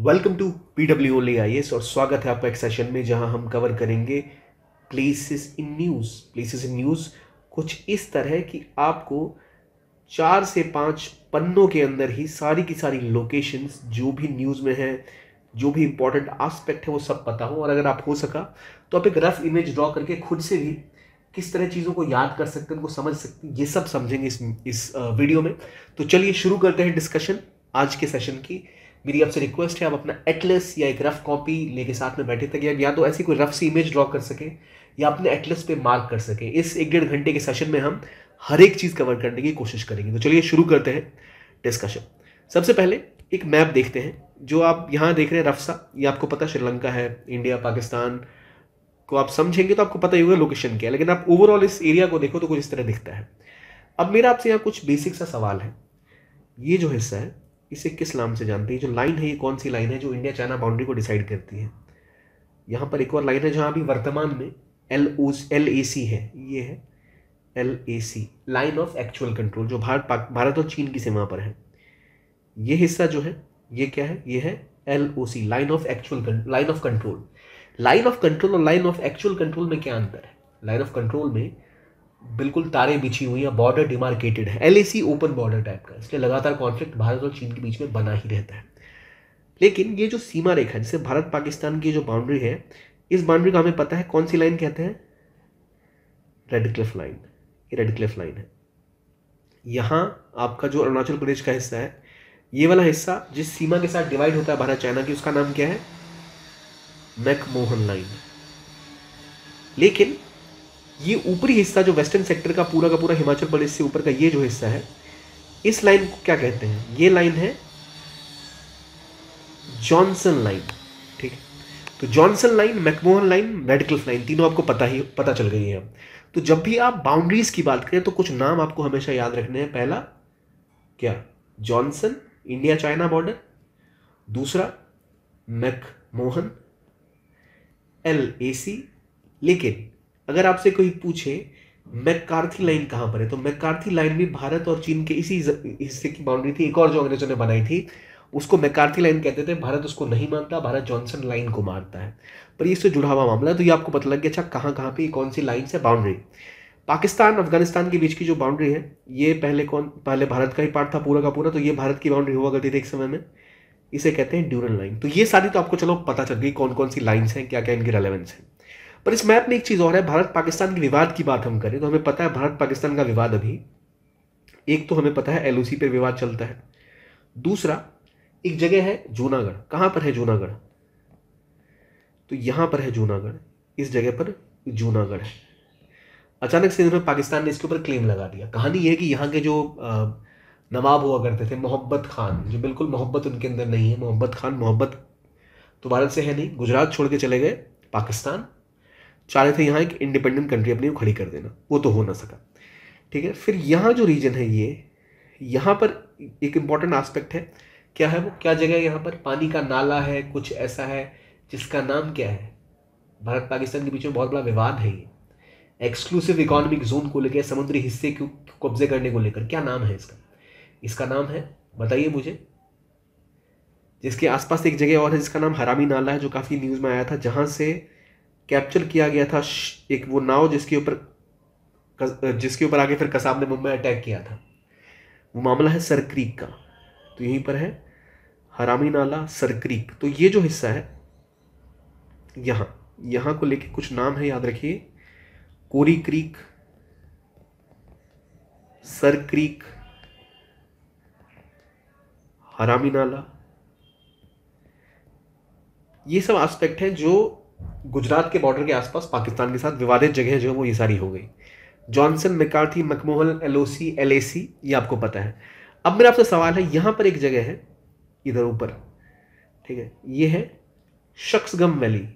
Welcome to P W only I A S स्वागत है आपका एक सेशन में जहां हम कवर करेंगे places in news places in news कुछ इस तरह कि आपको चार से पाँच पन्नों के अंदर ही सारी की सारी लोकेशंस जो भी न्यूज़ में हैं जो भी इंपॉर्टेंट आस्पेक्ट है वो सब पता हो और अगर आप हो सका तो आप एक रफ इमेज ड्रॉ करके खुद से भी किस तरह चीज़ों को याद कर सकते हैं उनको समझ सकते हैं ये सब समझेंगे इस इस वीडियो में तो चलिए शुरू करते हैं डिस्कशन आज के सेशन की मेरी आपसे रिक्वेस्ट है आप अपना एटलस या एक रफ कॉपी लेके साथ में बैठे तक या तो ऐसी कोई रफ सी इमेज ड्रॉ कर सकें या अपने एटलस पे मार्क कर सकें इस एक डेढ़ घंटे के सेशन में हम हर एक चीज़ कवर करने की कोशिश करेंगे तो चलिए शुरू करते हैं डिस्कशन सबसे पहले एक मैप देखते हैं जो आप यहाँ देख रहे हैं रफसा ये आपको पता श्रीलंका है इंडिया पाकिस्तान को आप समझेंगे तो आपको पता ही होगा लोकेशन क्या है लेकिन आप ओवरऑल इस एरिया को देखो तो कुछ इस तरह दिखता है अब मेरा आपसे यहाँ कुछ बेसिक सा सवाल है ये जो हिस्सा है इसे किस नाम से जानते हैं जो लाइन है ये कौन सी लाइन है जो इंडिया चाइना बाउंड्री को डिसाइड करती है यहाँ पर एक और लाइन है जहाँ अभी वर्तमान में एल ओ एल ए सी है ये है L A C line of actual control जो भारत भारत और चीन की सीमा पर है ये हिस्सा जो है ये क्या है ये है L O C line of actual line of control line of control और लाइन ऑफ एक्चुअल कंट्रोल में क्या अंतर है लाइन ऑफ कंट्रोल में बिल्कुल तारे बिछी हुई हैं बॉर्डर डिमार्केटेड है एल ओपन बॉर्डर टाइप का इसलिए लगातार कॉन्फ्लिक्ट भारत और चीन के बीच में बना ही रहता है लेकिन ये जो सीमा रेखा जिसे भारत पाकिस्तान की जो बाउंड्री है इस बाउंड्री का हमें पता है कौन सी लाइन कहते हैं रेड क्लिफ लाइन ये रेड क्लिफ लाइन है यहाँ आपका जो अरुणाचल प्रदेश का हिस्सा है ये वाला हिस्सा जिस सीमा के साथ डिवाइड होता है भारत चाइना की उसका नाम क्या है मैकमोहन लाइन लेकिन ये ऊपरी हिस्सा जो वेस्टर्न सेक्टर का पूरा का पूरा हिमाचल प्रदेश से ऊपर का ये जो हिस्सा है इस लाइन को क्या कहते हैं ये लाइन है जॉनसन लाइन ठीक तो Johnson line McMahon line medical line तीनों आपको पता ही पता चल गई है तो जब भी आप बाउंड्रीज की बात करें तो कुछ नाम आपको हमेशा याद रखने हैं पहला क्या जॉनसन इंडिया चाइना बॉर्डर दूसरा मैकमोहन एल ए सी लेकिन अगर आपसे कोई पूछे मैकार्थी लाइन कहाँ पर है तो मैकार्थी लाइन भी भारत और चीन के इसी हिस्से की बाउंड्री थी एक और जो अंग्रेजों ने बनाई थी उसको मैकार्थी लाइन कहते थे भारत उसको नहीं मानता भारत जॉनसन लाइन को मानता है पर इससे जुड़ा हुआ मामला तो ये आपको पता लग गया अच्छा कहाँ कहाँ पे कौन सी लाइन है बाउंड्री पाकिस्तान अफगानिस्तान के बीच की जो बाउंड्री है ये पहले कौन पहले भारत का ही पार्ट था पूरा का पूरा तो ये भारत की बाउंड्री हुआ करती थी एक समय में इसे कहते हैं ड्यूरल लाइन तो ये सारी तो आपको चलो पता चल गई कौन कौन सी लाइन्स हैं क्या क्या इनकी रेलेवेंस है पर इस मैप में एक चीज़ और है भारत पाकिस्तान के विवाद की बात हम करें तो हमें पता है भारत पाकिस्तान का विवाद अभी एक तो हमें पता है एल पर विवाद चलता है दूसरा एक जगह है जूनागढ़ कहाँ पर है जूनागढ़ तो यहाँ पर है जूनागढ़ इस जगह पर जूनागढ़ है अचानक से इन्होंने पाकिस्तान ने इसके ऊपर क्लेम लगा दिया कहानी यह है कि यहाँ के जो नवाब हुआ करते थे मोहब्बत खान जो बिल्कुल मोहब्बत उनके अंदर नहीं है मोहब्बत खान मोहब्बत तो भारत से है नहीं गुजरात छोड़ के चले गए पाकिस्तान चाह रहे थे यहाँ एक इंडिपेंडेंट कंट्री अपनी को खड़ी कर देना वो तो हो ना सका ठीक है फिर यहाँ जो रीजन है ये यहाँ पर एक इम्पॉर्टेंट आस्पेक्ट है क्या है वो क्या जगह है यहाँ पर पानी का नाला है कुछ ऐसा है जिसका नाम क्या है भारत पाकिस्तान के बीच में बहुत बड़ा विवाद है ये एक्सक्लूसिव इकोनॉमिक जोन को लेकर समुद्री हिस्से को कब्जे करने को लेकर क्या नाम है इसका इसका नाम है बताइए मुझे जिसके आसपास एक जगह और है जिसका नाम हरामी नाला है जो काफ़ी न्यूज़ में आया था जहाँ से कैप्चर किया गया था एक वो नाव जिसके ऊपर जिसके ऊपर आगे फिर कसाब ने मुंबई अटैक किया था वो मामला है सरक्रीक का तो यहीं पर है हरामी नाला सरक्रीक तो ये जो हिस्सा है यहाँ यहाँ को लेके कुछ नाम है याद रखिए कोरी क्रीक सर क्रीक हरामी नाला ये सब एस्पेक्ट हैं जो गुजरात के बॉर्डर के आसपास पाकिस्तान के साथ विवादित जगह जो है वो ये सारी हो गई Johnson Macartney McMahon L LAC ये आपको पता है अब मेरा आपसे सवाल है यहाँ पर एक जगह है इधर ऊपर ठीक है ये है शख्सगम वैली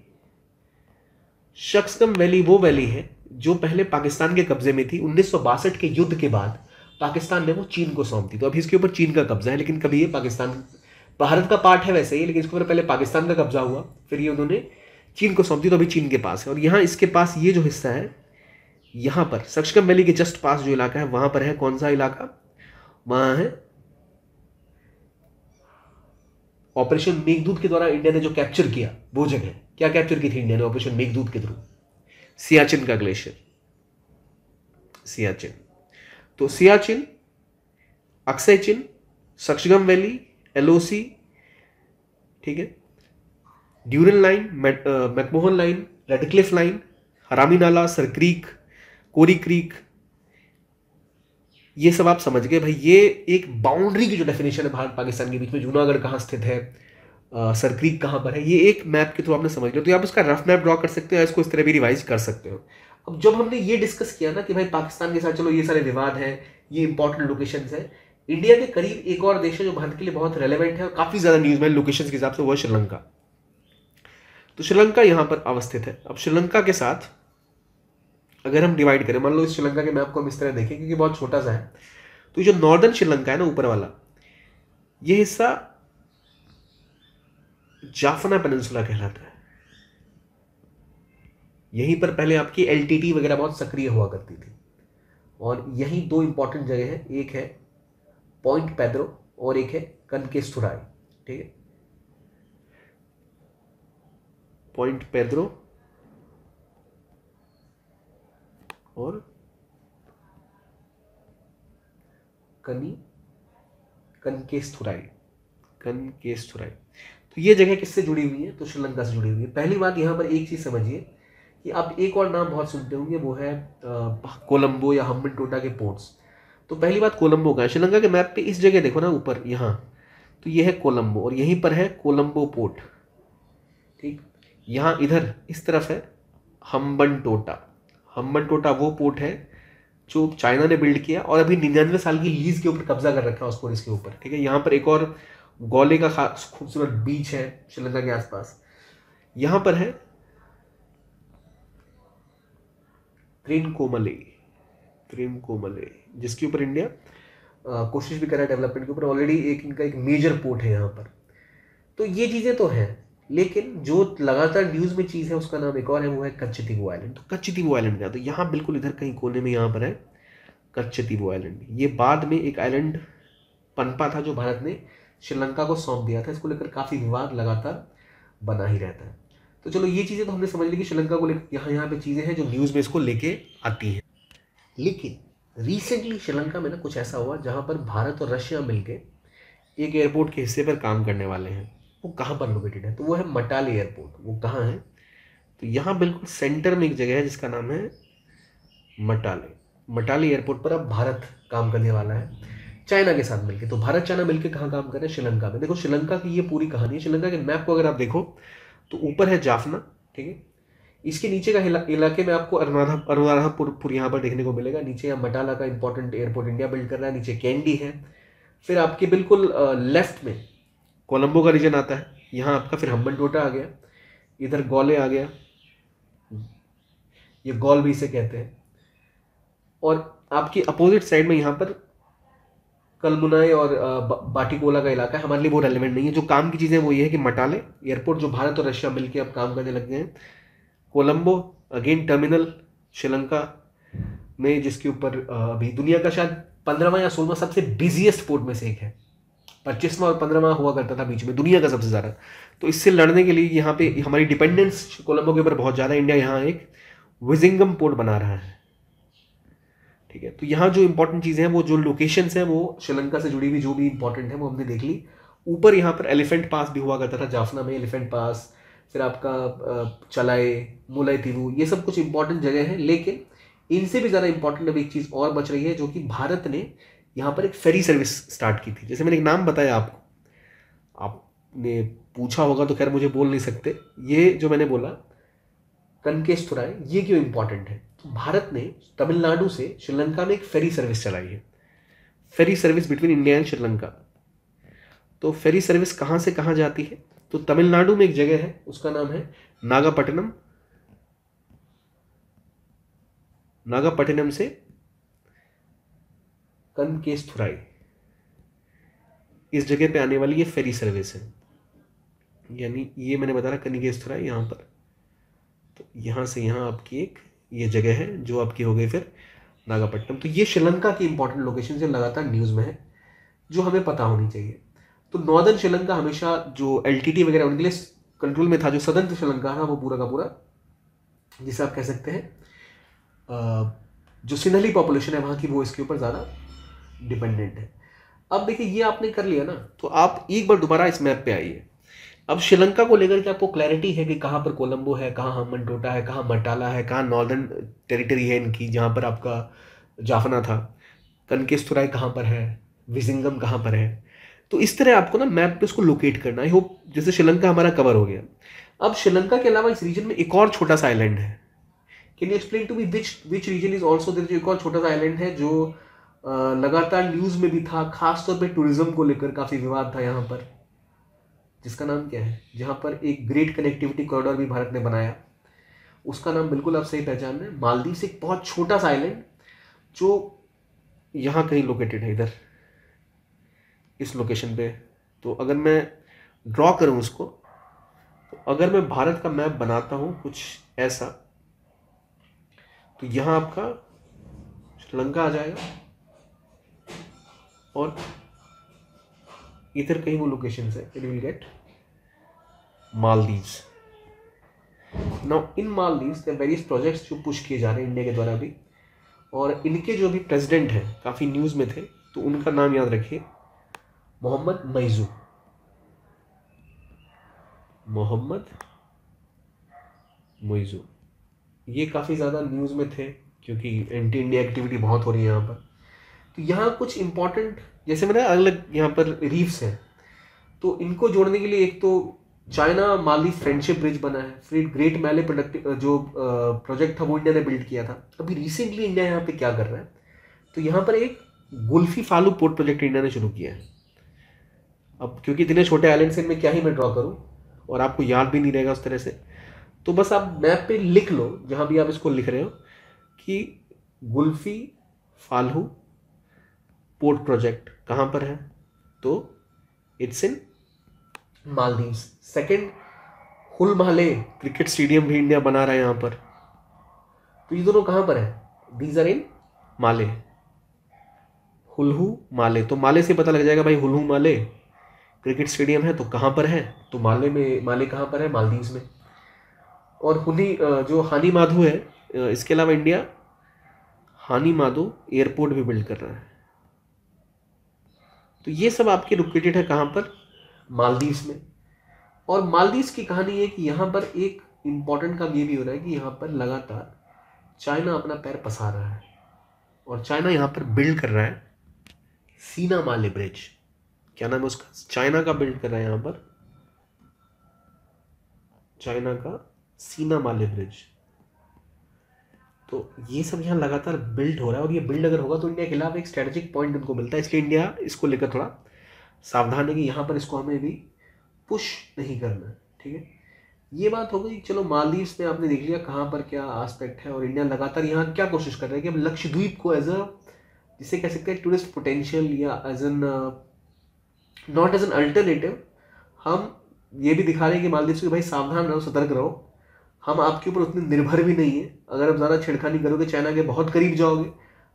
शख्सगम वैली वो वैली है जो पहले पाकिस्तान के कब्जे में थी उन्नीस के युद्ध के बाद पाकिस्तान ने वो चीन को सौंप दी तो अभी इसके ऊपर चीन का कब्जा है लेकिन कभी ये पाकिस्तान भारत का पार्ट है वैसे ही लेकिन इसके ऊपर पहले पाकिस्तान का कब्जा हुआ फिर ये उन्होंने चीन को सौंप दी तो अभी चीन के पास है और यहाँ इसके पास ये जो हिस्सा है यहाँ पर सक्षकम वैली के जस्ट पास जो इलाका है वहाँ पर है कौन सा इलाका वहाँ है ऑपरेशन मेघदूत के द्वारा इंडिया ने जो कैप्चर किया वो जगह क्या कैप्चर की थी इंडिया ने ऑपरेशन मेघदूत के थ्रू सियाचिन का ग्लेशियर सियाचिन तो सियाचिन अक्सयचिन सक्षगम वैली एलओसी ठीक है Durand line McMahon line Radcliffe line Harami Nala sir creek कोरी क्रीक ये सब आप समझ गए भाई ये एक बाउंड्री की जो डेफिनेशन है भारत पाकिस्तान के बीच में जूनागढ़ कहाँ स्थित है सरक्रीक सर क्रीक कहाँ पर है ये एक मैप के थ्रू आपने समझ लिया तो आप उसका रफ मैप ड्रॉ कर सकते हो इसको इस तरह भी रिवाइज कर सकते हो अब जब हमने ये डिस्कस किया ना कि भाई पाकिस्तान के साथ चलो ये सारे विवाद हैं ये इंपॉर्टेंट लोकेशन है इंडिया के करीब एक और देश है जो भारत के लिए बहुत रेलिवेंट है और काफ़ी ज़्यादा न्यूज़ में लोकेशन के हिसाब से वो श्रीलंका तो श्रीलंका यहां पर अवस्थित है अब श्रीलंका के साथ अगर हम डिवाइड करें मान लो इस श्रीलंका के मैप को हम इस तरह देखें क्योंकि बहुत छोटा सा है तो जो नॉर्दर्न श्रीलंका है ना ऊपर वाला ये हिस्सा जाफना पेनसुला कहलाता है यहीं पर पहले आपकी एल वगैरह बहुत सक्रिय हुआ करती थी और यही दो इंपॉर्टेंट जगह है एक है पॉइंट पैद्रो और एक है कनकेस्थुराई ठीक है पॉइंट पेद्रो और कनी कनकेस्थुराई कनकेस्थुराई तो ये जगह किससे जुड़ी हुई है तो श्रीलंका से जुड़ी हुई है पहली बात यहां पर एक चीज़ समझिए कि आप एक और नाम बहुत सुनते होंगे वो है कोलंबो या हम टोटा के पोर्ट्स तो पहली बात कोलंबो का श्रीलंका के मैप पे इस जगह देखो ना ऊपर यहाँ तो ये है कोलंबो और यहीं पर है कोलंबो पोर्ट ठीक यहाँ इधर इस तरफ है हम्बन टोटा हम्बन टोटा वो पोर्ट है जो चाइना ने बिल्ड किया और अभी निन्यानवे साल की लीज के ऊपर कब्जा कर रखा है उस पोर्ट के ऊपर ठीक है यहाँ पर एक और गोले का खूबसूरत बीच है श्रीलंका के आसपास यहाँ पर है त्रिन कोमले त्रिन कोमले जिसके ऊपर इंडिया कोशिश भी कर रहा है डेवलपमेंट के ऊपर ऑलरेडी एक इनका एक मेजर पोर्ट है यहाँ पर तो ये चीज़ें तो हैं लेकिन जो लगातार न्यूज में चीज है उसका नाम एक और है वो है कच्चतीबू आइलैंड तो कच्चतीबू आइलैंड में तो यहाँ बिल्कुल इधर कहीं कोने में यहाँ पर है कच्चतीबू आइलैंड ये बाद में एक आइलैंड पनपा था जो भारत ने श्रीलंका को सौंप दिया था इसको लेकर काफी विवाद लगातार बना ही रहता है तो चलो ये चीजें तो हमने समझ ली कि श्रीलंका को लेकर यहाँ यहाँ पे चीजें हैं जो न्यूज में इसको लेके आती हैं लेकिन रिसेंटली श्रीलंका में ना कुछ ऐसा हुआ जहाँ पर भारत और रशिया मिलकर एक एयरपोर्ट के हिस्से पर काम करने वाले हैं वो कहाँ पर लोकेटेड है तो वो है मटाली एयरपोर्ट वो कहाँ है तो यहाँ बिल्कुल सेंटर में एक जगह है जिसका नाम है मटाले मटाली एयरपोर्ट पर अब भारत काम करने वाला है चाइना के साथ मिलके तो भारत चाइना मिलके कहाँ काम कर रहे हैं श्रीलंका में देखो श्रीलंका की ये पूरी कहानी है श्रीलंका के मैप को अगर आप देखो तो ऊपर है जाफना ठीक है इसके नीचे का इलाके में आपको अरुणाधा अनुराधापुर यहाँ पर देखने को मिलेगा नीचे यहाँ मटाला का इंपॉर्टेंट एयरपोर्ट इंडिया बिल्ड कर रहा है नीचे कैंडी है फिर आपके बिल्कुल लेफ्ट में कोलंबो का रीजन आता है यहाँ आपका फिर हम्बन टोटा आ गया इधर गौले आ गया ये गौल भी इसे कहते हैं और आपकी अपोजिट साइड में यहाँ पर कलमुनाई और बाटिकोला का इलाका है हमारे लिए वो रेलिवेंट नहीं है जो काम की चीज़ें वो ये है कि मटाले एयरपोर्ट जो भारत और रशिया मिलकर अब काम करने लग गए हैं कोलंबो अगेन टर्मिनल श्रीलंका में जिसके ऊपर अभी दुनिया का शायद पंद्रहवा या सोलवा सबसे बिजिएस्ट पोर्ट में से एक है पच्चीसवा और पंद्रहवा हुआ करता था बीच में दुनिया का सबसे ज़्यादा तो इससे लड़ने के लिए यहाँ पे हमारी डिपेंडेंस कोलंबो के ऊपर बहुत ज़्यादा इंडिया यहाँ एक विजिंगम पोर्ट बना रहा है ठीक है तो यहाँ जो इंपॉर्टेंट चीज़ें हैं वो जो लोकेशंस हैं वो श्रीलंका से जुड़ी हुई जो भी इंपॉर्टेंट है वो हमने देख ली ऊपर यहाँ पर एलिफेंट पास भी हुआ करता था जाफना में एलिफेंट पास फिर आपका चलाए मुलाई तिरू ये सब कुछ इंपॉर्टेंट जगह है लेकिन इनसे भी ज़्यादा इंपॉर्टेंट अभी एक चीज़ और बच रही है जो कि भारत ने यहाँ पर एक फेरी सर्विस स्टार्ट की थी जैसे मैंने एक नाम बताया आपको आपने पूछा होगा तो खैर मुझे बोल नहीं सकते ये जो मैंने बोला कनकेश्वराय ये क्यों इंपॉर्टेंट है तो भारत ने तमिलनाडु से श्रीलंका में एक फेरी सर्विस चलाई है ferry service between India and Sri Lanka तो फेरी सर्विस कहाँ से कहाँ जाती है तो तमिलनाडु में एक जगह है उसका नाम है नागापट्टनम नागापट्टनम से कनकेस्थुराई इस जगह पे आने वाली ये फेरी सर्विस है यानी ये मैंने बता रहा स्थुराई यहाँ पर तो यहाँ से यहाँ आपकी एक ये जगह है जो आपकी हो गई फिर नागापट्टनम तो ये श्रीलंका की इंपॉर्टेंट लोकेशन से लगातार न्यूज़ में है जो हमें पता होनी चाहिए तो नॉर्दर्न श्रीलंका हमेशा जो एल वगैरह उनके लिए कंट्रोल में था जो सदन श्रीलंका था वो पूरा का पूरा जिसे आप कह सकते हैं जो सिन्हली पॉपुलेशन है वहाँ की वो इसके ऊपर ज़्यादा डिपेंडेंट है अब देखिए ये आपने कर लिया ना तो आप एक बार दोबारा इस मैप पे आइए अब श्रीलंका को लेकर के आपको क्लैरिटी है कि कहाँ पर कोलंबो है कहाँ हमनटोटा है कहाँ मटाला है कहाँ नॉर्दर्न टेरिटरी है इनकी जहाँ पर आपका जाफना था कनकेस्तुराय कहाँ पर है विजिंगम कहाँ पर है तो इस तरह आपको ना मैप पे उसको लोकेट करना आई होप जैसे श्रीलंका हमारा कवर हो गया अब श्रीलंका के अलावा इस रीजन में एक और छोटा सा आइलैंड है can you explain to me which which region is also there जो एक और छोटा सा आइलैंड है जो लगातार न्यूज़ में भी था खास पर पे टूरिज़्म को लेकर काफ़ी विवाद था यहाँ पर जिसका नाम क्या है जहाँ पर एक ग्रेट कनेक्टिविटी कॉरिडोर भी भारत ने बनाया उसका नाम बिल्कुल आप सही पहचान रहे हैं मालदीव एक बहुत छोटा सा आइलैंड जो यहाँ कहीं लोकेटेड है इधर इस लोकेशन पे तो अगर मैं ड्रॉ करूँ उसको तो अगर मैं भारत का मैप बनाता हूँ कुछ ऐसा तो यहाँ आपका श्रीलंका आ जाएगा और इधर कहीं वो लोकेशन है it will get Maldives now in Maldives के वेरियस प्रोजेक्ट्स जो पुश किए जा रहे हैं इंडिया के द्वारा भी और इनके जो भी प्रेसिडेंट हैं काफ़ी न्यूज़ में थे तो उनका नाम याद रखिए मोहम्मद मैजू मोहम्मद मैजू ये काफ़ी ज़्यादा न्यूज़ में थे क्योंकि एंटी इंडिया एक्टिविटी बहुत हो रही है यहाँ पर तो यहाँ कुछ इंपॉर्टेंट जैसे मैंने अलग यहाँ पर रीफ्स हैं तो इनको जोड़ने के लिए एक तो चाइना माली फ्रेंडशिप ब्रिज बना है फिर ग्रेट मैले प्रोडक्ट जो प्रोजेक्ट था वो इंडिया ने बिल्ड किया था अभी रिसेंटली इंडिया यहाँ पे क्या कर रहा है तो यहाँ पर एक Gulhifalhu port project India ने शुरू किया है अब क्योंकि इतने छोटे आइलैंड से इनमें क्या ही मैं ड्रॉ करूँ और आपको याद भी नहीं रहेगा उस तरह से तो बस आप मैप पे लिख लो जहाँ भी आप इसको लिख रहे हो कि गुल्फी फालू पोर्ट प्रोजेक्ट कहाँ पर है तो it's in Maldives second Hulhumale cricket stadium भी इंडिया बना रहा है यहाँ पर तो ये दोनों कहाँ पर है दीज आर इन माले हुलहू माले तो माले से पता लग जाएगा भाई हुलहू माले क्रिकेट स्टेडियम है तो कहाँ पर है तो माले में माले कहाँ पर है मालदीव्स में और हुली जो हानी माधो है इसके अलावा इंडिया हानी माधो एयरपोर्ट भी बिल्ड कर रहा है तो ये सब आपके लोकेटेड है कहाँ पर मालदीव्स में और मालदीव्स की कहानी है कि यहाँ पर एक इम्पॉर्टेंट काम ये भी हो रहा है कि यहाँ पर लगातार चाइना अपना पैर पसार रहा है और चाइना यहाँ पर बिल्ड कर रहा है सीना माले ब्रिज क्या नाम है उसका चाइना का बिल्ड कर रहा है यहाँ पर चाइना का सीना माले ब्रिज तो ये सब यहाँ लगातार बिल्ड हो रहा है और ये बिल्ड अगर होगा तो इंडिया के खिलाफ एक स्ट्रेटेजिक पॉइंट उनको मिलता है इसलिए इंडिया इसको लेकर थोड़ा सावधान है कि यहाँ पर इसको हमें भी पुश नहीं करना है ठीक है ये बात हो गई चलो मालदीव्स में आपने देख लिया कहाँ पर क्या आस्पेक्ट है और इंडिया लगातार यहाँ क्या कोशिश कर रहा है कि हम लक्षद्वीप को एज अ जिसे कह सकते हैं टूरिस्ट पोटेंशियल या as an not as an alternative हम ये भी दिखा रहे हैं कि मालदीव्स के भाई सावधान रहो सतर्क रहो हम आपके ऊपर उतने निर्भर भी नहीं है अगर आप ज़्यादा छिड़खानी करोगे चाइना के बहुत करीब जाओगे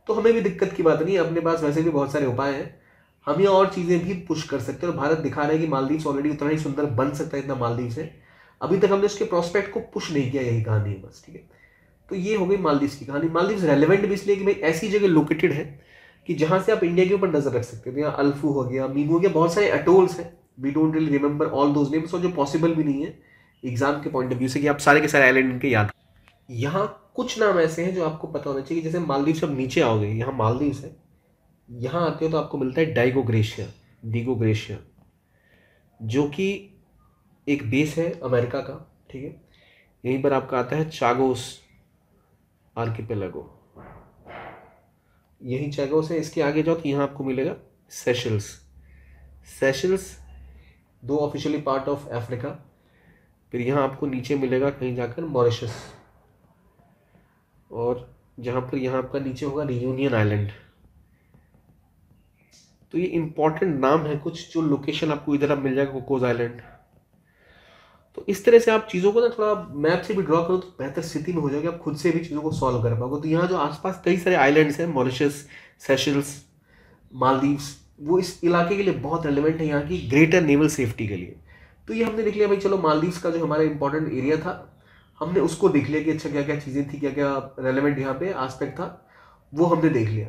तो हमें भी दिक्कत की बात नहीं है अपने पास वैसे भी बहुत सारे उपाय हैं हम ये और चीज़ें भी पुश कर सकते हैं और भारत दिखा रहा है कि मालदीव्स ऑलरेडी उतना ही सुंदर बन सकता है इतना मालदीव्स है अभी तक हमने उसके प्रोस्पेक्ट को पुश नहीं किया यही कहानी है बस ठीक है तो ये हो गई मालदीव्स की कहानी मालदीव्स रेलिवेंट भी इसलिए कि भाई ऐसी जगह लोकेटेड है कि जहाँ से आप इंडिया के ऊपर नज़र रख सकते हैं तो यहाँ अल्फू हो गया मीमू हो गया बहुत सारे अटोल्स हैं we don't really remember all those names और जो पॉसिबल भी नहीं है एग्ज़ाम के पॉइंट ऑफ व्यू से कि आप सारे के सारे आइलैंड इनके याद यहाँ कुछ नाम ऐसे हैं जो आपको पता होना चाहिए जैसे मालदीव से आप नीचे आओगे यहाँ मालदीव है यहाँ आते हो तो आपको मिलता है डाइगो ग्रेशिया डिगो ग्रेशिया जो कि एक बेस है अमेरिका का ठीक है यहीं पर आपका आता है चागोस आर्किपेलागो यही चागोस है इसके आगे जाओ तो यहाँ आपको मिलेगा Seychelles Seychelles though officially part of Africa फिर यहाँ आपको नीचे मिलेगा कहीं जाकर मॉरिशस और जहाँ पर यहाँ आपका नीचे होगा रियूनियन आइलैंड तो ये इम्पॉर्टेंट नाम है कुछ जो लोकेशन आपको इधर आप मिल जाएगा कोकोज आइलैंड तो इस तरह से आप चीज़ों को ना थोड़ा मैप से भी ड्रॉ करो तो बेहतर स्थिति में हो जाएगी आप खुद से भी चीज़ों को सॉल्व कर पाओगे तो यहाँ जो आसपास कई सारे आइलैंड्स हैं मॉरिशस सेशल्स मालदीव्स वो इस इलाके के लिए बहुत रेलिवेंट है यहाँ की ग्रेटर नेवल सेफ्टी के लिए तो ये हमने देख लिया भाई चलो मालदीव्स का जो हमारा इंपॉर्टेंट एरिया था हमने उसको देख लिया कि अच्छा क्या क्या चीज़ें थी क्या क्या रेलिवेंट यहाँ पे आस्पेक्ट था वो हमने देख लिया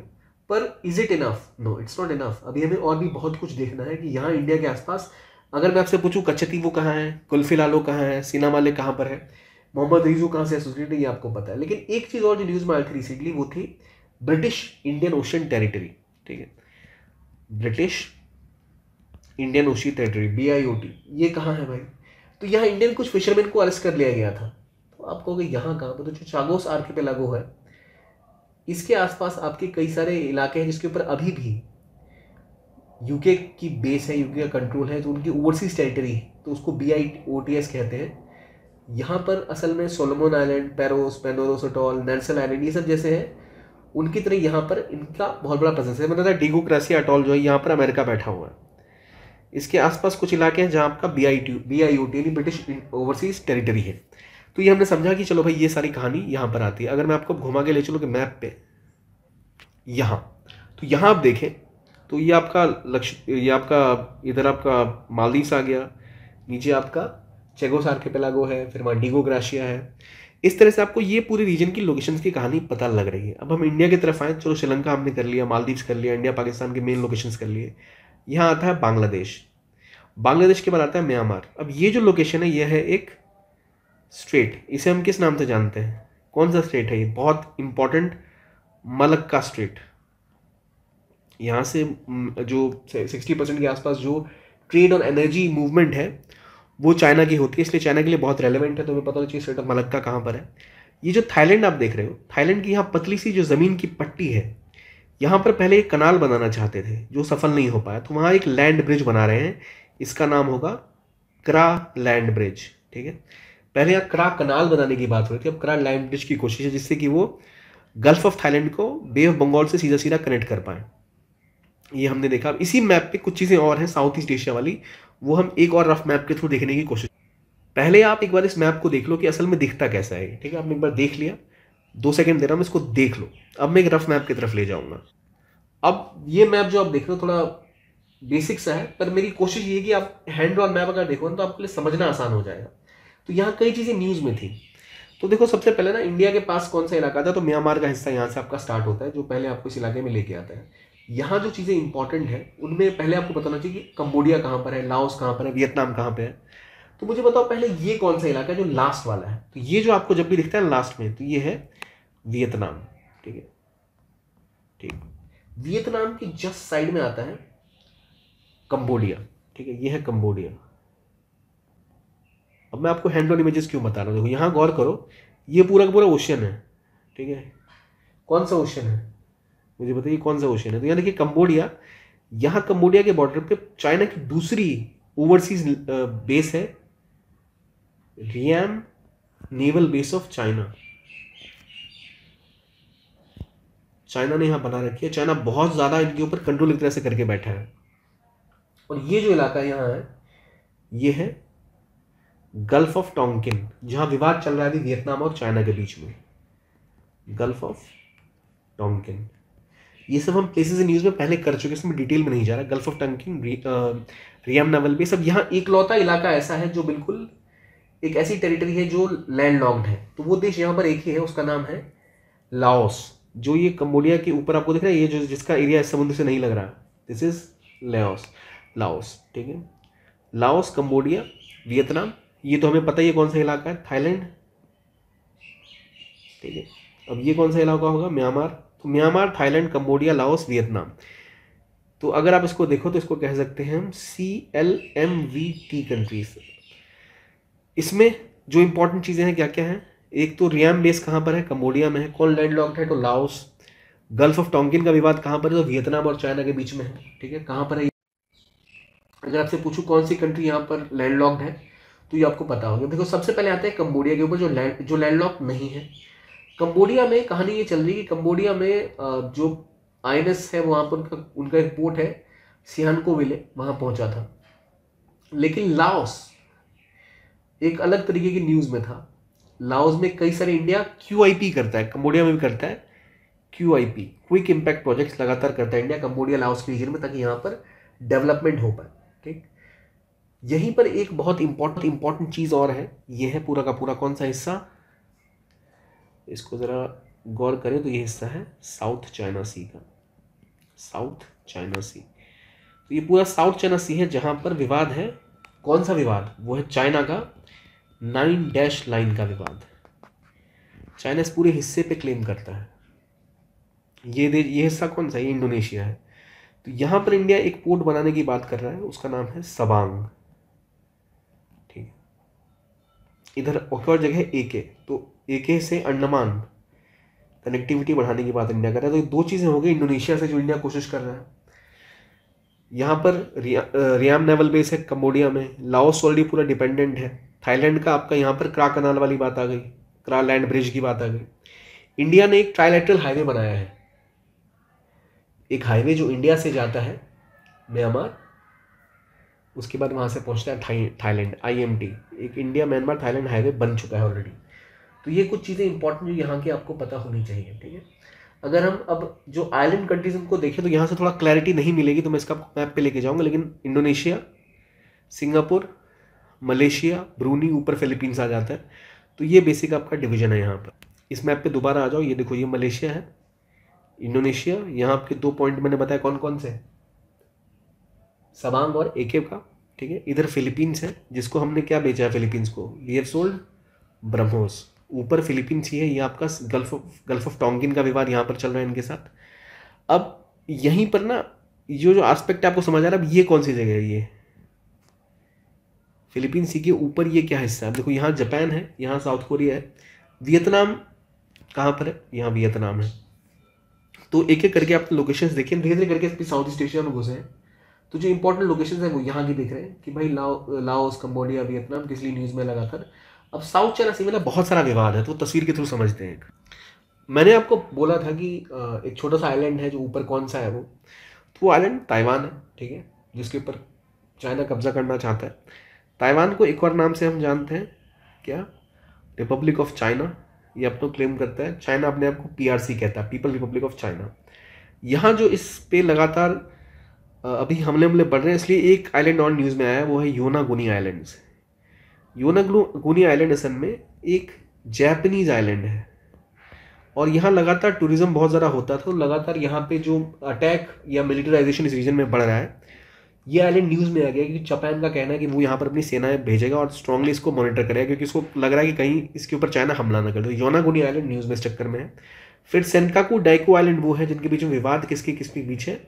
पर is it enough no it's not enough अभी हमें और भी बहुत कुछ देखना है कि यहाँ इंडिया के आसपास अगर मैं आपसे पूछूँ कच्छती वो कहाँ है कुल्फी लालो कहाँ है सीना माले कहाँ पर है मोहम्मद रिजू कहाँ से एसोसिएटेड है ये आपको पता है लेकिन एक चीज़ और जो न्यूज़ में आई थी रिसेंटली वो थी ब्रिटिश इंडियन ओशन टेरिटरी ठीक है British Indian ocean territory B I O T ये कहाँ है भाई तो यहाँ इंडियन कुछ फिशरमैन को अरेस्ट कर लिया गया था तो आप कहोगे यहाँ कहाँ पर तो जो चागोस आर्के पे लागू है इसके आसपास आपके कई सारे इलाके हैं जिसके ऊपर अभी भी यूके की बेस है यूके का कंट्रोल है तो उनकी ओवरसीज टेरिटरी है तो उसको B I O T S कहते हैं यहाँ पर असल में Solomon island Peros Banhos atoll Nelson island ये सब जैसे हैं उनकी तरह यहाँ पर इनका बहुत बड़ा प्रेजेंस है मतलब डिगोक्रेसी अटोल अटॉल जो है यहाँ पर अमेरिका बैठा हुआ है इसके आसपास कुछ इलाके हैं जहाँ आपका B I T B I U T British overseas territory है तो ये हमने समझा कि चलो भाई ये सारी कहानी यहाँ पर आती है अगर मैं आपको घुमा के ले चलूँ कि मैप पे यहाँ तो यहाँ आप देखें तो ये आपका लक्ष्य ये आपका इधर आपका मालदीव्स आ गया नीचे आपका चेगोस आर्केपेलागो है फिर वहाँ डिगो ग्राशिया है इस तरह से आपको ये पूरी रीजन की लोकेशंस की कहानी पता लग रही है अब हम इंडिया की तरफ आए चलो श्रीलंका हमने कर लिया मालदीव्स कर लिया इंडिया पाकिस्तान के मेन लोकेशंस कर लिए यहाँ आता है बांग्लादेश बांग्लादेश के बाद आता है म्यांमार अब ये जो लोकेशन है यह है एक स्ट्रेट इसे हम किस नाम से जानते हैं कौन सा स्ट्रेट है ये बहुत इंपॉर्टेंट मलक्का स्ट्रेट यहाँ से जो सिक्सटी परसेंट के आसपास जो ट्रेड और एनर्जी मूवमेंट है वो चाइना की होती है इसलिए चाइना के लिए बहुत रेलिवेंट है तो हमें पता होना चाहिए स्ट्रेट ऑफ मलक्का कहाँ पर है ये जो थाईलैंड आप देख रहे हो थाईलैंड की यहाँ पतली सी जो ज़मीन की पट्टी है यहाँ पर पहले एक कनाल बनाना चाहते थे जो सफल नहीं हो पाया तो वहाँ एक लैंड ब्रिज बना रहे हैं इसका नाम होगा क्रा लैंड ब्रिज ठीक है पहले यहाँ क्रा कनाल बनाने की बात हो रही थी अब क्रा लैंड ब्रिज की कोशिश है जिससे कि वो गल्फ ऑफ थाईलैंड को बे ऑफ बंगाल से सीधा सीधा कनेक्ट कर पाए ये हमने देखा अब इसी मैप पे कुछ चीज़ें और हैं साउथ ईस्ट एशिया वाली वो हम एक और रफ मैप के थ्रू देखने की कोशिश पहले आप एक बार इस मैप को देख लो कि असल में दिखता कैसा है ठीक है आपने एक बार देख लिया दो सेकेंड दे रहा हूँ इसको देख लो अब मैं एक रफ मैप की तरफ ले जाऊँगा अब ये मैप जो आप देख रहे हो थोड़ा बेसिक सा है पर मेरी कोशिश ये है कि आप हैंड ऑन मैप अगर देखो ना तो आपके लिए समझना आसान हो जाएगा तो यहाँ कई चीज़ें न्यूज़ में थी तो देखो सबसे पहले ना इंडिया के पास कौन सा इलाका था तो म्यांमार का हिस्सा यहाँ से आपका स्टार्ट होता है जो पहले आपको इस इलाके में लेके आता है यहाँ जो चीज़ें इंपॉर्टेंट हैं उनमें पहले आपको बताना चाहिए कि कंबोडिया कहाँ पर है लाओस कहाँ पर है वियतनाम कहाँ पर है तो मुझे बताओ पहले ये कौन सा इलाका है जो लास्ट वाला है तो ये जो आपको जब भी दिखता है लास्ट में तो ये है वियतनाम ठीक है ठीक वियतनाम की जस्ट साइड में आता है कंबोडिया ठीक है यह है कंबोडिया अब मैं आपको हैंड ऑन इमेजेस क्यों बता रहा हूँ देखो यहाँ गौर करो ये पूरा का पूरा ओशन है ठीक है कौन सा ओशन है मुझे बताइए कौन सा ओशन है तो यहाँ देखिए कंबोडिया यहाँ कंबोडिया के बॉर्डर पे चाइना की दूसरी ओवरसीज बेस है Ream naval base of China China ने यहाँ बना रखी है चाइना बहुत ज़्यादा इनके ऊपर कंट्रोल एक तरह से करके बैठा है और ये जो इलाका यहाँ है ये है गल्फ ऑफ टोंकिन जहाँ विवाद चल रहा है वियतनाम और चाइना के बीच में गल्फ ऑफ टोंकिन ये सब हम प्लेसेस न्यूज़ में पहले कर चुके इसमें डिटेल में नहीं जा रहा gulf of Tonkin Ream Ream naval भी सब यहाँ इकलौता इलाका ऐसा है जो बिल्कुल एक ऐसी टेरिटरी है जो लैंड लॉक्ड है तो वो देश यहाँ पर एक ही है उसका नाम है लाओस जो ये कम्बोडिया के ऊपर आपको दिख रहा है ये जो जिसका एरिया इस समुद्र से नहीं लग रहा दिस इज लाओस लाओस ठीक है लाओस कम्बोडिया वियतनाम ये तो हमें पता ही है कौन सा इलाका है थाईलैंड ठीक है अब ये कौन सा इलाका होगा म्यांमार तो Myanmar Thailand Cambodia Laos Vietnam तो अगर आप इसको देखो तो इसको कह सकते हैं हम C L M V T countries इसमें जो इंपॉर्टेंट चीज़ें हैं क्या क्या हैं एक तो रियाम बेस कहाँ पर है कम्बोडिया में है कौन लैंड लॉक्ड है तो लाओस गल्फ ऑफ टोंकिन का विवाद कहाँ पर है तो वियतनाम और चाइना के बीच में है ठीक है कहाँ पर है अगर आपसे पूछूँ कौन सी कंट्री यहाँ पर लैंड लॉक्ड है तो ये आपको पता होगा देखो सबसे पहले आते हैं कम्बोडिया के ऊपर जो लैंड जो लैंड लॉक नहीं है कम्बोडिया में कहानी ये चल रही है कि कम्बोडिया में जो आई है वहाँ पर उनका उनका एक पोर्ट है सियानको विले वहाँ पहुँचा था लेकिन लाओस एक अलग तरीके की न्यूज़ में था लाओस में कई सारे इंडिया क्यू करता है कंबोडिया में भी करता है क्यू क्विक इम्पैक्ट प्रोजेक्ट्स लगातार करता है इंडिया कंबोडिया लाओस के रीजन में ताकि यहाँ पर डेवलपमेंट हो पाए ठीक यहीं पर एक बहुत इंपॉर्टेंट इंपॉर्टेंट चीज़ और है यह है पूरा का पूरा कौन सा हिस्सा इसको ज़रा गौर करें तो यह हिस्सा है साउथ चाइना सी का साउथ चाइना सी तो ये पूरा साउथ चाइना सी है जहां पर विवाद है कौन सा विवाद वो है चाइना का नाइन डैश लाइन का विवाद चाइना इस पूरे हिस्से पे क्लेम करता है ये देश ये हिस्सा कौन सा ये इंडोनेशिया है तो यहाँ पर इंडिया एक पोर्ट बनाने की बात कर रहा है उसका नाम है सबांग ठीक इधर और जगह है के तो ए के से अंडमान कनेक्टिविटी बढ़ाने की बात इंडिया कर रहा है तो दो चीज़ें हो गई इंडोनेशिया से जो इंडिया कोशिश कर रहा है यहाँ पर रिया, रियाम नेवल बेस है कम्बोडिया में लाओस ऑलरेडी पूरा डिपेंडेंट है थाईलैंड का आपका यहाँ पर क्रा कनाल वाली बात आ गई क्रा लैंड ब्रिज की बात आ गई इंडिया ने एक ट्राइलेटरल हाईवे बनाया है एक हाईवे जो इंडिया से जाता है म्यांमार उसके बाद वहाँ से पहुँचता है थाईलैंड टी एक इंडिया म्यांमार थाईलैंड हाईवे बन चुका है ऑलरेडी तो ये कुछ चीज़ें इंपॉर्टेंट जो यहाँ की आपको पता होनी चाहिए ठीक है अगर हम अब जो आइलैंड कंट्रीज उनको देखें तो यहाँ से थोड़ा क्लैरिटी नहीं मिलेगी तो मैं इसका मैप पे लेके जाऊँगा लेकिन इंडोनेशिया सिंगापुर मलेशिया ब्रूनी ऊपर फिलीपींस आ जाता है तो ये बेसिक आपका डिवीजन है यहाँ पर इस मैप पे दोबारा आ जाओ ये देखो ये मलेशिया है इंडोनेशिया यहाँ आपके दो पॉइंट मैंने बताया कौन कौन से सबांग और एके का ठीक है इधर फिलीपींस है जिसको हमने क्या बेचा है फिलीपींस को ये सोल्ड ब्रह्मोस ऊपर फिलीपींस ही है ये आपका gulf of gulf of Tonkin का विवाद यहाँ पर चल रहा है इनके साथ अब यहीं पर ना ये जो आस्पेक्ट आपको समझ आ रहा है अब ये कौन सी जगह है ये फिलीपीन सी के ऊपर ये क्या हिस्सा है देखो यहाँ जापान है यहाँ साउथ कोरिया है वियतनाम कहाँ पर है यहाँ वियतनाम है तो एक एक करके आप लोकेशंस देखें धीरे धीरे करके साउथ ईस्ट एशिया में घुसे हैं तो जो इंपॉर्टेंट लोकेशन है वो यहाँ की देख रहे हैं कि भाई लाओ लाओस कम्बोडिया वियतनाम किस लिए न्यूज़ में लगाकर अब साउथ चाइना सी में बहुत सारा विवाद है तो तस्वीर के थ्रू समझते हैं मैंने आपको बोला था कि एक छोटा सा आइलैंड है जो ऊपर कौन सा है वो तो वो आइलैंड ताइवान है ठीक है जिसके ऊपर चाइना कब्जा करना चाहता है ताइवान को एक और नाम से हम जानते हैं क्या रिपब्लिक ऑफ चाइना ये तो क्लेम करता है चाइना अपने आप को पीआरसी कहता है पीपल रिपब्लिक ऑफ चाइना यहाँ जो इस पे लगातार अभी हमले हमले बढ़ रहे हैं इसलिए एक आइलैंड और न्यूज़ में आया वो है योनागुनी योना योनागुनी आइलैंड असल में एक जैपनीज आइलैंड है और यहाँ लगातार टूरिज़्म बहुत ज़्यादा होता था तो लगातार यहाँ पे जो अटैक या मिलिटराइजेशन इस रीजन में बढ़ रहा है ये आइलैंड न्यूज़ में आ गया कि जापान का कहना है कि वो यहाँ पर अपनी सेनाएं भेजेगा और स्ट्रांगली इसको मॉनिटर करेगा क्योंकि इसको लग रहा है कि कहीं इसके ऊपर चाइना हमला ना कर दे योनागुनी आइलैंड न्यूज़ में इस चक्कर में है फिर सेंकाकू डाइको आइलैंड वो है जिनके बीच में विवाद किसके किसके बीच है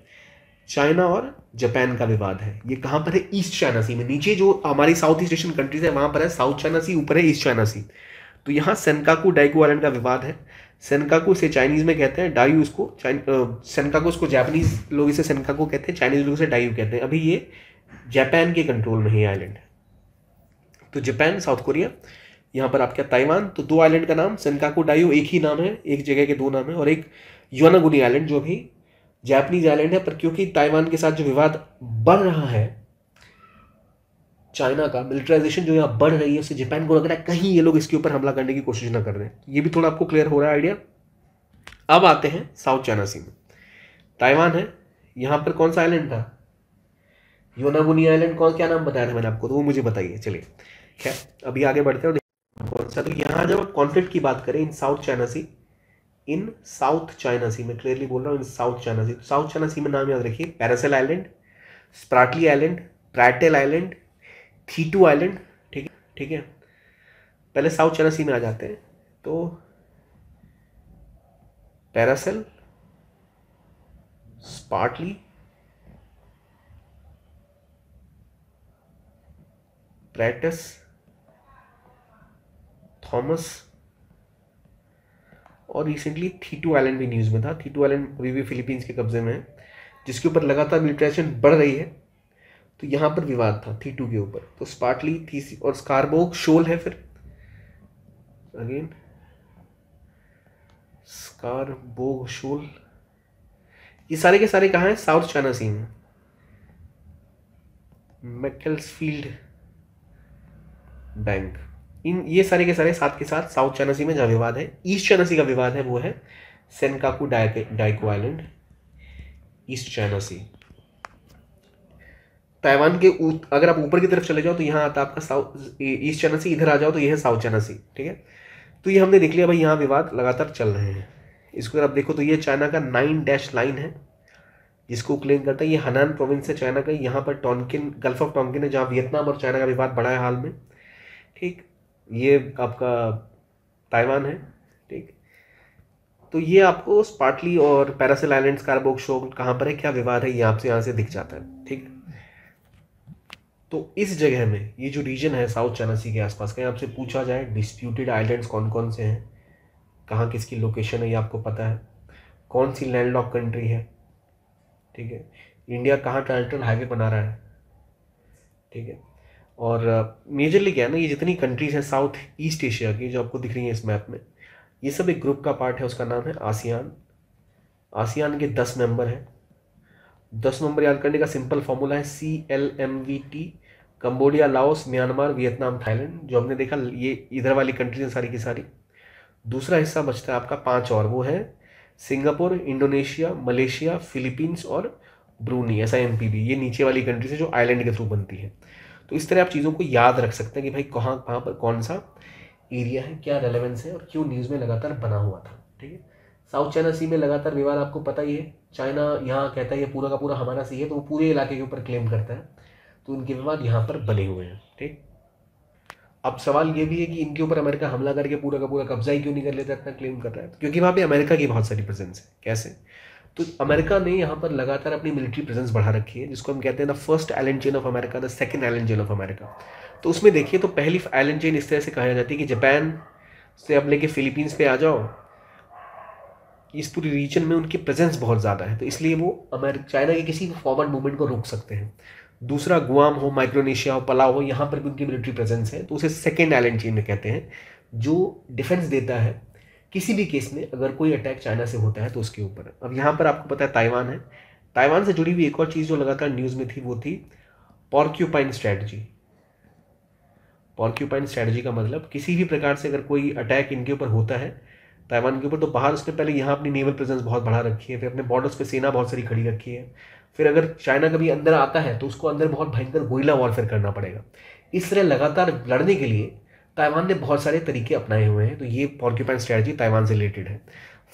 चाइना और जापान का विवाद है ये कहाँ पर है ईस्ट चाइना सी में नीचे जो हमारी साउथ ईस्ट एशियन कंट्रीज है वहाँ पर है साउथ चाइना सी ऊपर है ईस्ट चाइना सी तो यहाँ सेनकाकू डाइको आइलैंड का विवाद है सेनकाकू इसे चाइनीज में कहते हैं डायू इसको सेनकाकू इसको जापानीज लोग इसे सेनकाकू कहते हैं चाइनीज लोग इसे डायू कहते हैं अभी ये जापान के कंट्रोल में ही आइलैंड है तो जापान साउथ कोरिया यहाँ पर आपका ताइवान तो दो आइलैंड का नाम सेनकाकू डायू एक ही नाम है एक जगह के दो नाम है और एक योनागुनी आइलैंड जो भी जापानीज आइलैंड है पर क्योंकि ताइवान के साथ जो विवाद बढ़ रहा है चाइना का मिलिट्राइजेशन जो यहाँ बढ़ रही है उससे जापान को लग रहा है कहीं ये लोग इसके ऊपर हमला करने की कोशिश ना कर रहे हैं ये भी थोड़ा आपको क्लियर हो रहा है आइडिया अब आते हैं साउथ चाइना सी में ताइवान है यहाँ पर कौन सा आइलैंड था योनागुनी आइलैंड कौन क्या नाम बताया था मैंने आपको तो वो मुझे बताइए चलिए खैर अभी आगे बढ़ते हैं कौन सा तो यहाँ जब आप कॉन्फ्लिक्ट की बात करें in South China Sea in South China Sea मैं क्लियरली बोल रहा हूँ in South China Sea South China Sea में नाम याद रखिए Paracel island Spratly island Pratas island Thitu island ठीक है ठीक है पहले साउथ चाइना सी में आ जाते हैं तो पैरासेल स्पार्टली प्रैटस थॉमस और रिसेंटली थीटू आइलैंड भी न्यूज़ में था थीटू आइलैंड अभी भी फिलीपींस के कब्ज़े में है जिसके ऊपर लगातार मिलिट्रेशन बढ़ रही है तो यहाँ पर विवाद था थी टू के ऊपर तो स्पार्टली थी और स्कारबोक शोल है फिर अगेन स्कारबोग शोल ये सारे के सारे कहाँ हैं साउथ चाइना सी में फील्ड बैंक इन ये सारे के सारे साथ के साथ साउथ चाइना सी में जहाँ विवाद है ईस्ट चाइना सी का विवाद है वो है Senkaku Diaoyu island East China Sea Taiwan के अगर आप ऊपर की तरफ चले जाओ तो यहाँ आता आपका साउथ ईस्ट चाइना सी इधर आ जाओ तो ये है साउथ चाइना सी ठीक है तो ये हमने देख लिया भाई यहाँ विवाद लगातार चल रहे हैं इसको अगर आप देखो तो ये चाइना का नाइन डैश लाइन है जिसको क्लेम करता है ये हनान प्रोविंस है चाइना का यहाँ पर टॉन्किन गल्फ ऑफ टॉन्किन है जहाँ वियतनाम और चाइना का विवाद बढ़ा है हाल में ठीक ये आपका ताइवान है ठीक तो ये आपको स्पार्टली और पैरासिल आइलैंड्स कार्बोक्शो कहाँ पर है क्या विवाद है ये आपसे यहाँ से दिख जाता है तो इस जगह में ये जो रीजन है साउथ चाइना सी के आसपास कहीं आपसे पूछा जाए डिस्प्यूटेड आइलैंड्स कौन कौन से हैं कहाँ किसकी लोकेशन है ये आपको पता है कौन सी लैंड लॉक कंट्री है ठीक है इंडिया कहाँ ट्राइटल हाईवे बना रहा है ठीक है और मेजरली क्या है ना ये जितनी कंट्रीज हैं साउथ ईस्ट एशिया की जो आपको दिख रही है इस मैप में ये सब एक ग्रुप का पार्ट है उसका नाम है आसियान आसियान के दस मेंबर हैं दस नंबर याद करने का सिंपल फॉर्मूला है C L M V T Cambodia Laos Myanmar Vietnam Thailand जो हमने देखा ये इधर वाली कंट्रीज हैं सारी की सारी दूसरा हिस्सा बचता है आपका पाँच और वो है सिंगापुर इंडोनेशिया मलेशिया फिलीपींस और ब्रूनी ऐसा एम ये नीचे वाली कंट्रीज है जो आइलैंड के थ्रू बनती है तो इस तरह आप चीज़ों को याद रख सकते हैं कि भाई कहाँ कहाँ पर कौन सा एरिया है क्या रेलेवेंस है और क्यों न्यूज़ में लगातार बना हुआ था ठीक है साउथ चाइना सी में लगातार विवाद आपको पता ही है चाइना यहाँ कहता है ये पूरा का पूरा हमारा सी है तो वो पूरे इलाके के ऊपर क्लेम करता है तो उनके विवाद यहाँ पर बने हुए हैं ठीक अब सवाल ये भी है कि इनके ऊपर अमेरिका हमला करके पूरा का पूरा कब्जा ही क्यों नहीं कर लेता इतना क्लेम कर रहा है क्योंकि वहाँ पे अमेरिका की बहुत सारी प्रेजेंस है कैसे तो अमेरिका ने यहाँ पर लगातार अपनी मिलिट्री प्रेजेंस बढ़ा रखी है जिसको हम कहते हैं the first island chain of America the second island chain of America तो उसमें देखिए तो पहली आइलैंड चेन इस तरह से कहा जाती है कि जापान से अब लेके फिलीपींस पे आ जाओ इस पूरी रीजन में उनकी प्रेजेंस बहुत ज़्यादा है तो इसलिए वो अमेरिक चाइना के किसी भी फॉरवर्ड मूवमेंट को रोक सकते हैं दूसरा गुआम हो माइक्रोनेशिया हो पलाव हो यहाँ पर भी उनकी मिलिट्री प्रेजेंस है तो उसे सेकेंड आइलैंड चीन कहते हैं जो डिफेंस देता है किसी भी केस में अगर कोई अटैक चाइना से होता है तो उसके ऊपर अब यहाँ पर आपको पता है ताइवान है ताइवान से जुड़ी हुई एक और चीज़ जो लगातार न्यूज़ में थी वो थी पॉर्क्यूपाइन स्ट्रैटी पॉर्क्यूपाइन स्ट्रैटी का मतलब किसी भी प्रकार से अगर कोई अटैक इनके ऊपर होता है ताइवान के ऊपर तो बाहर उसने पहले यहाँ अपनी नेवल प्रेजेंस बहुत बढ़ा रखी है फिर अपने बॉर्डर्स पे सेना बहुत सारी खड़ी रखी है फिर अगर चाइना कभी अंदर आता है तो उसको अंदर बहुत भयंकर गोइला वॉरफेयर करना पड़ेगा इस तरह लगातार लड़ने के लिए ताइवान ने बहुत सारे तरीके अपनाए हुए हैं तो ये पॉर्क्यूपाइन स्ट्रैटेजी ताइवान से रिलेटेड है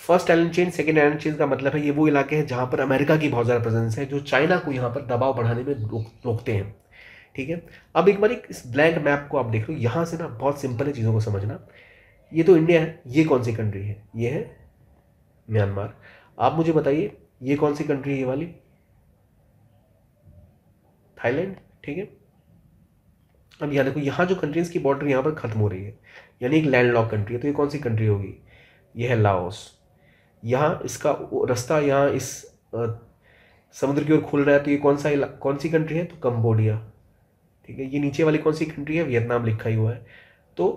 first island chain second island chain का मतलब है ये वो इलाके हैं जहाँ पर अमेरिका की बहुत ज़्यादा प्रेजेंस है जो चाइना को यहाँ पर दबाव बढ़ाने में रोकते हैं ठीक है अब एक बार एक इस ब्लैंक मैप को आप देख लो यहाँ से ना बहुत सिंपल है चीज़ों को समझना ये तो इंडिया है ये कौन सी कंट्री है ये है म्यांमार आप मुझे बताइए ये कौन सी कंट्री है वाली थाईलैंड ठीक है अब यहाँ देखो यहाँ जो कंट्रीज की बॉर्डर यहाँ पर ख़त्म हो रही है यानी एक लैंड लॉक कंट्री है तो ये कौन सी कंट्री होगी यह है लाओस यहाँ इसका रास्ता यहाँ इस समुद्र की ओर खुल रहा है तो ये कौन सा कौन सी कंट्री है तो कंबोडिया ठीक है ये नीचे वाली कौन सी कंट्री है वियतनाम लिखा ही हुआ है तो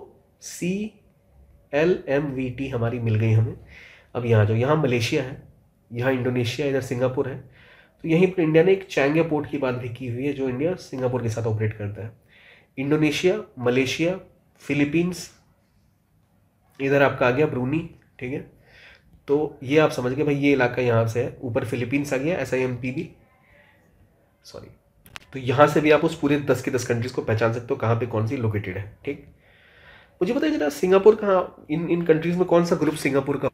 C L M V T हमारी मिल गई हमें अब यहाँ जो यहाँ मलेशिया है यहाँ इंडोनेशिया इधर सिंगापुर है तो यहीं पर इंडिया ने एक चैंगे पोर्ट की बात भी की हुई है जो इंडिया सिंगापुर के साथ ऑपरेट करता है इंडोनेशिया मलेशिया फिलीपींस इधर आपका आ गया ब्रूनी ठीक है तो ये आप समझ गए भाई ये इलाका यहाँ से है ऊपर फिलीपींस आ गया एस आई एम पी भी सॉरी तो यहाँ से भी आप उस पूरे दस के दस कंट्रीज़ को पहचान सकते हो कहाँ पे कौन सी लोकेटेड है ठीक मुझे पता है जरा सिंगापुर कहाँ इन इन कंट्रीज़ में कौन सा ग्रुप सिंगापुर का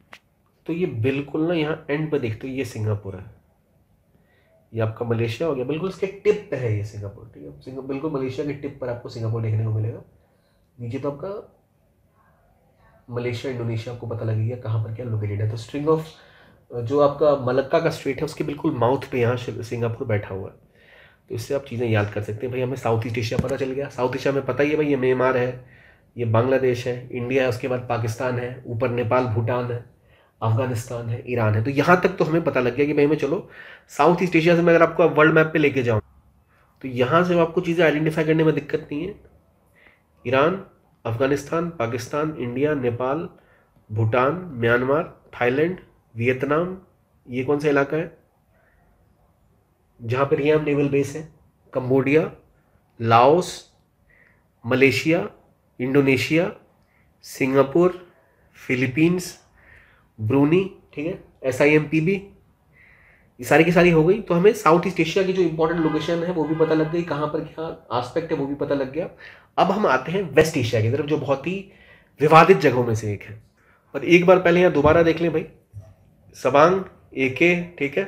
तो ये बिल्कुल ना यहाँ एंड पे देखते हो ये सिंगापुर है ये आपका मलेशिया हो गया बिल्कुल इसके टिप पे है ये सिंगापुर ठीक है सिंगा बिल्कुल मलेशिया के टिप पर आपको सिंगापुर देखने को मिलेगा नीचे तो आपका मलेशिया इंडोनेशिया आपको पता लगेगा कहाँ पर क्या लोकेटेड है तो स्ट्रिंग ऑफ जो आपका मलक्का का स्ट्रीट है उसके बिल्कुल माउथ पे यहाँ सिंगापुर बैठा हुआ है तो इससे आप चीज़ें याद कर सकते हैं भाई हमें साउथ ईस्ट एशिया पता चल गया साउथ एशिया में पता ही है भाई ये म्यांमार है ये बांग्लादेश है इंडिया है उसके बाद पाकिस्तान है ऊपर नेपाल भूटान है अफगानिस्तान है ईरान है तो यहाँ तक तो हमें पता लग गया कि भाई मैं चलो साउथ ईस्ट एशिया से मैं अगर आपको वर्ल्ड मैप पे लेके जाऊँ तो यहाँ से आपको चीज़ें आइडेंटिफाई करने में दिक्कत नहीं है Iran Afghanistan Pakistan India Nepal Bhutan Myanmar Thailand Vietnam ये कौन सा इलाका है जहाँ पर रियाम नेवल बेस है Cambodia Laos Malaysia Indonesia Singapore Philippines Brunei ठीक है S I M P B ये सारी की सारी हो गई तो हमें साउथ ईस्ट एशिया की जो इंपॉर्टेंट लोकेशन है वो भी पता लग गई कहाँ पर क्या आस्पेक्ट है वो भी पता लग गया अब हम आते हैं वेस्ट एशिया की तरफ जो बहुत ही विवादित जगहों में से एक है और एक बार पहले यहाँ दोबारा देख लें भाई सबांग ए के ठीक है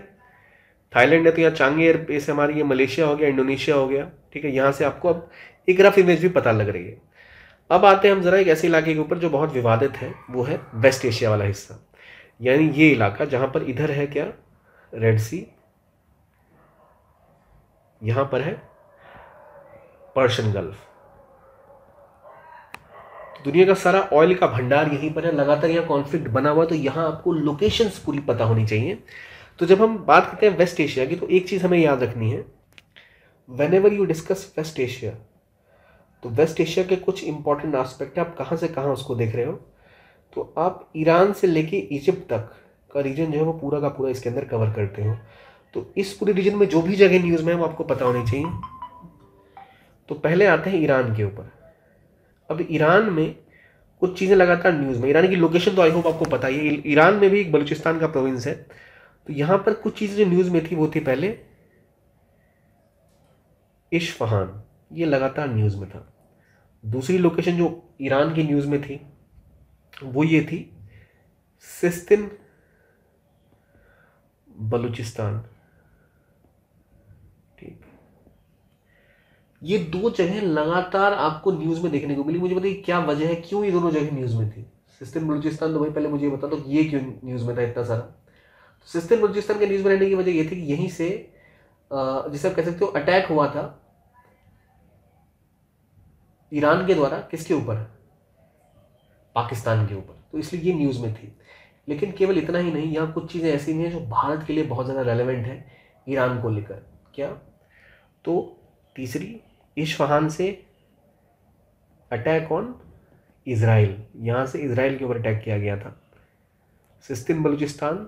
थाईलैंड है तो यहाँ चांगे एयरपेस हमारी ये मलेशिया हो गया इंडोनेशिया हो गया ठीक है यहाँ से आपको अब एक रफ इमेज भी पता लग रही है अब आते हैं हम ज़रा एक ऐसे इलाके के ऊपर जो बहुत विवादित है वो है वेस्ट एशिया वाला हिस्सा यानी ये इलाका जहां पर इधर है क्या रेड सी यहां पर है पर्शियन गल्फ तो दुनिया का सारा ऑयल का भंडार यहीं पर है लगातार यहाँ कॉन्फ्लिक्ट बना हुआ है तो यहाँ आपको लोकेशंस पूरी पता होनी चाहिए तो जब हम बात करते हैं वेस्ट एशिया की तो एक चीज़ हमें याद रखनी है whenever you discuss West Asia तो वेस्ट एशिया के कुछ इंपॉर्टेंट आस्पेक्ट है आप कहाँ से कहाँ उसको देख रहे हो तो आप ईरान से लेके इजिप्ट तक का रीजन जो है वो पूरा का पूरा इसके अंदर कवर करते हो तो इस पूरे रीजन में जो भी जगह न्यूज़ में है वो आपको पता होनी चाहिए तो पहले आते हैं ईरान के ऊपर अब ईरान में कुछ चीज़ें लगातार न्यूज़ में ईरान की लोकेशन तो आई होप आपको पता ही है ईरान में भी एक बलूचिस्तान का प्रोविंस है तो यहाँ पर कुछ चीज़ें जो न्यूज़ में थी वो थी पहले इशफहान ये लगातार न्यूज़ में था दूसरी लोकेशन जो ईरान की न्यूज़ में थी वो ये थी सिस्तिन बलूचिस्तान ठीक ये दो जगह लगातार आपको न्यूज़ में देखने को मिली मुझे बताइए क्या वजह है क्यों ये दोनों जगह न्यूज़ में थी सिस्तिन बलूचिस्तान तो भाई पहले मुझे बता दो तो ये क्यों न्यूज़ में था इतना सारा तो सिस्तिन बलूचिस्तान के न्यूज़ में रहने की वजह ये थी कि यहीं से जिसे आप कह सकते हो अटैक हुआ था ईरान के द्वारा किसके ऊपर पाकिस्तान के ऊपर तो इसलिए ये न्यूज़ में थी लेकिन केवल इतना ही नहीं यहाँ कुछ चीज़ें ऐसी हैं जो भारत के लिए बहुत ज़्यादा रेलिवेंट है ईरान को लेकर क्या तो तीसरी इशफहान से अटैक ऑन इसराइल यहाँ से इसराइल के ऊपर अटैक किया गया था सिस्तिन बलूचिस्तान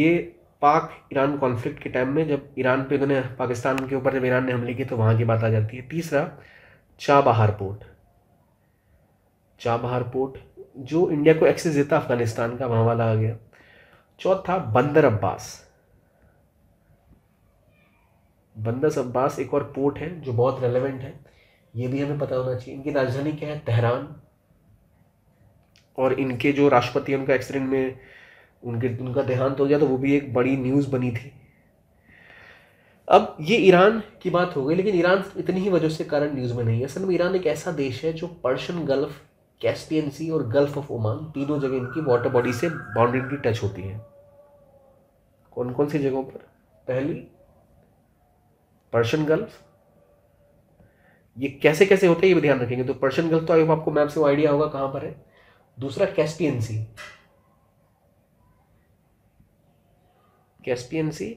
ये पाक ईरान कॉन्फ्लिक्ट के टाइम में जब ईरान पे उन्होंने पाकिस्तान के ऊपर जब ईरान ने हमले किए तो वहाँ की बात आ जाती है तीसरा चाबहार पोर्ट चाबहार पोर्ट जो इंडिया को एक्सेस देता अफगानिस्तान का वहां वाला आ गया चौथा बंदर अब्बास बंदर अब्बास एक और पोर्ट है जो बहुत रेलेवेंट है ये भी हमें पता होना चाहिए इनकी राजधानी क्या है तेहरान और इनके जो राष्ट्रपति उनका एक्सीडेंट में उनके उनका देहांत हो गया तो वो भी एक बड़ी न्यूज़ बनी थी अब ये ईरान की बात हो गई लेकिन ईरान इतनी ही वजह से करंट न्यूज़ में नहीं है असल में ईरान एक ऐसा देश है जो पर्शियन गल्फ कैस्पियन सी और गल्फ ऑफ ओमान तीनों जगह इनकी वाटर बॉडी से बाउंड्री की टच होती है कौन कौन सी जगहों पर पहली पर्शियन गल्फ ये कैसे कैसे होते हैं ये भी ध्यान रखेंगे तो पर्शियन गल्फ तो अभी आपको मैप से आइडिया होगा कहां पर है दूसरा कैस्पियन सी कैस्पियन सी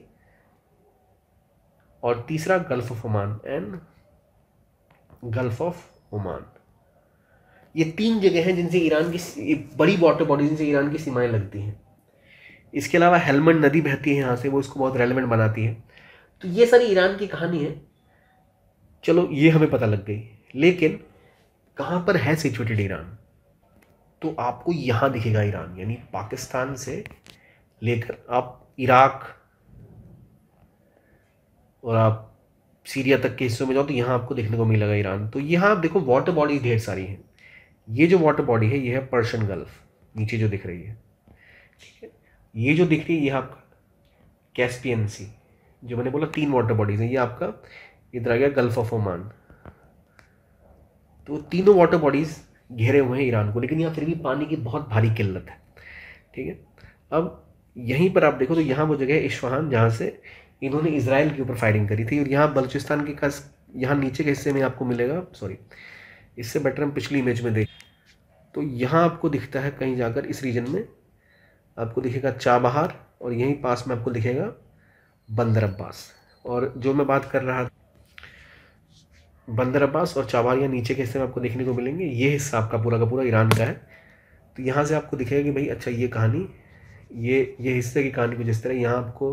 और तीसरा Gulf of Oman and Gulf of Oman ये तीन जगह हैं जिनसे ईरान की बड़ी वाटर बॉडी जिनसे ईरान की सीमाएं लगती हैं इसके अलावा हेलमेंट नदी बहती है यहाँ से वो इसको बहुत रेलिवेंट बनाती है तो ये सारी ईरान की कहानी है चलो ये हमें पता लग गई लेकिन कहाँ पर है सिचुएटेड ईरान तो आपको यहाँ दिखेगा ईरान यानी पाकिस्तान से लेकर आप इराक़ और आप सीरिया तक के हिस्सों में जाओ तो यहाँ आपको देखने को मिलेगा ईरान तो यहाँ आप देखो वाटर बॉडीज ढेर सारी हैं ये जो वाटर बॉडी है ये है पर्शियन गल्फ नीचे जो दिख रही है ठीक है ये जो दिख रही है ये आपका कैस्पियन सी जो मैंने बोला तीन वाटर बॉडीज़ हैं ये आपका इधर आ गया गल्फ ऑफ ओमान तो तीनों वाटर बॉडीज़ घेरे हुए हैं ईरान को लेकिन यहाँ फिर भी पानी की बहुत भारी किल्लत है ठीक है अब यहीं पर आप देखो तो यहाँ वो जगह है इश्वाहान जहाँ से इन्होंने इसराइल के ऊपर फायरिंग करी थी और यहाँ बलूचिस्तान के खास यहाँ नीचे के हिस्से में आपको मिलेगा सॉरी इससे बेटर हम पिछली इमेज में देख तो यहाँ आपको दिखता है कहीं जाकर इस रीजन में आपको दिखेगा चाबहार और यहीं पास में आपको दिखेगा बंदर अब्बास और जो मैं बात कर रहा था बंदर अब्बास और चाबहार या नीचे के हिस्से में आपको देखने को मिलेंगे ये हिस्सा आपका पूरा का पूरा ईरान का है तो यहाँ से आपको दिखेगा कि भाई अच्छा ये कहानी ये ये हिस्से की कहानी को जिस तरह यहाँ आपको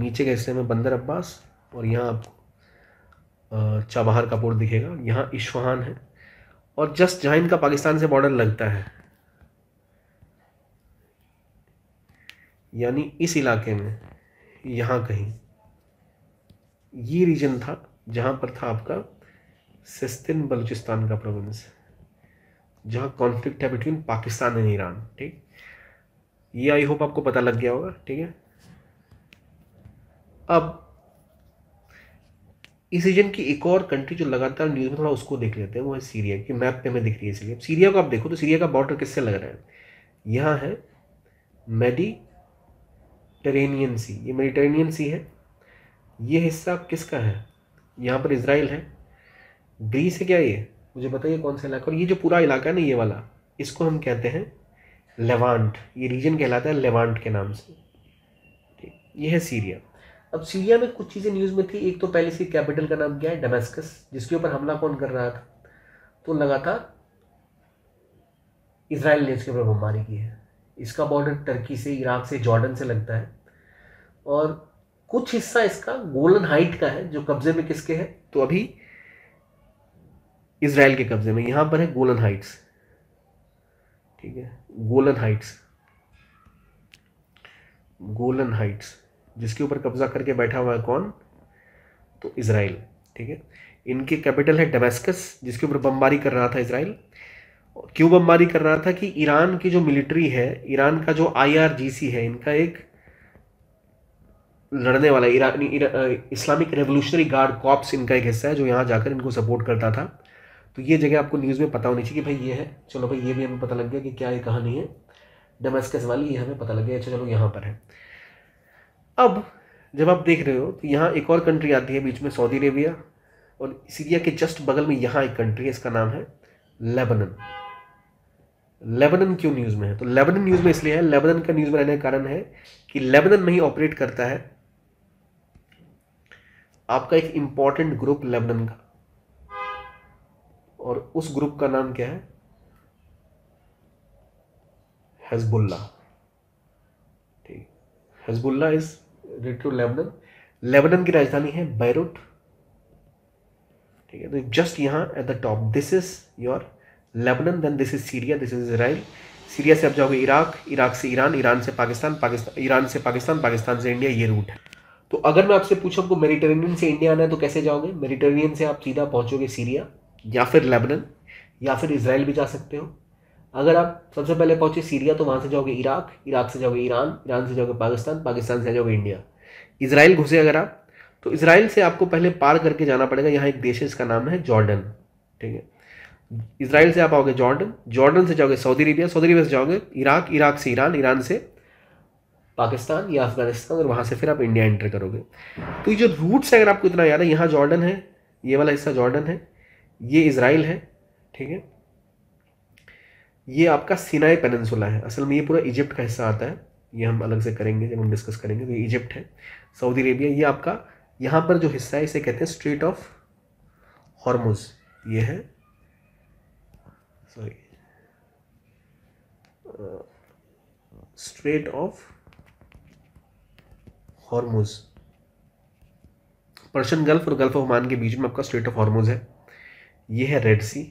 नीचे के हिस्से में बंदर अब्बास और यहाँ आपको चाबहार का पोर्ट दिखेगा यहाँ इश्वान है और जस्ट जहाँ का पाकिस्तान से बॉर्डर लगता है यानी इस इलाके में यहाँ कहीं ये रीजन था जहाँ पर था आपका सिस्तिन बलूचिस्तान का प्रोविंस जहाँ कॉन्फ्लिक्ट है बिटवीन पाकिस्तान एंड ईरान ठीक ये आई होप आपको पता लग गया होगा ठीक है अब इस रीजन की एक और कंट्री जो लगातार न्यूज़ में थोड़ा उसको देख लेते हैं वो है सीरिया की मैप पे हमें दिख रही है इसलिए सीरिया को आप देखो तो सीरिया का बॉर्डर किससे लग रहा है यहाँ है मेडिटेरेनियन सी ये मेडिटेरेनियन सी है ये हिस्सा किसका है यहाँ पर इसराइल है ग्रीस है क्या ये मुझे बताइए कौन सा इलाका और ये जो पूरा इलाका है ना ये वाला इसको हम कहते हैं लेवांट ये रीजन कहलाता है लेवांट के नाम से ठीक ये है सीरिया अब सीरिया में कुछ चीज़ें न्यूज़ में थी एक तो पहले से कैपिटल का नाम क्या है डेमेस्कस जिसके ऊपर हमला कौन कर रहा था तो लगातार इसराइल ने उसके ऊपर बमबारी की है इसका बॉर्डर टर्की से इराक से जॉर्डन से लगता है और कुछ हिस्सा इसका गोलन हाइट का है जो कब्जे में किसके है तो अभी इसराइल के कब्जे में यहाँ पर है गोलन हाइट्स ठीक है गोलन हाइट्स गोलन हाइट्स जिसके ऊपर कब्जा करके बैठा हुआ है कौन तो इसराइल ठीक है इनके कैपिटल है डेमेस्कस जिसके ऊपर बमबारी कर रहा था इसराइल क्यों बमबारी कर रहा था कि ईरान की जो मिलिट्री है ईरान का जो आईआरजीसी है इनका एक लड़ने वाला ईरानी इस्लामिक रेवोल्यूशनरी गार्ड कॉप्स इनका एक हिस्सा है जो यहाँ जाकर इनको सपोर्ट करता था तो ये जगह आपको न्यूज़ में पता होनी चाहिए कि भाई ये है चलो भाई ये भी हमें पता लग गया कि क्या ये कहानी है डेमेस्कस वाली ये हमें पता लग गया अच्छा चलो यहाँ पर है अब जब आप देख रहे हो तो यहाँ एक और कंट्री आती है बीच में सऊदी अरेबिया और सीरिया के जस्ट बगल में यहाँ एक कंट्री है इसका नाम है लेबनन लेबनन क्यों न्यूज़ में है तो लेबनन न्यूज़ में इसलिए है लेबनन का न्यूज़ में रहने का कारण है कि लेबनन में ही ऑपरेट करता है आपका एक इम्पॉर्टेंट ग्रुप लेबनन का और उस ग्रुप का नाम क्या है Hezbollah Hezbollah is related to Lebanon Lebanon की राजधानी है बैरूट ठीक है तो जस्ट यहाँ at the top this is your Lebanon then this is Syria this is Israel Syria से आप जाओगे इराक इराक से ईरान ईरान से पाकिस्तान पाकिस्तान ईरान से पाकिस्तान पाकिस्तान से इंडिया ये रूट है तो अगर मैं आपसे पूछूं आपको मेडिटेरेनियन से इंडिया आना है तो कैसे जाओगे मेडिटेरेनियन से आप सीधा पहुंचोगे सीरिया या फिर लेबनन या फिर इसराइल भी जा सकते हो अगर आप सबसे पहले पहुँचे सीरिया तो वहाँ से जाओगे इराक इराक से जाओगे ईरान ईरान से जाओगे पाकिस्तान पाकिस्तान से जाओगे इंडिया इसराइल घुसे अगर आप तो इसराइल से आपको पहले पार करके जाना पड़ेगा यहाँ एक देश है इसका नाम है जॉर्डन ठीक है इसराइल से आप आओगे जॉर्डन जॉर्डन से जाओगे सऊदी अरेबिया सऊदी अरेबिया से जाओगे इराक इराक से ईरान ईरान से पाकिस्तान या अफगानिस्तान और वहाँ से फिर आप इंडिया एंटर करोगे तो ये जो रूट्स है अगर आपको इतना याद है यहाँ जॉर्डन है ये वाला हिस्सा जॉर्डन है ये इसराइल है ठीक है ये आपका सीनाई पेनसुला है असल में ये पूरा इजिप्ट का हिस्सा आता है ये हम अलग से करेंगे जब हम डिस्कस करेंगे तो ये इजिप्ट है सऊदी अरेबिया ये आपका यहाँ पर जो हिस्सा है इसे कहते हैं स्ट्रेट ऑफ हॉर्मोज ये है sorry strait of Hormuz Persian Gulf और गल्फ ऑफ मान के बीच में आपका स्ट्रेट ऑफ हॉर्मोज है ये है रेड सी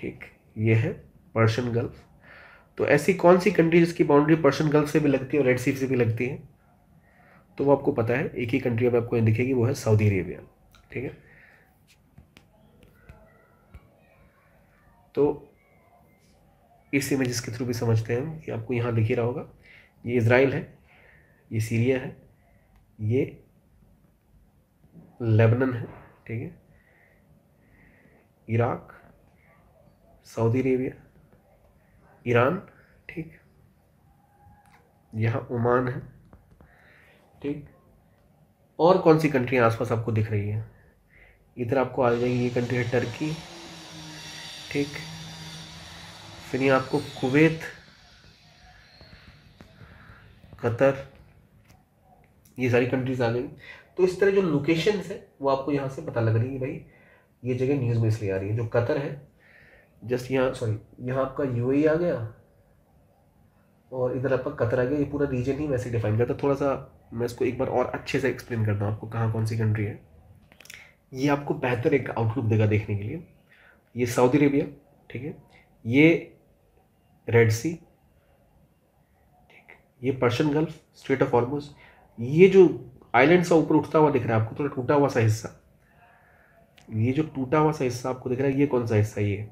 ठीक ये है पर्शियन गल्फ तो ऐसी कौन सी कंट्री जिसकी बाउंड्री पर्शियन गल्फ से भी लगती है और रेड सी से भी लगती है तो वो आपको पता है एक ही कंट्री अब आपको दिखेगी वो है सऊदी अरेबिया ठीक है तो इस इमेज के थ्रू भी समझते हैं कि आपको यहाँ ही रहा होगा ये इसराइल है ये सीरिया है ये लेबनन है ठीक है इराक़ सऊदी अरेबिया ईरान ठीक यहाँ ओमान है ठीक और कौन सी कंट्रियाँ आसपास आपको दिख रही है इधर आपको आ जाएगी ये कंट्री है टर्की ठीक फिर यहाँ आपको कुवैत कतर ये सारी कंट्रीज आ गई तो इस तरह जो लोकेशंस है वो आपको यहाँ से पता लग रही है भाई ये जगह न्यूज़ में इसलिए आ रही है जो कतर है जस्ट यहाँ सॉरी यहाँ आपका यू e आ गया और इधर आपका कतर आ गया ये पूरा रीजन ही वैसे डिफाइन करता तो थोड़ा सा मैं इसको एक बार और अच्छे से एक्सप्लेन करता हूँ आपको कहाँ कौन सी कंट्री है ये आपको बेहतर एक आउटलुक देगा देखने के लिए ये सऊदी अरेबिया ठीक है ये रेड सी ठीक ये Persian Gulf Strait of Hormuz ये जो आइलैंड सा ऊपर उठता हुआ दिख रहा है आपको थोड़ा टूटा हुआ सा हिस्सा ये जो टूटा हुआ सा हिस्सा आपको दिख रहा है ये कौन सा हिस्सा ये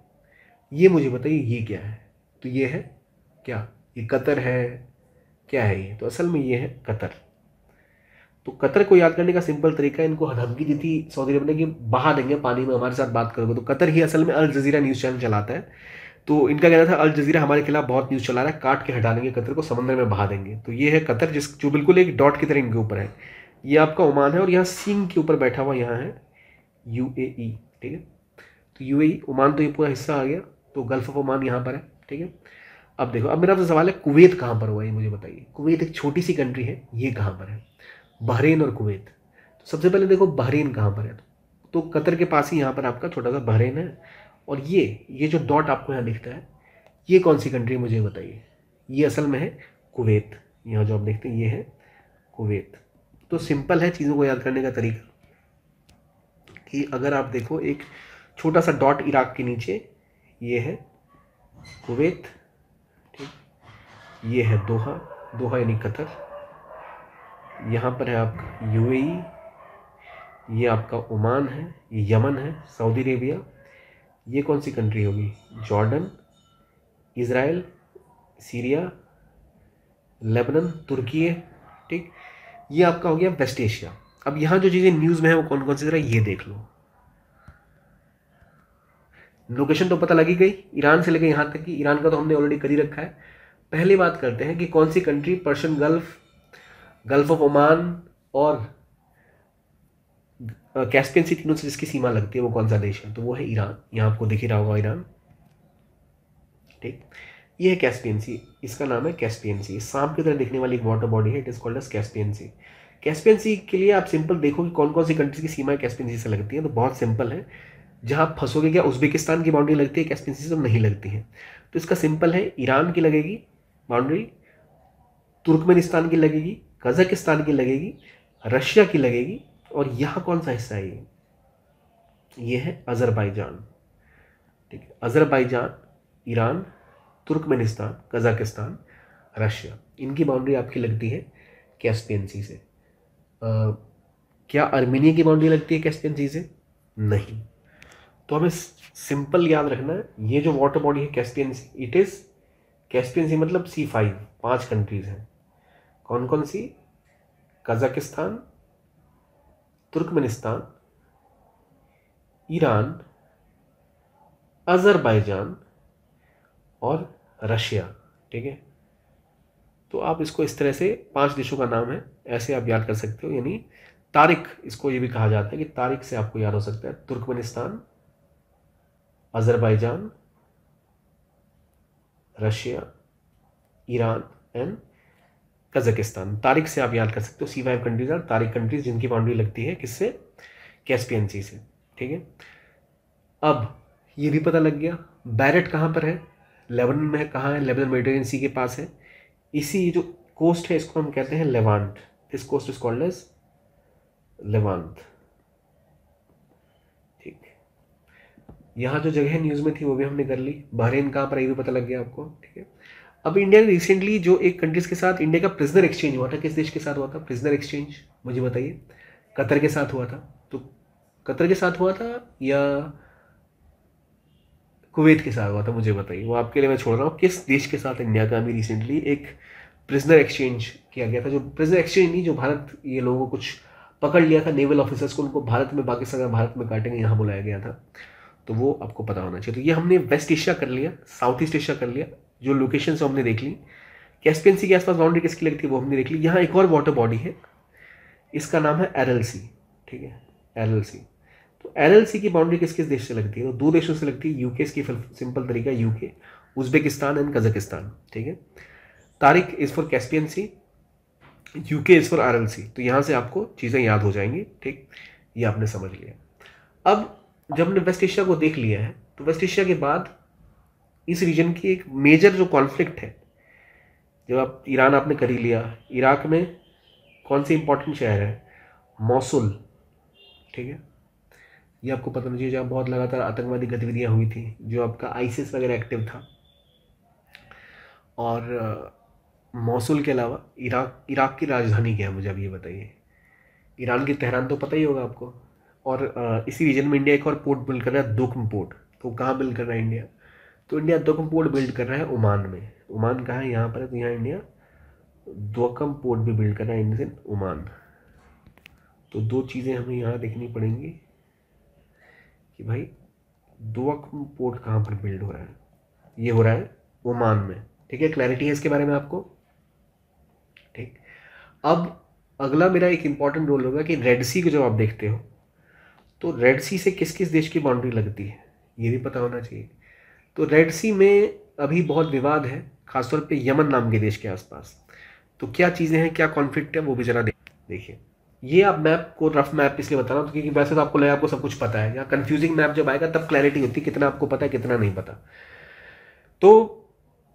ये मुझे बताइए ये क्या है तो ये है क्या ये कतर है क्या है ये तो असल में ये है कतर तो कतर को याद करने का सिंपल तरीका है इनको धमकी दी थी सऊदी अरब ने कि बहा देंगे पानी में हमारे साथ बात करोगे तो कतर ही असल में अल जजीरा न्यूज़ चैनल चलाता है तो इनका कहना था अल जजीरा हमारे खिलाफ बहुत न्यूज़ चला रहा है काट के हटा देंगे कतर को समंदर में बहा देंगे तो ये है कतर जिस जो बिल्कुल एक डॉट की तरह इनके ऊपर है ये आपका ओमान है और यहाँ सिंह के ऊपर बैठा हुआ यहाँ है यू ठीक है तो यू ओमान तो ये पूरा हिस्सा आ गया तो गल्फ ऑफ ओमान यहाँ पर है ठीक है अब देखो अब मेरा आपसे सवाल है कुवैत कहाँ पर हुआ ये मुझे बताइए कुवैत एक छोटी सी कंट्री है ये कहाँ पर है बहरीन और कुवैत तो सबसे पहले देखो बहरीन कहाँ पर है तो कतर के पास ही यहाँ पर आपका छोटा सा बहरीन है और ये ये जो डॉट आपको यहाँ दिखता है ये कौन सी कंट्री मुझे बताइए ये असल में है कुवैत यहाँ जो आप देखते हैं ये है कुवैत तो सिंपल है चीज़ों को याद करने का तरीका कि अगर आप देखो एक छोटा सा डॉट इराक के नीचे ये है कुवैत ठीक ये है दोहा दोहा यानी कतर यहाँ पर है आपका यूएई ये आपका ओमान है ये यमन है सऊदी अरेबिया ये कौन सी कंट्री होगी जॉर्डन इसराइल सीरिया लेबनन तुर्की है ठीक ये आपका हो गया वेस्ट एशिया अब यहाँ जो चीज़ें न्यूज़ में है वो कौन कौन सी ज़रा ये देख लो लोकेशन तो पता लगी गई ईरान से लेकर यहाँ तक कि ईरान का तो हमने ऑलरेडी कर ही रखा है पहली बात करते हैं कि कौन सी country Persian Gulf Gulf of Oman और कैस्पियन सी तीनों से जिसकी सीमा लगती है वो कौन सा देश है तो वो है ईरान यहाँ आपको दिख ही रहा होगा ईरान ठीक ये है कैस्पियन सी इसका नाम है कैस्पियन सी सांप की तरह दिखने वाली एक वाटर बॉडी है it is called as Caspian Sea Caspian Sea के लिए आप सिंपल देखो कि कौन कौन सी कंट्री की सीमाएं कैस्पियन सी से लगती है तो बहुत सिंपल है जहाँ आप फंसोगे क्या उज्बेकिस्तान की बाउंड्री लगती है कैस्पियन सी सब नहीं लगती है तो इसका सिंपल है ईरान की लगेगी बाउंड्री तुर्कमेनिस्तान की लगेगी कजाकिस्तान की लगेगी रशिया की लगेगी और यहाँ कौन सा हिस्सा है ये है अज़रबैजान ठीक है Azerbaijan Iran Turkmenistan Kazakhstan Russia इनकी बाउंड्री आपकी लगती है कैस्पियन सी से आ, क्या आर्मेनिया की बाउंड्री लगती है कैस्पियन सी से नहीं तो हमें सिंपल याद रखना है ये जो वाटर बॉडी है Caspian Sea it is Caspian Sea मतलब सी फाइव पांच कंट्रीज़ हैं कौन कौन सी कजाकिस्तान तुर्कमेनिस्तान ईरान अज़रबैजान और रशिया ठीक है तो आप इसको इस तरह से पांच देशों का नाम है ऐसे आप याद कर सकते हो यानी तारिक इसको ये भी कहा जाता है कि तारिक से आपको याद हो सकता है Turkmenistan Azerbaijan Russia Iran and Kazakhstan तारीख से आप याद कर सकते हो सी फाइव कंट्रीज आर तारीख कंट्रीज जिनकी बाउंड्री लगती है किससे कैसपियनसी सी से ठीक है अब ये भी पता लग गया बैरेट कहाँ पर है लेबनन में है कहाँ है लेबनन मेडिटेरियन सी के पास है इसी जो कोस्ट है इसको हम कहते हैं Levant this coast is called as Levant यहाँ जो जगह न्यूज़ में थी वो भी हमने कर ली बहरीन कहाँ पर आई भी पता लग गया आपको ठीक है अब इंडिया ने रिसेंटली जो एक कंट्रीज के साथ इंडिया का प्रिजनर एक्सचेंज हुआ था किस देश के साथ हुआ था प्रिजनर एक्सचेंज मुझे बताइए कतर के साथ हुआ था तो कतर के साथ हुआ था या कुवैत के साथ हुआ था मुझे बताइए वो आपके लिए मैं छोड़ रहा हूँ किस देश के साथ इंडिया का अभी रिसेंटली एक प्रिजनर एक्सचेंज किया गया था जो प्रिजनर एक्सचेंज नहीं जो भारत ये लोगों को कुछ पकड़ लिया था नेवल ऑफिसर्स को उनको भारत में पाकिस्तान भारत में काटेंगे यहाँ बुलाया गया था तो वो आपको पता होना चाहिए तो ये हमने वेस्ट एशिया कर लिया साउथ ईस्ट एशिया कर लिया जो लोकेशन हमने देख ली कैस्पियन सी के आसपास बाउंड्री किसकी लगती है वो हमने देख ली यहाँ एक और वाटर बॉडी है इसका नाम है एर सी ठीक है एर सी तो एर सी की बाउंड्री किस किस देश से लगती है तो दो देशों से लगती है यूके इसकी सिंपल तरीका यूके उज्बेकिस्तान एंड कजाकिस्तान ठीक है तारिक is for Caspian Sea UK is for R तो यहाँ से आपको चीज़ें याद हो जाएंगी ठीक ये आपने समझ लिया अब जब हमने वेस्ट एशिया को देख लिया है तो वेस्ट एशिया के बाद इस रीजन की एक मेजर जो कॉन्फ्लिक्ट है जब आप ईरान आपने कर ही लिया इराक में कौन से इंपॉर्टेंट शहर है मौसुल ठीक है ये आपको पता नहीं चाहिए जहाँ बहुत लगातार आतंकवादी गतिविधियाँ हुई थी जो आपका आईसिस वगैरह एक्टिव था और मौसुल के अलावा इराक इराक की राजधानी क्या है मुझे अब ये बताइए ईरान की तेहरान तो पता ही होगा आपको और इसी रीजन में इंडिया एक और पोर्ट बिल्ड कर रहा है दुखम पोर्ट तो कहाँ बिल्ड कर रहा है इंडिया तो इंडिया दुखम पोर्ट बिल्ड कर रहा है ओमान में ओमान कहाँ है यहाँ पर तो यहाँ इंडिया दुखम पोर्ट भी बिल्ड कर रहा है इंडिया से ओमान तो दो चीज़ें हमें यहाँ देखनी पड़ेंगी कि भाई दुखम पोर्ट कहाँ पर बिल्ड हो रहा है ये हो रहा है ओमान में ठीक है क्लैरिटी है इसके बारे में आपको ठीक अब अगला मेरा एक इंपॉर्टेंट रोल होगा कि रेड सी को जब आप देखते हो तो रेड सी से किस किस देश की बाउंड्री लगती है ये भी पता होना चाहिए तो रेड सी में अभी बहुत विवाद है खासतौर पे यमन नाम के देश के आसपास तो क्या चीज़ें हैं क्या कॉन्फ्लिक्ट है वो भी जरा देखिए ये आप मैप को रफ मैप इसलिए बता रहा हूँ क्योंकि वैसे तो आपको लगे आपको सब कुछ पता है या कन्फ्यूजिंग मैप जब आएगा तब क्लैरिटी होती है कितना आपको पता है कितना नहीं पता तो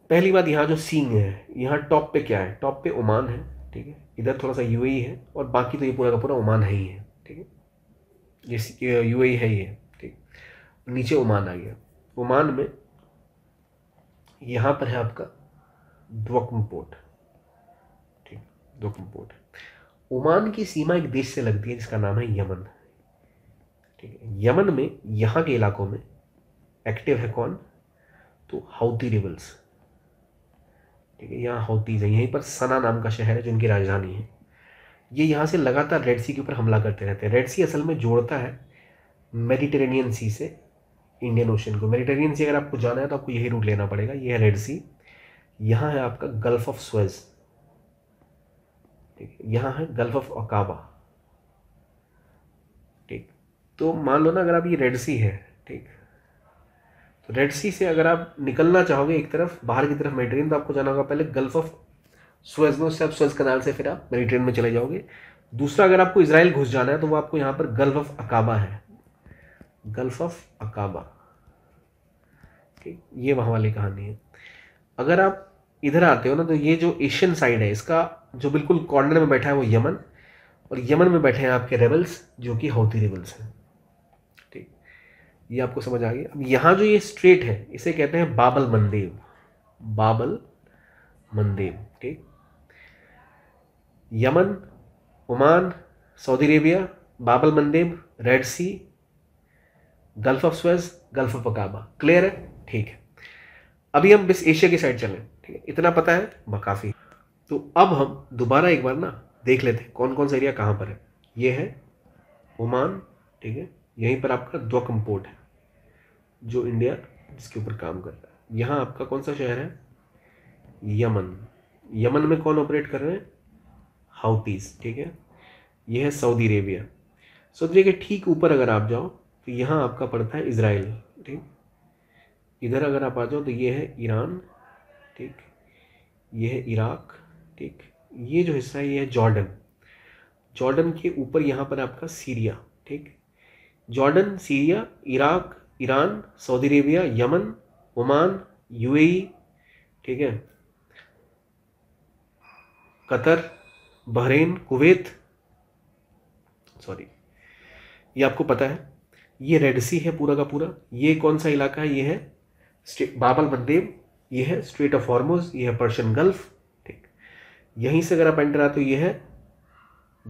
पहली बात यहाँ जो सींग है यहाँ टॉप पे क्या है टॉप पे ओमान है ठीक है इधर थोड़ा सा यू e है और बाकी तो ये पूरा का पूरा ओमान है ही है ठीक है जैसे यू e है ये ठीक नीचे ओमान आ गया ओमान में यहाँ पर है आपका द्वकम पोर्ट ठीक द्वकम पोर्ट ओमान की सीमा एक देश से लगती है जिसका नाम है यमन ठीक है यमन में यहाँ के इलाकों में एक्टिव है कौन तो हाउती रिवल्स ठीक है यहाँ हाउतीज है यहीं पर सना नाम का शहर है जिनकी राजधानी है ये यहाँ से लगातार रेड सी के ऊपर हमला करते रहते हैं रेड सी असल में जोड़ता है मेडिटेरेनियन सी से इंडियन ओशन को मेडिटेरेनियन सी अगर आपको जाना है तो आपको यही रूट लेना पड़ेगा ये है रेड सी यहाँ है आपका गल्फ ऑफ स्वेज ठीक यहाँ है गल्फ ऑफ अकाबा ठीक तो मान लो ना अगर आप ये रेड सी है ठीक तो रेड सी से अगर आप निकलना चाहोगे एक तरफ बाहर की तरफ मेडिटेरेनियन तो आपको जाना होगा पहले गल्फ ऑफ सुएज में उससे आप सुएज कनाल से फिर आप मेरी ट्रेन में चले जाओगे दूसरा अगर आपको इसराइल घुस जाना है तो वो आपको यहाँ पर गल्फ ऑफ अकाबा है गल्फ ऑफ अकाबा ठीक ये वहाँ वाली कहानी है अगर आप इधर आते हो ना तो ये जो एशियन साइड है इसका जो बिल्कुल कॉर्नर में बैठा है वो यमन और यमन में बैठे हैं आपके रेबल्स जो कि हौती रेबल्स हैं ठीक ये आपको समझ आ गई अब यहाँ जो ये स्ट्रेट है इसे कहते हैं बाबल मंदेव बाबल मंदेव ठीक Yemen Oman Saudi Arabia Bab el Mandeb Red Sea Gulf of Suez Gulf of Aqaba clear है ठीक है अभी हम बस एशिया की साइड चलें ठीक है इतना पता है काफ़ी तो अब हम दोबारा एक बार ना देख लेते हैं कौन कौन सा एरिया कहाँ पर है ये है ओमान ठीक है यहीं पर आपका द्वकम पोर्ट है जो इंडिया जिसके ऊपर काम कर रहा है यहाँ आपका कौन सा शहर है यमन यमन में कौन ऑपरेट कर रहे हैं हाउतीस ठीक है यह है सऊदी अरेबिया सऊदी अरेबिया के ठीक ऊपर अगर आप जाओ तो यहाँ आपका पड़ता है इसराइल ठीक इधर अगर आप आ जाओ तो ये है ईरान ठीक ये है इराक ठीक ये जो हिस्सा है ये है जॉर्डन जॉर्डन के ऊपर यहाँ पर आपका सीरिया ठीक Jordan Syria Iraq Iran Saudi Arabia Yemen Oman UAE ठीक है कतर बहरेन कुवैत सॉरी ये आपको पता है ये रेड सी है पूरा का पूरा ये कौन सा इलाका है ये है बाबल मंदेव ये है स्ट्रेट ऑफ हॉर्मोज ये है पर्शियन गल्फ ठीक यहीं से अगर आप एंटर आते हो ये है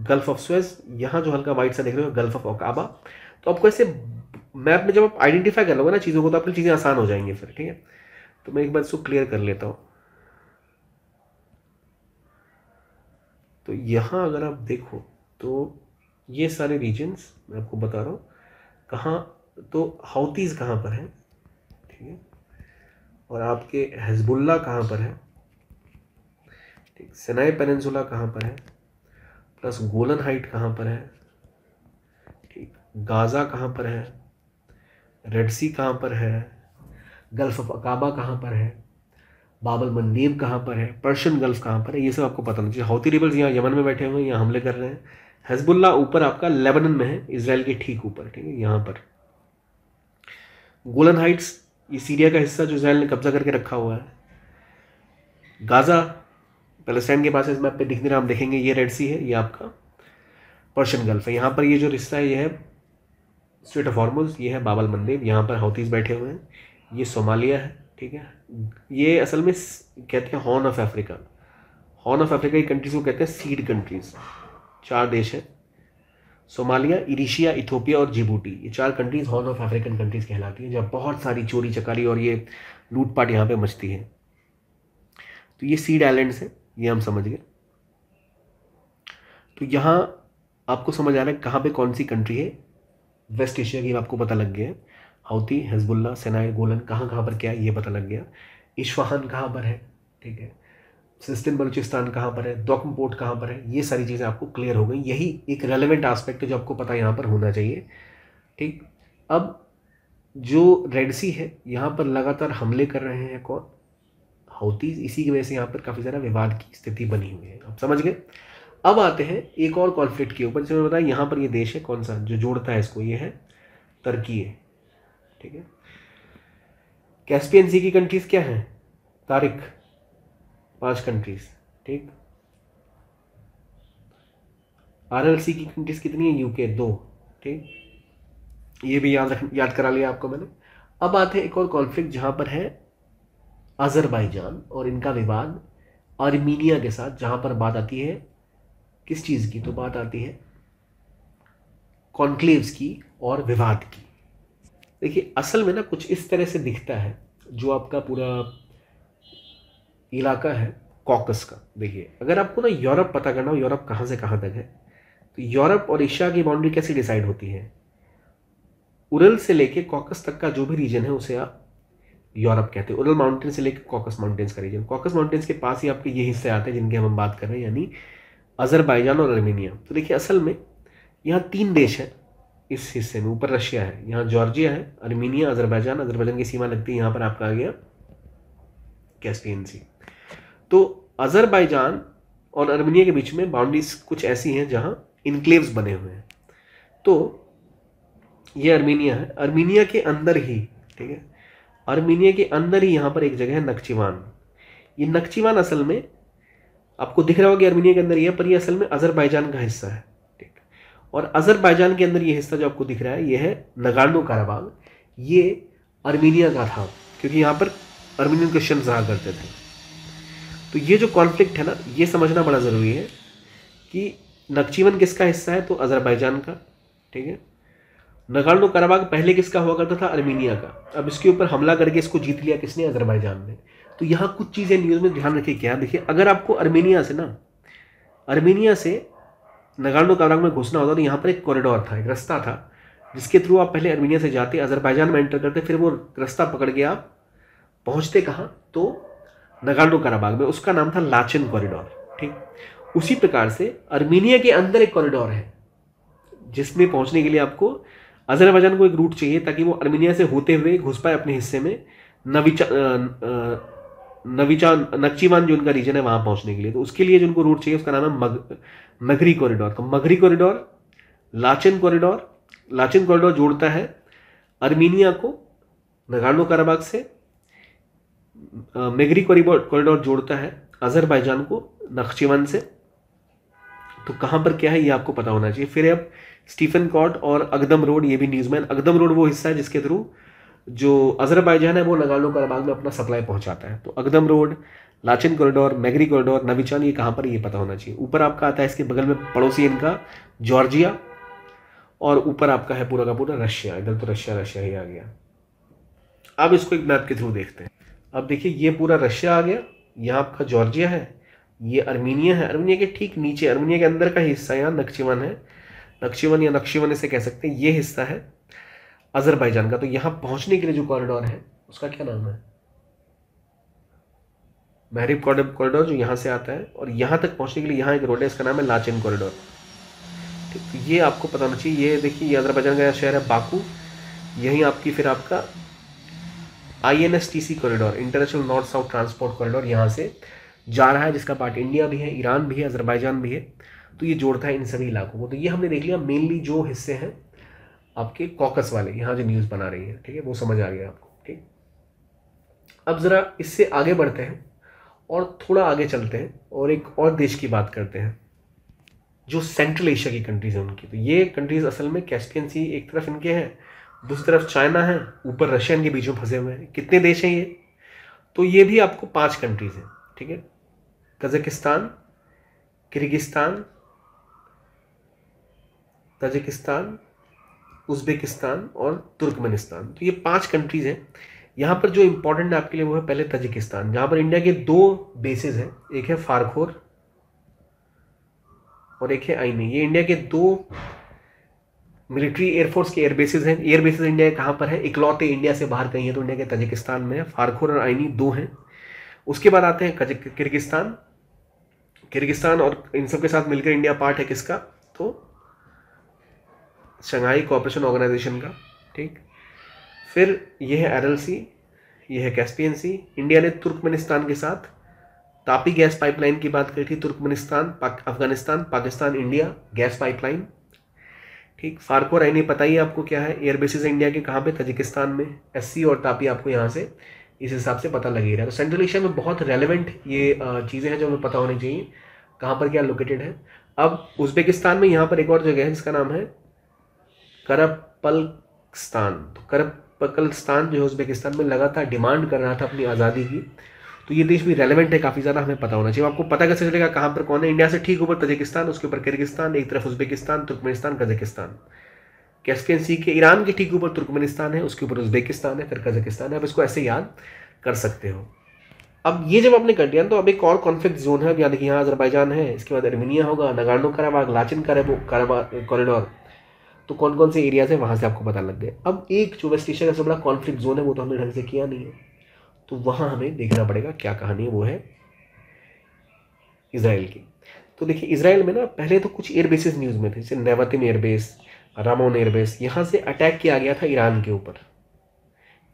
गल्फ ऑफ स्वेज यहाँ जो हल्का वाइट सा देख रहे हो गल्फ ऑफ ओकाबा तो आपको ऐसे मैप में जब आप आइडेंटिफाई कर लोगे ना चीज़ों को तो आपकी चीज़ें आसान हो जाएंगी फिर ठीक है तो मैं एक बार इसको क्लियर कर लेता हूँ तो यहाँ अगर आप देखो तो ये सारे रीजन्स मैं आपको बता रहा हूँ कहाँ तो हाउतीज़ कहाँ पर है ठीक है और आपके हजबुल्ला कहाँ पर है ठीक सनाई पेनजुला कहाँ पर है प्लस गोलन हाइट कहाँ पर है ठीक गाज़ा कहाँ पर है रेड सी कहाँ पर है गल्फ अकाबा कहाँ पर है बाबल मंदीब कहाँ पर है पर्शियन गल्फ कहाँ पर है ये सब आपको पता होना चाहिए हौती रिबल्स यहाँ यमन में बैठे हुए हैं यहाँ हमले कर रहे हैं हजबुल्ला ऊपर आपका लेबनन में है इसराइल के ठीक ऊपर ठीक है यहाँ पर गोलन हाइट्स ये सीरिया का हिस्सा जो इसराइल ने कब्जा करके रखा हुआ है गाज़ा पैलेस्टाइन के पास इस मैप पे दिखने रहा हम देखेंगे ये रेड सी है ये आपका पर्शियन गल्फ है यहाँ पर ये जो रिश्ता है ये है स्ट्रेट ऑफ हॉर्मोज ये है बाबल मंदिर यहाँ पर हौतीस बैठे हुए हैं ये सोमालिया है ठीक है ये असल में कहते हैं Horn of Africa Horn of Africa की कंट्रीज़ को कहते हैं सीड कंट्रीज़ चार देश हैं सोमालिया इरिशिया इथोपिया और जिबूटी ये चार countries Horn of African countries कहलाती हैं जहाँ बहुत सारी चोरी चकारी और ये लूटपाट यहाँ पे मचती है तो ये सीड आइलैंड्स हैं ये हम समझ गए तो यहाँ आपको समझ आ रहा है कहाँ पे कौन सी कंट्री है वेस्ट एशिया की आपको पता लग गया है हाउती हजबुल्ला सेनाए गोलन कहाँ कहाँ पर क्या है ये पता लग गया इश्वाहान कहाँ पर है ठीक है सिस्टन बलूचिस्तान कहाँ पर है दोकम पोर्ट कहाँ पर है ये सारी चीज़ें आपको क्लियर हो गई यही एक रेलिवेंट आस्पेक्ट है जो आपको पता यहाँ पर होना चाहिए ठीक अब जो रेड सी है यहाँ पर लगातार हमले कर रहे हैं कौन हाउतीज इसी की वजह से यहाँ पर काफ़ी सारा विवाद की स्थिति बनी हुई है आप समझ गए अब आते हैं एक और कॉन्फ्लिक्ट के ऊपर जिसमें बताया यहाँ पर ये देश है कौन सा जो जोड़ता है इसको ये है तुर्की है ठीक है कैस्पियन सी की कंट्रीज क्या हैं तारिक पांच कंट्रीज ठीक आर सी की कंट्रीज कितनी है यूके दो ठीक ये भी याद रख याद करा लिया आपको मैंने अब आते हैं एक और कॉन्फ्लिक्ट जहां पर है अजरबैजान और इनका विवाद आर्मीनिया के साथ जहां पर बात आती है किस चीज़ की तो बात आती है कॉन्क्लेव्स की और विवाद की देखिए असल में ना कुछ इस तरह से दिखता है जो आपका पूरा इलाका है कॉकस का देखिए अगर आपको ना यूरोप पता करना हो यूरोप कहाँ से कहाँ तक है तो यूरोप और एशिया की बाउंड्री कैसे डिसाइड होती है उरल से लेके कॉकस तक का जो भी रीजन है उसे आप यूरोप कहते हैं उरल माउंटेन से लेकर कॉकस माउंटेन्स का रीजन कॉकस माउंटेन्स के पास ही आपके ये हिस्से आते हैं जिनके हम बात कर रहे हैं यानी अजरबैजान और अर्मेनिया तो देखिए असल में यहाँ तीन देश हैं इस हिस्से में ऊपर रशिया है यहाँ जॉर्जिया है अर्मीनिया अजरबैजान अजरबैजान की सीमा लगती है यहाँ पर आपका आ गया कैस्पियन सी तो अजरबैजान और अर्मीनिया के बीच में बाउंड्रीज कुछ ऐसी हैं जहाँ इनक्लेव्स बने हुए हैं तो ये अर्मीनिया है अर्मीनिया के अंदर ही ठीक है अर्मीनिया के अंदर ही यहाँ पर एक जगह है नक्चीवान ये नक्चीवान असल में आपको दिख रहा होगा कि अर्मीनिया के अंदर ही है पर यह असल में अजरबैजान का हिस्सा है और अजरबैजान के अंदर ये हिस्सा जो आपको दिख रहा है ये है नगानो काराबाग ये अर्मीनिया का था क्योंकि यहाँ पर अर्मीनियन क्रिश्चन रहा करते थे तो ये जो कॉन्फ्लिक्ट है ना ये समझना बड़ा ज़रूरी है कि नक्चीवन किसका हिस्सा है तो अजरबैजान का ठीक है नगानो काराबाग पहले किसका हुआ करता था अर्मीनिया का अब इसके ऊपर हमला करके इसको जीत लिया किसने अजरबैजान ने तो यहाँ कुछ चीज़ें न्यूज़ में ध्यान रखिए क्या देखिए अगर आपको अर्मेनिया से ना अर्मीनिया से नगाड़ो काबराग में घुसना होता तो यहाँ पर एक कॉरिडोर था एक रास्ता था जिसके थ्रू आप पहले अर्मीनिया से जाते अजरबैजान में एंटर करते फिर वो रास्ता पकड़ के आप पहुँचते कहाँ तो नगाड़ो काराबाग में उसका नाम था लाचिन कॉरिडोर ठीक उसी प्रकार से अर्मीनिया के अंदर एक कॉरिडोर है जिसमें पहुँचने के लिए आपको अजरबैजान को एक रूट चाहिए ताकि वो अर्मीनिया से होते हुए घुस पाए अपने हिस्से में नविचा नवीचान नक्चीवान जो उनका रीजन है वहां पहुंचने के लिए तो उसके लिए जो उनको रूट चाहिए उसका नाम है मग नगरी कॉरिडोर तो Meghri corridor Lachin corridor Lachin corridor जोड़ता है अर्मीनिया को नगानो काराबाग से मेगरी कॉरिडोर जोड़ता है अजरबैजान को नक्चीवान से तो कहां पर क्या है ये आपको पता होना चाहिए फिर अब स्टीफन कॉट और अगदम रोड ये भी न्यूज़मैन अगदम रोड वो हिस्सा है जिसके थ्रू जो अजरबैजान है वो नगानो कराबाग में अपना सप्लाई पहुंचाता है तो Agdam road Lachin corridor Meghri corridor Nakhchivan ये कहाँ पर ये पता होना चाहिए ऊपर आपका आता है इसके बगल में पड़ोसी इनका जॉर्जिया और ऊपर आपका है पूरा का पूरा रशिया इधर तो रशिया रशिया ही आ गया अब इसको एक मैप के थ्रू देखते हैं अब देखिए ये पूरा रशिया आ गया यहाँ आपका जॉर्जिया है ये अर्मीनिया है अर्मीनिया के ठीक नीचे अर्मीनिया के अंदर का हिस्सा यहाँ नक्शीवन है नक्शीवन या नक्शीवन इसे कह सकते हैं ये हिस्सा है अजरबैजान का तो यहां पहुंचने के लिए जो कॉरिडोर है उसका क्या नाम है महरीब कॉरिडोर जो यहां से आता है और यहाँ तक पहुँचने के लिए यहाँ एक रोड है इसका नाम है लाचेन कॉरिडोर ठीक तो ये आपको पता होना चाहिए ये देखिए ये अजरबैजान का शहर है बाकू यहीं आपकी फिर आपका I N S T C corridor International North South Transport Corridor यहाँ से जा रहा है जिसका पार्ट इंडिया भी है ईरान भी है अजरबैजान भी है तो ये जोड़ता है इन सभी इलाकों को तो ये हमने देख लिया मेनली जो हिस्से हैं आपके कॉकस वाले यहाँ जो न्यूज़ बना रही है ठीक है वो समझ आ गया आपको ठीक अब ज़रा इससे आगे बढ़ते हैं और थोड़ा आगे चलते हैं और एक और देश की बात करते हैं जो सेंट्रल एशिया की कंट्रीज़ हैं उनकी तो ये कंट्रीज़ असल में कैस्पियन सी एक तरफ इनके हैं दूसरी तरफ चाइना है ऊपर रशिया इनके बीच में फंसे हुए हैं कितने देश हैं ये तो ये भी आपको पांच कंट्रीज़ हैं ठीक है कजाकिस्तान किर्गिस्तान तजिकिस्तान उज्बेकिस्तान और तुर्कमेनिस्तान तो ये पांच कंट्रीज़ हैं यहाँ पर जो इम्पोर्टेंट है आपके लिए वो है पहले तजिकिस्तान जहाँ पर इंडिया के दो बेसिस हैं एक है फारखोर और एक है आईनी ये इंडिया के दो मिलिट्री एयरफोर्स के एयर हैं एयर बेसिस इंडिया कहाँ पर है इकलौते इंडिया से बाहर कहीं है तो इंडिया के तजिकिस्तान में है फारखोर और आइनी दो हैं उसके बाद आते हैं किर्गिस्तान किर्गिस्तान और इन सब के साथ मिलकर इंडिया पार्ट है किसका तो शंघाई कॉपरेशन ऑर्गेनाइजेशन का ठीक फिर यह है एर सी यह है कैस्पियन सी इंडिया ने तुर्कमेनिस्तान के साथ तापी गैस पाइपलाइन की बात करी थी Turkmenistan Pak, Afghanistan Pakistan India gas pipeline ठीक फारको रैनी पता ही आपको क्या है एयरबेसिस इंडिया के कहाँ पे तजिकिस्तान में एस और तापी आपको यहाँ से इस हिसाब से पता लगी रहा तो सेंट्रल एशिया में बहुत रेलिवेंट ये चीज़ें हैं जो हमें पता होनी चाहिए कहाँ पर क्या लोकेटेड है अब उज्बेकिस्तान में यहाँ पर एक और जगह है जिसका नाम है करपलस्तान तो करपकलस्तान जो है उज्बेकिस्तान में लगातार डिमांड कर रहा था अपनी आज़ादी की तो ये देश भी रेलिवेंट है काफ़ी ज़्यादा हमें पता होना चाहिए आपको पता कैसे चलेगा कहाँ पर कौन है इंडिया से ठीक ऊपर तजिकिस्तान उसके ऊपर किर्गिस्तान एक तरफ Uzbekistan Turkmenistan Kazakhstan Caspian Sea के ईरान के ठीक ऊपर तुर्कमेनिस्तान है उसके ऊपर उज्बेकिस्तान है फिर कजाकिस्तान है आप इसको ऐसे याद कर सकते हो अब ये जब आपने कर दिया तो अब एक और कॉन्फ्लिक्ट जोन है अब यानी कि यहाँ अजरबैजान है इसके बाद अर्मीनिया होगा नगानो कराबाग लाचिन कराबो कॉरिडोर तो कौन कौन से एरियाज हैं वहाँ से आपको पता लग गए अब एक जो वेस्ट एशिया का सबसे बड़ा कॉन्फ्लिक्ट जोन है वो तो हमने ढंग से किया नहीं है तो वहाँ हमें देखना पड़ेगा क्या कहानी है वो है इसराइल की तो देखिए इसराइल में ना पहले तो कुछ एयरबेसिस न्यूज़ में थे जैसे नेवातिम एयरबेस रामोन एयरबेस यहाँ से अटैक किया गया था ईरान के ऊपर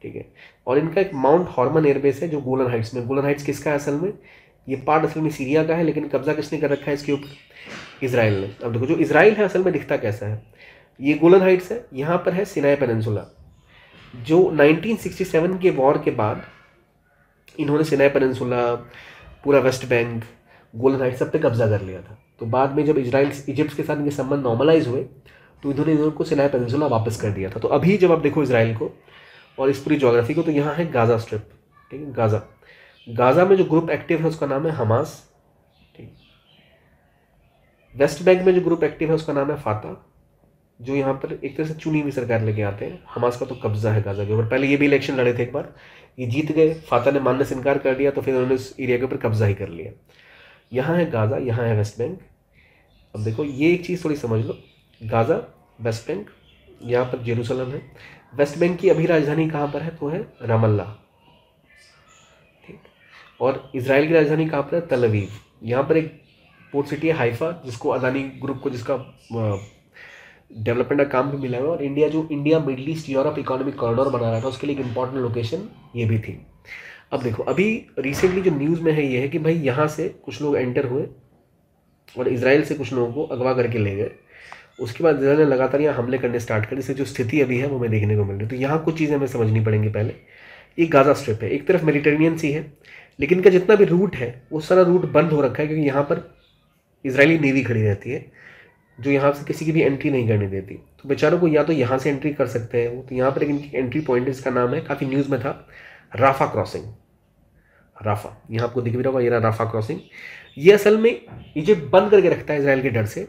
ठीक है और इनका एक माउंट हॉर्मन एयरबेस है जो गोलन हाइट्स में गोलन हाइट्स किसका है असल में ये पार्ट असल में सीरिया का है लेकिन कब्जा किसने कर रखा है इसके ऊपर इसराइल ने अब देखो जो इसराइल है असल में दिखता कैसा है ये गोलन हाइट्स है यहाँ पर है सिनाई पेनसुला जो 1967 के वॉर के बाद इन्होंने सिनाई पेनसुला पूरा वेस्ट बैंक गोलन हाइट्स सब पे कब्जा कर लिया था तो बाद में जब इसराइल इजिप्ट के साथ इनके संबंध नॉर्मलाइज हुए तो इन्होंने इनको सिनाई पेनसुला वापस कर दिया था तो अभी जब आप देखो इसराइल को और इस पूरी जोग्राफी को तो यहाँ है गाज़ा स्ट्रिप ठीक है गाज़ा गाज़ा में जो ग्रुप एक्टिव है उसका नाम है हमास ठीक वेस्ट बैंक में जो ग्रुप एक्टिव है उसका नाम है फाता जो यहाँ पर एक तरह से चुनी हुई सरकार लेके आते हैं हमास का तो कब्जा है गाजा के ऊपर पहले ये भी इलेक्शन लड़े थे एक बार ये जीत गए फाता ने मानने से इनकार कर दिया तो फिर उन्होंने उस एरिया के ऊपर कब्जा ही कर लिया यहाँ है गाज़ा यहाँ है वेस्ट बैंक अब देखो ये एक चीज़ थोड़ी समझ लो गाज़ा वेस्ट बैंक यहाँ पर जेरूसलम है वेस्ट बैंक की अभी राजधानी कहाँ पर है तो है रामल्ला ठीक और इसराइल की राजधानी कहाँ पर है तलवीव यहाँ पर एक पोर्ट सिटी है हाइफा जिसको अदानी ग्रुप को जिसका डेवलपमेंट का काम भी मिला है और इंडिया जो India Middle East Europe economic corridor बना रहा था उसके लिए एक इंपॉर्टेंट लोकेशन ये भी थी अब देखो अभी रिसेंटली जो न्यूज़ में है ये है कि भाई यहाँ से कुछ लोग एंटर हुए और इसराइल से कुछ लोगों को अगवा करके ले गए उसके बाद इसराइल ने लगातार यहाँ हमले करने स्टार्ट कर इससे जो स्थिति अभी है वो हमें देखने को मिल रही है तो यहाँ कुछ चीज़ें हमें समझनी पड़ेंगी पहले ये गाज़ा स्ट्रिप है एक तरफ मेडिटेरियन सी है लेकिन इनका जितना भी रूट है वो सारा रूट बंद हो रखा है क्योंकि यहाँ पर इसराइली नेवी खड़ी रहती है जो यहाँ से किसी की भी एंट्री नहीं करने देती तो बेचारों को या तो यहाँ से एंट्री कर सकते हैं वो तो यहाँ पर इनकी एंट्री पॉइंट इसका नाम है काफ़ी न्यूज़ में था राफा क्रॉसिंग राफा यहाँ आपको दिख भी रहा होगा ये राफा क्रॉसिंग ये असल में ये बंद करके रखता है इसराइल के डर से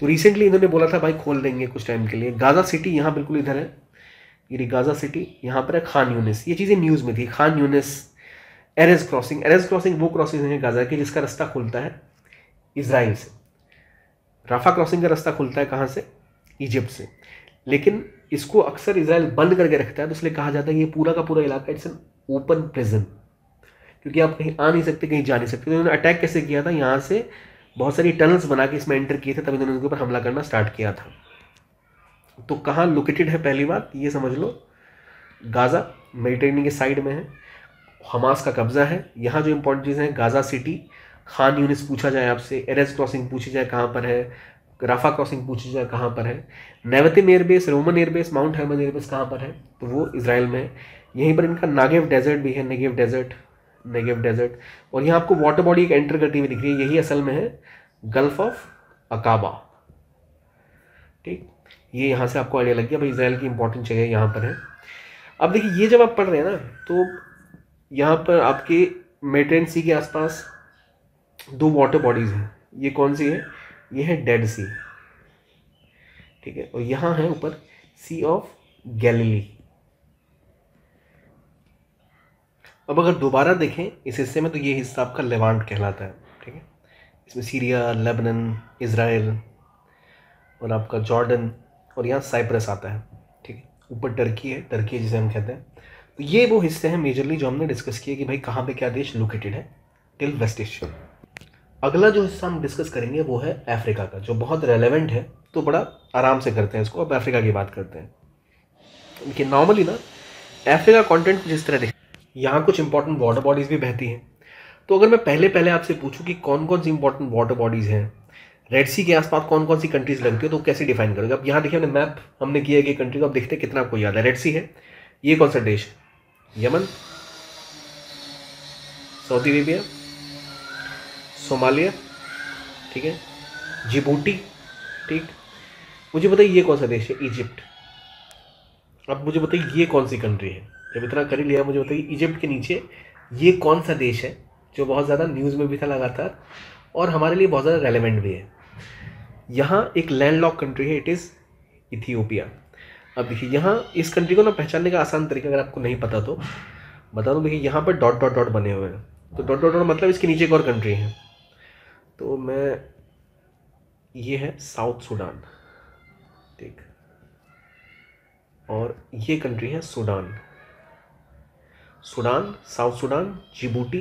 तो रिसेंटली इन्होंने बोला था भाई खोल देंगे कुछ टाइम के लिए गाज़ा सिटी यहाँ बिल्कुल इधर है ये गाज़ा सिटी यहाँ पर है खान यूनिस ये चीज़ें न्यूज़ में थी Khan Younis Erez crossing Erez crossing वो क्रॉसिंग है गाज़ा की जिसका रास्ता खुलता है इसराइल से राफा क्रॉसिंग का रास्ता खुलता है कहाँ से इजिप्ट से लेकिन इसको अक्सर इसराइल बंद करके रखता है तो इसलिए कहा जाता है कि ये पूरा का पूरा इलाका इट्स एन ओपन प्रिजन क्योंकि आप कहीं आ नहीं सकते कहीं जा नहीं सकते उन्होंने तो अटैक कैसे किया था यहाँ से बहुत सारी टनल्स बना के इसमें एंटर किए थे तभी इन्होंने उनके ऊपर हमला करना स्टार्ट किया था तो कहाँ लोकेटेड है पहली बात ये समझ लो गाज़ा मेडिटेरेनियन के साइड में है हमास का कब्ज़ा है यहाँ जो इम्पोर्टेंट चीज़ें हैं गाज़ा सिटी खान यूनिस पूछा जाए आपसे एरेज क्रॉसिंग पूछी जाए कहाँ पर है राफा क्रॉसिंग पूछी जाए कहाँ पर है Nevatim airbase Ramon airbase Mount Hermon airbase कहाँ पर है तो वो इसराइल में है यहीं पर इनका नागेव डेजर्ट भी है नेगेव डेजर्ट नेगेव डेजर्ट और यहाँ आपको वाटर बॉडी एक एंटर करती हुई दिख रही है यही असल में है गल्फ ऑफ अकाबा ठीक ये यहाँ से आपको आइडिया लग गया भाई इसराइल की इंपॉर्टेंट जगह यहाँ पर है अब देखिए ये जब आप पढ़ रहे हैं ना तो यहाँ पर आपके मेट्रेन सी के आसपास दो वाटर बॉडीज़ हैं ये कौन सी है ये है डेड सी ठीक है और यहाँ है ऊपर सी ऑफ गैलीली अब अगर दोबारा देखें इस हिस्से में तो ये हिस्सा आपका लेवांट कहलाता है ठीक है इसमें सीरिया लेबनन इसराइल और आपका जॉर्डन और यहाँ साइप्रस आता है ठीक है ऊपर टर्की है टर्की है जिसे हम कहते हैं तो ये वो हिस्से हैं मेजरली जो हमने डिस्कस किया कि भाई कहाँ पे क्या देश लोकेटेड है टिल वेस्ट एशिया अगला जो हिस्सा हम डिस्कस करेंगे वो है अफ्रीका का जो बहुत रेलेवेंट है तो बड़ा आराम से करते हैं इसको अब अफ्रीका की बात करते हैं देखिए नॉर्मली ना अफ्रीका कॉन्टेंट जिस तरह देख यहाँ कुछ इंपॉर्टेंट वाटर बॉडीज़ भी बहती हैं तो अगर मैं पहले पहले आपसे पूछूँ कि कौन कौन सी इंपॉर्टेंट वाटर बॉडीज़ हैं रेड सी के आसपास कौन कौन सी कंट्रीज लगती है तो कैसे डिफाइन करोगे अब यहाँ देखिए हमने मैप हमने किया कि कंट्री को अब देखते हैं कितना आपको याद है रेड सी है ये कौन सा देश है यमन सऊदी अरेबिया सोमालिया ठीक है जिबूटी ठीक मुझे बताइए ये कौन सा देश है इजिप्ट अब मुझे बताइए ये कौन सी कंट्री है जब इतना कर ही लिया मुझे बताइए इजिप्ट के नीचे ये कौन सा देश है जो बहुत ज़्यादा न्यूज़ में भी था लगातार और हमारे लिए बहुत ज़्यादा रेलिवेंट भी है यहाँ एक लॉक कंट्री है इट इज़ इथियोपिया अब देखिए यहाँ इस कंट्री को ना पहचानने का आसान तरीका अगर आपको नहीं पता तो बता दूँ देखिए यहाँ पर डॉट डॉट डॉट बने हुए हैं तो डॉट डॉट डॉट मतलब इसके नीचे एक और कंट्री है तो मैं ये है साउथ सूडान ठीक और ये कंट्री है Sudan Sudan South Sudan Djibouti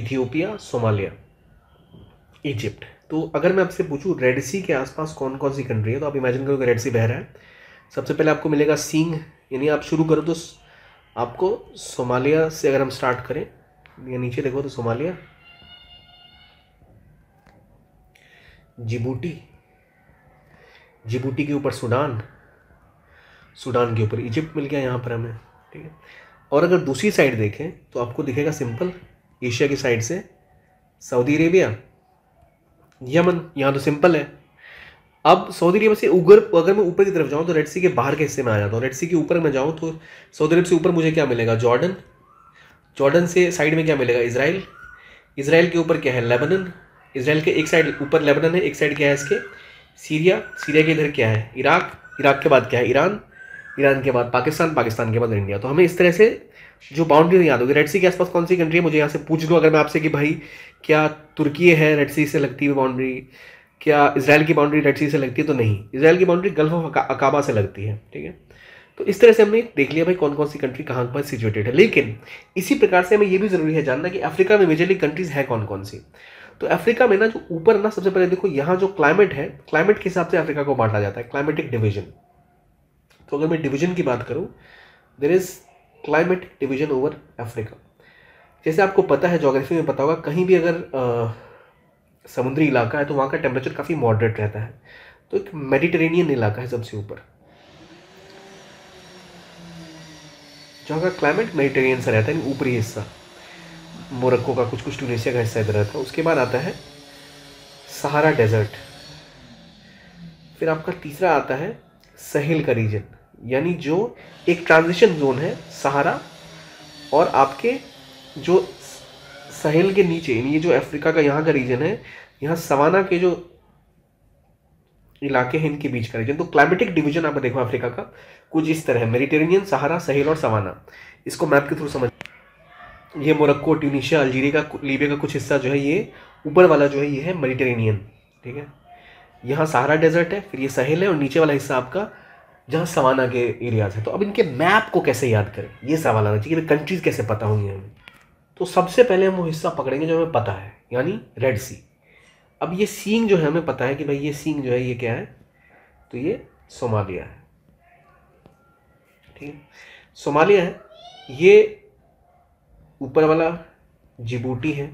Ethiopia Somalia Egypt तो अगर मैं आपसे पूछूं रेड सी के आसपास कौन कौन सी कंट्री है तो आप इमेजिन करो कि रेड सी बह रहा है सबसे पहले आपको मिलेगा सिंह यानी आप शुरू करो तो आपको सोमालिया से अगर हम स्टार्ट करें या नीचे देखो तो सोमालिया जिबूटी जिबूटी के ऊपर सूडान सूडान के ऊपर इजिप्ट मिल गया यहाँ पर हमें ठीक है और अगर दूसरी साइड देखें तो आपको दिखेगा सिंपल एशिया की साइड से सऊदी अरेबिया यमन यहाँ तो सिंपल है अब सऊदी अरेबिया से उगर अगर मैं ऊपर की तरफ जाऊँ तो रेड सी के बाहर के हिस्से में आ जाता हूँ रेड सी के ऊपर मैं जाऊँ तो सऊदी अरब से ऊपर मुझे क्या मिलेगा जॉर्डन जॉर्डन से साइड में क्या मिलेगा इसराइल इसराइल के ऊपर क्या है लेबनन इसराइल के एक साइड ऊपर लेबनन है एक साइड क्या है इसके सीरिया सीरिया के इधर क्या है इराक इराक के बाद क्या है ईरान ईरान के बाद पाकिस्तान पाकिस्तान के बाद इंडिया तो हमें इस तरह से जो बाउंड्री याद होगी रेड सी के आसपास कौन सी कंट्री है मुझे यहाँ से पूछ लूँ अगर मैं आपसे कि भाई क्या तुर्की है रेड सी से लगती हुई बाउंड्री क्या इसराइल की बाउंड्री रेड सी से लगती है तो नहीं इसराइल की बाउंड्री गल्फ ऑफ अकाबा से लगती है ठीक है तो इस तरह से हमने देख लिया भाई कौन कौन सी कंट्री कहाँ पर सिचुएटेड है लेकिन इसी प्रकार से हमें यह भी ज़रूरी है जानना कि अफ्रीका में मेजरली कंट्रीज़ है कौन कौन सी तो अफ्रीका में ना जो ऊपर ना सबसे पहले देखो यहाँ जो क्लाइमेट है क्लाइमेट के हिसाब से अफ्रीका को बांटा जाता है क्लाइमेटिक डिवीजन तो अगर मैं डिवीजन की बात करूँ there is climatic division over Africa जैसे आपको पता है जोग्राफी में पता होगा कहीं भी अगर समुद्री इलाका है तो वहाँ का टेम्परेचर काफ़ी मॉडरेट रहता है तो एक मेडिटेरेनियन इलाका है सबसे ऊपर जहाँ का क्लाइमेट मेडिटेरेनियन सा रहता है ऊपरी हिस्सा मोरक्को का कुछ कुछ ट्यूनिसिया का हिस्सा इधर रहता है उसके बाद आता है सहारा डेजर्ट फिर आपका तीसरा आता है सहेल का रीजन यानी जो एक ट्रांजिशन जोन है सहारा और आपके जो सहेल के नीचे ये जो अफ्रीका का यहाँ का रीजन है यहाँ सवाना के जो इलाके हैं इनके बीच का रीजन तो क्लाइमेटिक डिवीजन आप देखो अफ्रीका का कुछ इस तरह है मेडिटेरेनियन सहारा सहेल और सवाना इसको मैप के थ्रू समझ ये मोरक्को ट्यूनिशिया अल्जीरिया का लीबिया का कुछ हिस्सा जो है ये ऊपर वाला जो है ये है मेडिटेरेनियन ठीक है यहाँ सहारा डेजर्ट है फिर ये सहेल है और नीचे वाला हिस्सा आपका जहाँ सवाना के एरियाज है तो अब इनके मैप को कैसे याद करें ये सवाल आना चाहिए कंट्रीज़ कैसे पता होंगी हमें तो सबसे पहले हम वो हिस्सा पकड़ेंगे जो हमें पता है यानी रेड सी अब ये सींग जो है हमें पता है कि भाई ये सींग जो है ये क्या है तो ये सोमालिया है ठीक है सोमालिया है ये ऊपर वाला जिबूटी है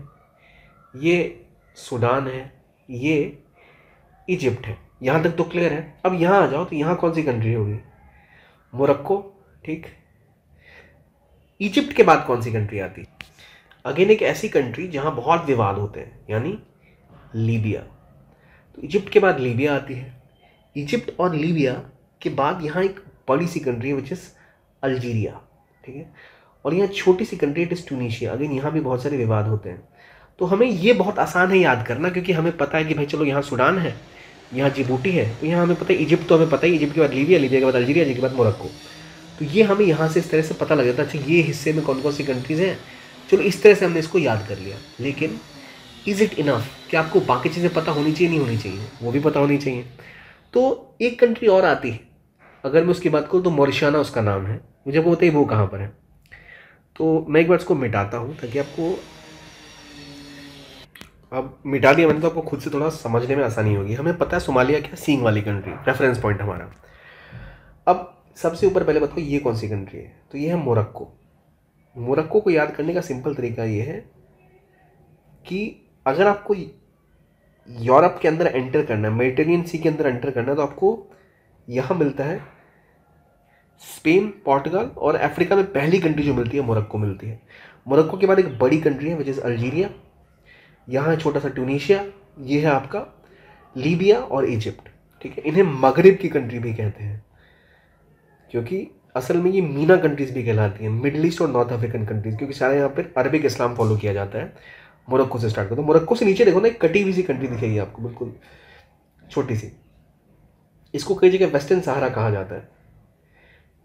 ये सूडान है ये इजिप्ट है यहाँ तक तो क्लियर है अब यहाँ आ जाओ तो यहाँ कौन सी कंट्री होगी मोरक्को ठीक इजिप्ट के बाद कौन सी कंट्री आती अगेन एक ऐसी कंट्री जहाँ बहुत विवाद होते हैं यानी लीबिया तो इजिप्ट के बाद लीबिया आती है इजिप्ट और लीबिया के बाद यहाँ एक बड़ी सी कंट्री है विच इज़ अल्जीरिया ठीक है और यहाँ छोटी सी country it is Tunisia again यहाँ भी बहुत सारे विवाद होते हैं तो हमें ये बहुत आसान है याद करना क्योंकि हमें पता है कि भाई चलो यहाँ सूडान है यहाँ जिबूटी है तो यहाँ हमें पता है इजिप्ट तो हमें पता ही इजिप्ट के बाद लीबिया लीबिया के बाद अल्जीरिया के बाद मोरक्को तो ये हमें यहाँ से इस तरह से पता लग जाता अच्छा ये हिस्से में कौन कौन सी कंट्रीज़ हैं चलो इस तरह से हमने इसको याद कर लिया लेकिन इज़ इट इनफ कि आपको बाकी चीज़ें पता होनी चाहिए नहीं होनी चाहिए वो भी पता होनी चाहिए तो एक कंट्री और आती है अगर मैं उसकी बात करूँ तो मोरिशाना उसका नाम है मुझे वो बताइए वो कहाँ पर है तो मैं एक बार इसको मिटाता हूँ ताकि आपको अब मिटा दिया मैंने तो आपको खुद से थोड़ा समझने में आसानी होगी हमें पता है सोमालिया क्या सींग वाली कंट्री रेफरेंस पॉइंट हमारा अब सबसे ऊपर पहले बताओ ये कौन सी कंट्री है तो ये है मोरक्को मोरक्को को याद करने का सिंपल तरीका ये है कि अगर आपको यूरोप के अंदर एंटर करना है मेडिटेरियन सी के अंदर एंटर करना है तो आपको यहाँ मिलता है स्पेन पोर्टुगल और अफ्रीका में पहली कंट्री जो मिलती है मोरक्को मिलती है मोरक्को के बाद एक बड़ी कंट्री है विच इज़ अल्जीरिया यहाँ है छोटा सा ट्यूनिशिया ये है आपका लीबिया और इजिप्ट ठीक है इन्हें मगरब की कंट्री भी कहते हैं क्योंकि असल में ये मीना कंट्रीज़ भी कहलाती हैं मिडल ईस्ट और नॉर्थ अफ्रीकन कंट्रीज़ क्योंकि सारे यहाँ पर अरबिक इस्लाम फॉलो किया जाता है मोरक्को से स्टार्ट करते हैं मोरक्को से नीचे देखो ना एक कटी हुई सी कंट्री दिखेगी आपको बिल्कुल छोटी सी इसको कई जगह वेस्टर्न सहारा कहा जाता है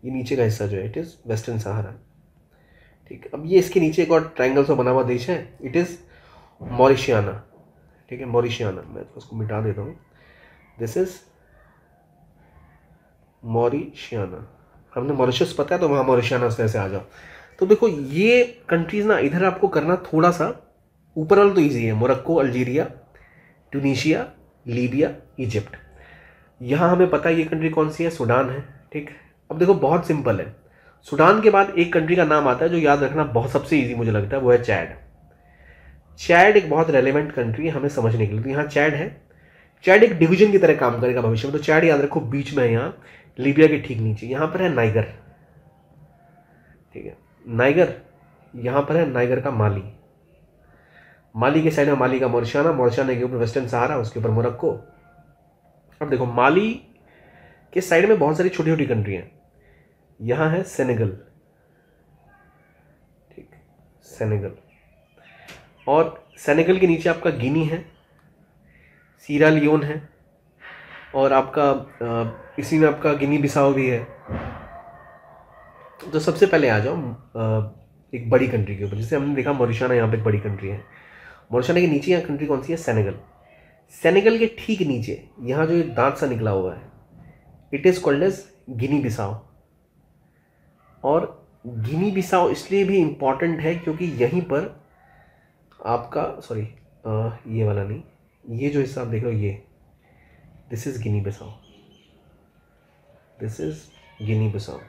ये नीचे का हिस्सा जो है इट इज़ वेस्टर्न सहारा ठीक अब ये इसके नीचे एक और ट्राइंगल सा बना हुआ देश है इट इज़ मॉरिशियाना ठीक है मॉरिशियाना मैं तो उसको मिटा देता हूँ दिस इज़ मॉरिशियाना हमने मॉरिशस पता है तो वहाँ मॉरिशियाना से ऐसे आ जाओ तो देखो ये कंट्रीज़ ना इधर आपको करना थोड़ा सा ऊपर वाला तो ईजी है Morocco Algeria Tunisia Libya Egypt यहाँ हमें पता है ये कंट्री कौन सी है सूडान है ठीक अब देखो बहुत सिंपल है सूडान के बाद एक कंट्री का नाम आता है जो याद रखना बहुत सबसे ईजी मुझे लगता है वो है चैड चैड एक बहुत रेलिवेंट कंट्री है हमें समझने के लिए तो यहाँ चैड है चैड एक डिवीजन की तरह काम करेगा भविष्य में तो चैड याद रखो बीच में है यहाँ लीबिया के ठीक नीचे यहाँ पर है नाइगर ठीक है नाइगर यहाँ पर है नाइगर का माली माली के साइड में माली का मोरशाना मोरशाना के ऊपर वेस्टर्न सहारा उसके ऊपर मोरक्को अब देखो माली के साइड में बहुत सारी छोटी छोटी कंट्री हैं यहाँ है सेनेगल ठीक सेनेगल और सेनेगल के नीचे आपका गिनी है सीरा लियोन है और आपका इसी में आपका गिनी बिसाओ भी है तो सबसे पहले आ जाओ एक बड़ी कंट्री के ऊपर जैसे हमने देखा मोरिशाना यहाँ पे एक बड़ी कंट्री है मोरिशाना के नीचे यहाँ कंट्री कौन सी है सेनेगल सेनेगल के ठीक नीचे यहाँ जो दांत सा निकला हुआ है it is called as Guinea Bissau और गिनी बिसाओ इसलिए भी इम्पॉर्टेंट है क्योंकि यहीं पर आपका सॉरी ये वाला नहीं ये जो हिस्सा आप देख रहे हो ये this is Guinea Bissau this is Guinea Bissau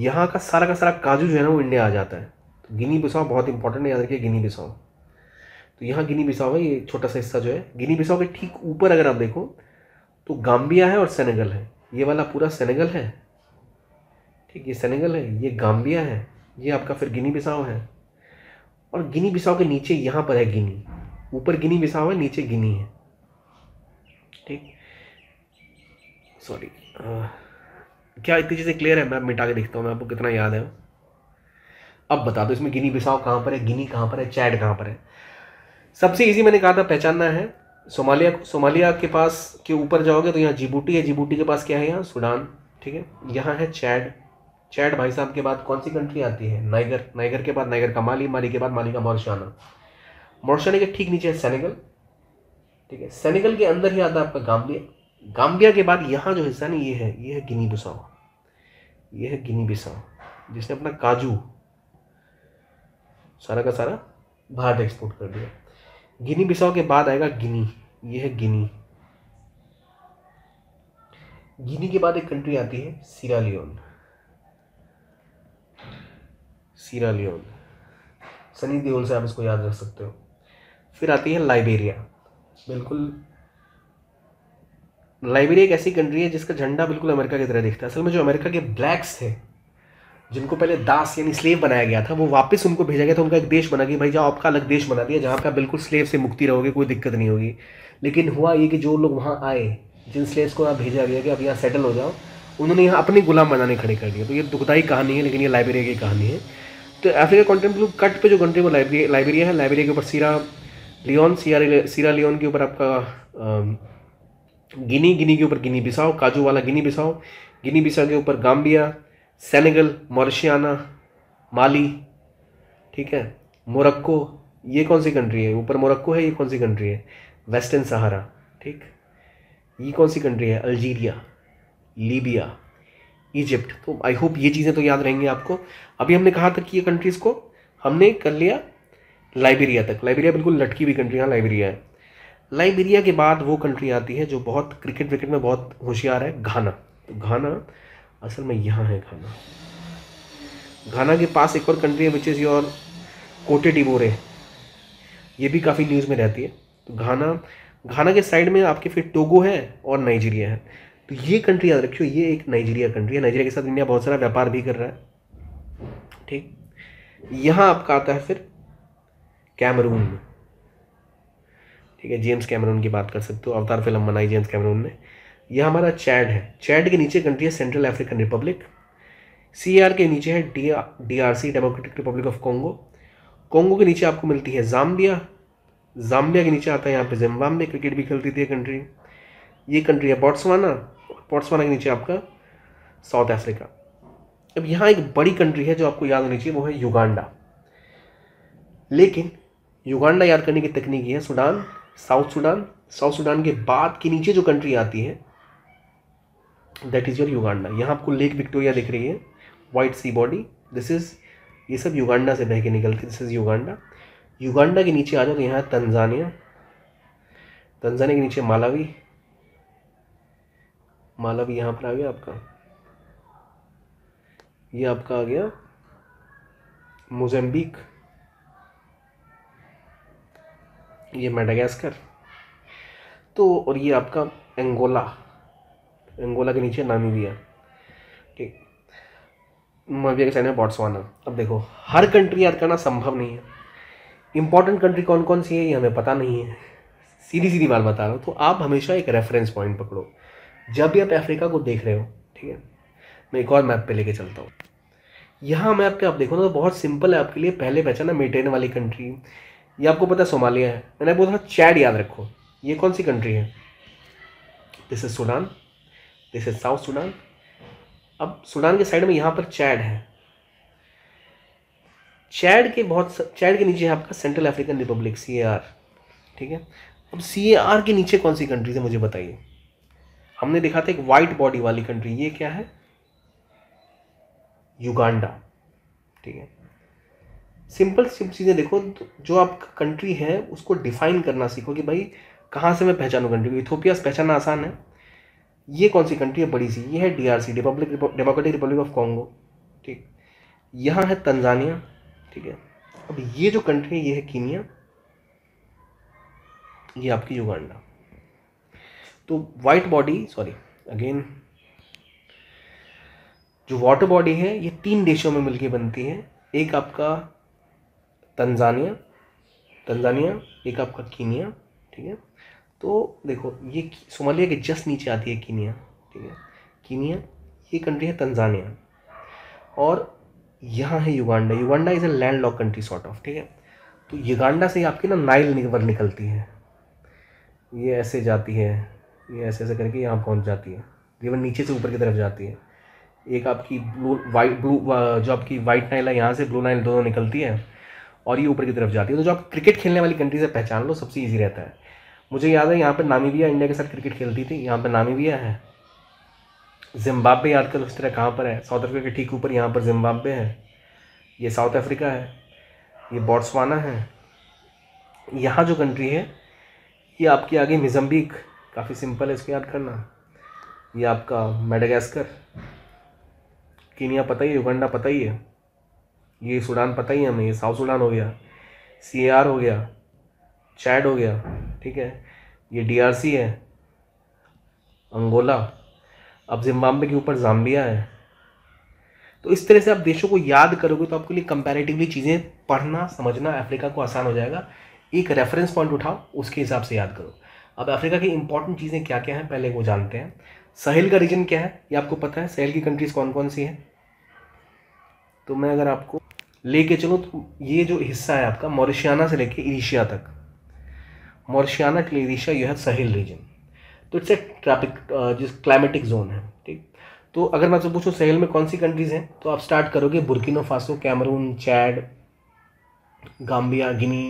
यहाँ का सारा का सारा काजू जो है ना वो इंडिया आ जाता है तो गिनी बिसाओ बहुत इंपॉर्टेंट है याद रखिए गिनी बिसाओ तो यहाँ गिनी बिसाओ है ये छोटा सा हिस्सा जो है गिनी बिसाओ के ठीक ऊपर अगर आप देखो तो गाम्बिया है और सेनेगल है ये वाला पूरा सेनेगल है ठीक ये सेनेगल है ये गाम्बिया है ये आपका फिर गिनी बिसाव है और गिनी बिसाव के नीचे यहाँ पर है गिनी ऊपर गिनी बिसाव है नीचे गिनी है ठीक सॉरी क्या इतनी चीज़ें क्लियर है मैं मिटा के देखता हूँ मैं आपको कितना याद है अब बता दो इसमें गिनी बिसाव कहाँ पर है गिनी कहाँ पर है चैड कहाँ पर है सबसे इजी मैंने कहा था पहचानना है सोमालिया सोमालिया के पास के ऊपर जाओगे तो यहाँ जिबूटी है जिबूटी के पास क्या है यहाँ सूडान ठीक है यहाँ है चैड चैट भाई साहब के बाद कौन सी कंट्री आती है नाइगर नाइगर के बाद नाइगर का माली माली के बाद माली का मॉरिशाना मॉरिशाना के ठीक नीचे है सेनेगल ठीक है सेनेगल के अंदर ही आता है आपका गाम्बिया गाम्बिया के बाद यहाँ जो हिस्सा ना ये है ये है गिनी बिसाओ ये है गिनी बिसाओ जिसने अपना काजू सारा का सारा भारत एक्सपोर्ट कर दिया गिनी बिसाओ के बाद आएगा गिनी ये है गिनी गिनी के बाद एक कंट्री आती है सिरालियोन सीरा लियोन सनी देओल से आप इसको याद रख सकते हो फिर आती है लाइबेरिया बिल्कुल लाइबेरिया एक ऐसी कंट्री है जिसका झंडा बिल्कुल अमेरिका की तरह दिखता है असल में जो अमेरिका के ब्लैक्स थे जिनको पहले दास यानी स्लेव बनाया गया था वो वापस उनको भेजा गया था उनका एक देश बना गया भाई जहाँ आपका अलग देश बना दिया जहाँ का बिल्कुल स्लेव से मुक्ति रहोगे कोई दिक्कत नहीं होगी लेकिन हुआ ये कि जो लोग वहाँ आए जिन स्लेव्स को यहाँ भेजा गया कि अब यहाँ सेटल हो जाओ उन्होंने यहाँ अपने गुलाम बनाने खड़े कर दिए तो ये दुखदाई कहानी है लेकिन ये लाइब्रेरी की कहानी है तो अफ्रीका कॉन्टिनेंट ग्रुप कट पे जो कंट्री वो लाइब्रेरिया है लाइबेरिया के ऊपर सीरा लियोन सीरा सीरा लियोन के ऊपर आपका गिनी गिनी के ऊपर गिनी बिसाओ काजू वाला गिनी बिसाओ गिनी बिसाओ के ऊपर गाम्बिया सेनेगल मॉरिशियाना माली ठीक है मोरक्को ये कौन सी कंट्री है ऊपर मोरक्को है ये कौन सी कंट्री है वेस्टर्न सहारा ठीक ये कौन सी कंट्री है अल्जीरिया लीबिया इजिप्ट तो आई होप ये चीज़ें तो याद रहेंगी आपको अभी हमने कहा था कि ये कंट्रीज़ को हमने कर लिया लाइबेरिया तक लाइबेरिया बिल्कुल लटकी हुई कंट्री हाँ लाइबेरिया है लाइबेरिया के बाद वो कंट्री आती है जो बहुत क्रिकेट विकेट में बहुत होशियार है घाना तो घाना असल में यहाँ है घाना घाना के पास एक और कंट्री है विच इज़ योर कोटे डिबोरे ये भी काफ़ी न्यूज़ में रहती है तो घाना घाना के साइड में आपके फिर टोगो है और नाइजीरिया है तो ये कंट्री याद रखियो ये एक नाइजीरिया कंट्री है नाइजीरिया के साथ इंडिया बहुत सारा व्यापार भी कर रहा है ठीक यहां आपका आता है फिर कैमरून ठीक है जेम्स कैमरून की बात कर सकते हो अवतार फिल्म बनाई जेम्स कैमरून ने यह हमारा चैड है चैड के नीचे कंट्री है सेंट्रल अफ्रीकन रिपब्लिक सी के नीचे है D D R C Democratic Republic of Congo Congo के नीचे आपको मिलती है जाम्बिया जाम्बिया के नीचे आता है यहाँ पे जिम्बाब्वे क्रिकेट भी खेलती थी कंट्री ये कंट्री है बॉट्सवाना बॉट्सवाना के नीचे आपका साउथ अफ्रीका अब यहाँ एक बड़ी कंट्री है जो आपको याद होनी चाहिए वो है युगांडा लेकिन युगांडा याद करने की तकनीक है Sudan South Sudan South Sudan के बाद के नीचे जो कंट्री आती है दैट इज़ योर युगांडा यहाँ आपको लेक विक्टोरिया दिख रही है white sea body this is ये सब युगांडा से बह के निकलती दिस इज़ युगांडा युगांडा के नीचे आ जाओ तो यहाँ है तंजानिया तंजानिया के नीचे मालावी माला भी यहाँ पर आ गया आपका ये आपका आ गया मोजम्बिक ये मेडागास्कर तो और ये आपका एंगोला एंगोला के नीचे नामी भी है ठीक मविया के साइड बॉट्सवाना अब देखो हर कंट्री याद करना संभव नहीं है इंपॉर्टेंट कंट्री कौन कौन सी है ये हमें पता नहीं है सीधी सीधी बात बता रहा हूँ तो आप हमेशा एक रेफरेंस पॉइंट पकड़ो जब भी आप अफ्रीका को देख रहे हो ठीक है मैं एक और मैप पे लेके चलता हूँ यहाँ मैप पे आप देखो ना तो बहुत सिंपल है आपके लिए पहले पहचाना मेटेन वाली कंट्री ये आपको पता है सोमालिया है मैंने बोला था चैड याद रखो ये कौन सी कंट्री है this is Sudan this is South Sudan अब सूडान के साइड में यहाँ पर चैड है चैड के बहुत चैड के नीचे है आपका सेंट्रल अफ्रीकन रिपब्लिक सी ठीक है अब सी के नीचे कौन सी कंट्रीज है मुझे बताइए हमने देखा था एक वाइट बॉडी वाली कंट्री ये क्या है युगांडा ठीक है सिंपल सिंपल चीज़ें देखो जो आपका कंट्री है उसको डिफाइन करना सीखो कि भाई कहाँ से मैं पहचानू कंट्री को इथोपिया से पहचानना आसान है ये कौन सी कंट्री है बड़ी सी ये है DRC republic democratic Republic of Congo ठीक यहाँ है तंजानिया ठीक है अब ये जो कंट्री है ये है कीनिया ये आपकी युगांडा तो वाइट बॉडी सॉरी अगेन जो वाटर बॉडी है ये तीन देशों में मिलके बनती है एक आपका तंजानिया तंजानिया एक आपका कीनिया ठीक है तो देखो ये सोमालिया के जस्ट नीचे आती है कीनिया ठीक है कीनिया ये कंट्री है तंजानिया और यहाँ है Uganda Uganda is a land lock country sort of ठीक है तो युगांडा से आपकी ना नाइल रिवर निकलती है ये ऐसे जाती है ये ऐसे ऐसे करके यहाँ पहुँच जाती है इवन नीचे से ऊपर की तरफ जाती है एक आपकी ब्लू वाइट ब्लू जो आपकी वाइट नाइल है यहाँ से ब्लू नाइल दोनों निकलती है और ये ऊपर की तरफ जाती है तो जो आप क्रिकेट खेलने वाली कंट्री से पहचान लो सबसे ईजी रहता है मुझे याद है यहाँ पर नामीबिया इंडिया के साथ क्रिकेट खेलती थी यहाँ पर नामीबिया है जिम्बाब्वे कर उस तरह कहाँ पर है साउथ अफ्रीका के ठीक ऊपर यहाँ पर जिम्बाब्वे है ये साउथ अफ्रीका है ये बॉट्सवाना है यहाँ जो कंट्री है ये आपके आगे मिजम्बिक काफ़ी सिंपल है इसको याद करना ये आपका मेडागास्कर कीनिया पता ही है युगंडा पता ही है ये सूडान पता ही है हमें ये साउथ सूडान हो गया सी हो गया चैड हो गया ठीक है ये डीआरसी है अंगोला अब जिम्बाब्वे के ऊपर जाम्बिया है तो इस तरह से आप देशों को याद करोगे तो आपके लिए कंपैरेटिवली चीज़ें पढ़ना समझना अफ्रीका को आसान हो जाएगा एक रेफरेंस पॉइंट उठाओ उसके हिसाब से याद करो अब अफ्रीका की इंपॉर्टेंट चीज़ें क्या क्या हैं पहले वो जानते हैं सहेल का रीजन क्या है ये आपको पता है सहेल की कंट्रीज़ कौन कौन सी हैं तो मैं अगर आपको लेके चलो तो ये जो हिस्सा है आपका मॉरिशियाना से लेके एशिया तक मॉरिशियाना के लिए इरिशिया यू हैव सहेल रीजन तो इट्स ए ट्रैपिक जिस क्लाइमेटिक जोन है ठीक तो अगर मैं आपसे पूछूँ सहेल में कौन सी कंट्रीज़ हैं तो आप स्टार्ट करोगे Burkina Faso Cameroon Chad Gambia Guinea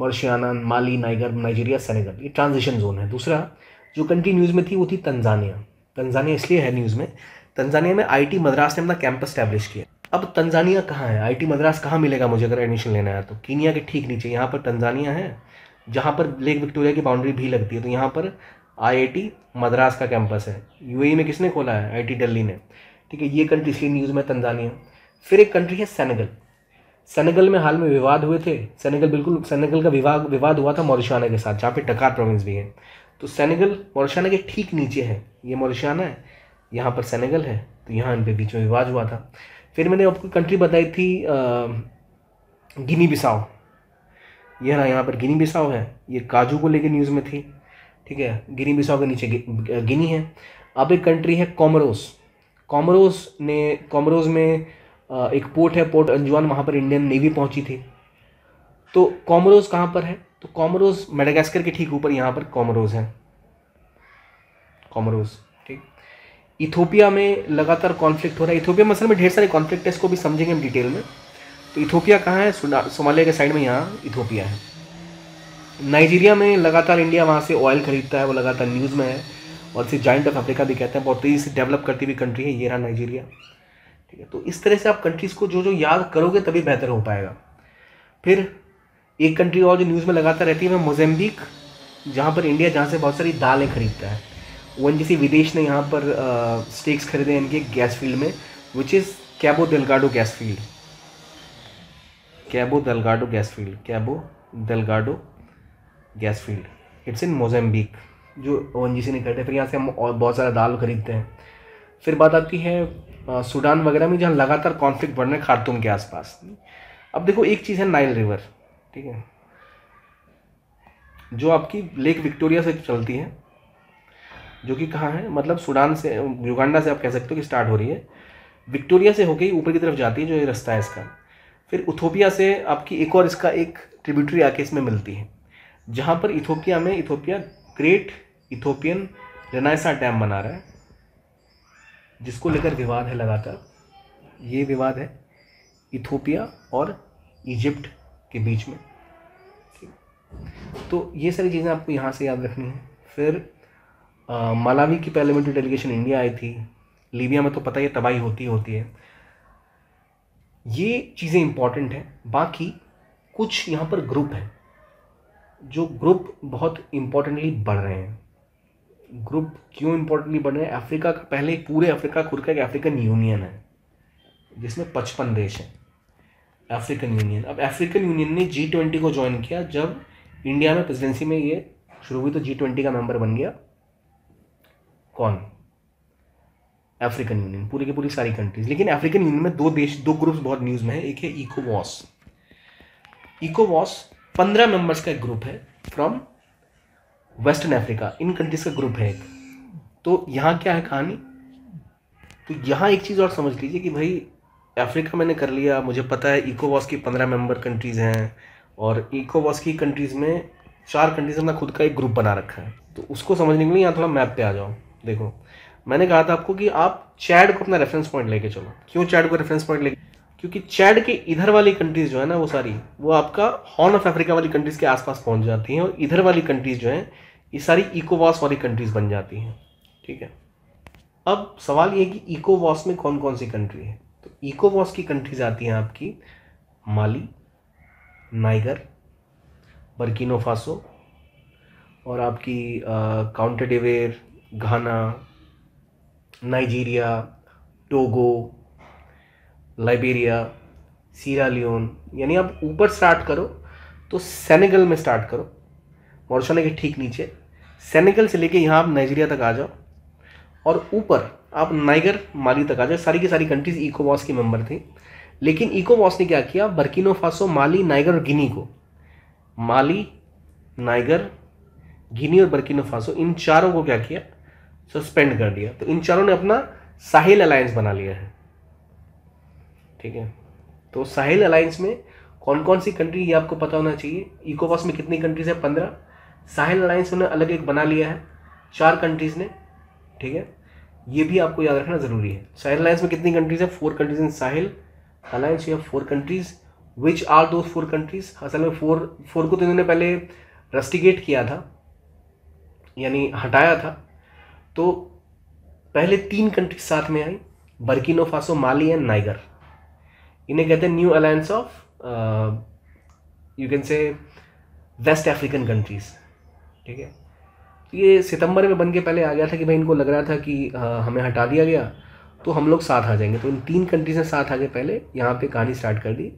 Mauritania Mali Niger Nigeria Senegal ये ट्रांजिशन जोन है दूसरा जो कंट्री न्यूज़ में थी वो थी तंजानिया तंजानिया इसलिए है न्यूज़ में तंजानिया में आईटी मद्रास ने अपना कैंपस स्टैब्लिश किया अब तंजानिया कहाँ है आईटी मद्रास कहाँ मिलेगा मुझे अगर एडमिशन लेना है तो कीनिया के ठीक नीचे यहाँ पर तंजानिया है जहाँ पर लेक विक्टोरिया की बाउंड्री भी लगती है तो यहाँ पर आईआईटी मद्रास का कैंपस है यूएई e में किसने खोला है आईटी दिल्ली ने ठीक है ये कंट्री इसलिए न्यूज़ में तंजानिया फिर एक कंट्री है सेनेगल सेनेगल में हाल में विवाद हुए थे सेनेगल बिल्कुल सेनेगल का विवाद विवाद हुआ था मोरिशाना के साथ जहाँ पे टकार प्रोविंस भी है तो सेनेगल मोरिशाना के ठीक नीचे है ये मोरिशाना है यहाँ पर सेनेगल है तो यहाँ इन बीच में विवाद हुआ था फिर मैंने आपको कंट्री बताई थी गिनी बिसाओ यह ना यहाँ पर गिनी बिसाओ है ये काजू को लेकर न्यूज़ में थी ठीक है गिनी बिसाओ के नीचे गिनी है अब एक कंट्री है कॉमरोस कॉमरोस ने कॉमरोस में एक पोर्ट है पोर्ट अंजुआन वहाँ पर इंडियन नेवी पहुँची थी तो कॉमरोज कहाँ पर है तो कॉमरोज मेडागास्कर के ठीक ऊपर यहाँ पर कॉमरोज है कॉमरोज ठीक इथोपिया में लगातार कॉन्फ्लिक्ट हो रहा है इथोपिया मसल में ढेर सारे कॉन्फ्लिक्ट है इसको भी समझेंगे हम डिटेल में तो इथोपिया कहाँ है सोमालिया के साइड में यहाँ इथोपिया है नाइजीरिया में लगातार इंडिया वहाँ से ऑयल खरीदता है वो लगातार न्यूज़ में है और इसे जॉइंट ऑफ अफ्रीका भी कहते हैं बहुत तेज़ी से डेवलप करती हुई कंट्री है ये रहा नाइजीरिया ठीक है तो इस तरह से आप कंट्रीज़ को जो जो याद करोगे तभी बेहतर हो पाएगा फिर एक कंट्री और जो न्यूज़ में लगातार रहती है वह मोजेम्बिक जहाँ पर इंडिया जहाँ से बहुत सारी दालें खरीदता है वन जैसी विदेश ने यहाँ पर स्टेक्स खरीदे हैं इनके गैस फील्ड में which is Cabo Delgado gas field Cabo Delgado gas field Cabo Delgado gas field it's in Mozambique जो ओ ने खरीदे फिर यहाँ से हम और बहुत सारा दाल खरीदते हैं फिर बात आती है सूडान वगैरह में जहाँ लगातार कॉन्फ्लिक्ट बढ़ रहे हैं खारतूम के आसपास अब देखो एक चीज़ है नाइल रिवर ठीक है जो आपकी लेक विक्टोरिया से चलती है जो कि कहाँ है मतलब सूडान से युगांडा से आप कह सकते हो कि स्टार्ट हो रही है विक्टोरिया से होके ही ऊपर की तरफ जाती है जो ये रास्ता है इसका फिर इथोपिया से आपकी एक और इसका एक ट्रिब्यूटरी आके इसमें मिलती है जहाँ पर इथोपिया में Ethiopia great Ethiopian Renaissance dam बना रहा है जिसको लेकर विवाद है लगातार ये विवाद है इथोपिया और इजिप्ट के बीच में तो ये सारी चीज़ें आपको यहाँ से याद रखनी है फिर मालावी की पार्लियामेंट्री डेलीगेशन इंडिया आई थी लीबिया में तो पता ही तबाही होती होती है ये चीज़ें इम्पॉर्टेंट हैं बाकी कुछ यहाँ पर ग्रुप हैं जो ग्रुप बहुत इम्पोर्टेंटली बढ़ रहे हैं ग्रुप क्यों नहीं बने अफ्रीका का पहले पूरे अफ्रीका खुद का एक अफ्रीकन यूनियन है जिसमें पचपन देश हैं अफ्रीकन यूनियन अब अफ्रीकन यूनियन ने जी ट्वेंटी को ज्वाइन किया जब इंडिया में प्रेसिडेंसी में ये शुरू हुई तो जी ट्वेंटी का मेंबर बन गया कौन अफ्रीकन यूनियन पूरी की पूरी सारी कंट्रीज लेकिन अफ्रीकन यूनियन में दो देश दो ग्रुप्स बहुत न्यूज़ में है एक है इकोवॉस इकोवॉस पंद्रह मेंबर्स का एक ग्रुप है फ्रॉम वेस्टर्न अफ्रीका इन कंट्रीज का ग्रुप है एक तो यहाँ क्या है कहानी तो यहाँ एक चीज़ और समझ लीजिए कि भाई अफ्रीका मैंने कर लिया मुझे पता है इकोवास की पंद्रह मेंबर कंट्रीज़ हैं और इकोवास की कंट्रीज़ में चार कंट्रीज अपना खुद का एक ग्रुप बना रखा है तो उसको समझने के लिए यहाँ थोड़ा मैप पे आ जाओ देखो मैंने कहा था आपको कि आप चैड को अपना रेफरेंस पॉइंट लेके चलो क्यों चैड को रेफरेंस पॉइंट लेके क्योंकि चैड के इधर वाली कंट्रीज जो है ना वो सारी वो आपका हॉर्न ऑफ अफ्रीका वाली कंट्रीज के आसपास पहुंच जाती हैं और इधर वाली कंट्रीज जो है ये सारी इकोवास वाली कंट्रीज़ बन जाती हैं ठीक है अब सवाल ये है कि इकोवास में कौन कौन सी कंट्री है तो इकोवास की कंट्रीज आती हैं आपकी माली नाइगर बर्किनो फासो और आपकी counter Ghana Nigeria Togo Liberia Sierra Leone यानी आप ऊपर स्टार्ट करो तो सेनेगल में स्टार्ट करो मॉरिशोना के ठीक नीचे सेनेगल से लेके यहाँ आप नाइजीरिया तक आ जाओ और ऊपर आप नाइगर माली तक आ जाओ सारी की सारी कंट्रीज इकोवॉस की मेंबर थी लेकिन इकोवॉस ने क्या किया बर्किनो फासो माली नाइगर और गिनी को माली नाइगर गिनी और बर्किनो फासो इन चारों को क्या किया सस्पेंड कर दिया तो इन चारों ने अपना साहिल अलायंस बना लिया है ठीक है तो साहिल अलायंस में कौन कौन सी कंट्री ये आपको पता होना चाहिए इकोवॉस में कितनी कंट्रीज है पंद्रह साहिल अलायंस उन्होंने अलग एक बना लिया है चार कंट्रीज़ ने ठीक है ये भी आपको याद रखना ज़रूरी है साहिल अलायंस में कितनी कंट्रीज़ है four countries in Sahel alliance you have four countries which are दो फोर कंट्रीज़ असल में फोर फोर को तो इन्होंने पहले रस्टिगेट किया था यानी हटाया था तो पहले तीन कंट्रीज साथ में आई Burkina Faso Mali and Niger इन्हें कहते हैं new alliance of you can say west African countries ठीक है ये सितंबर में बन के पहले आ गया था कि भाई इनको लग रहा था कि हमें हटा दिया गया तो हम लोग साथ आ जाएंगे तो इन तीन कंट्रीज ने साथ आगे पहले यहाँ पे कहानी स्टार्ट कर दी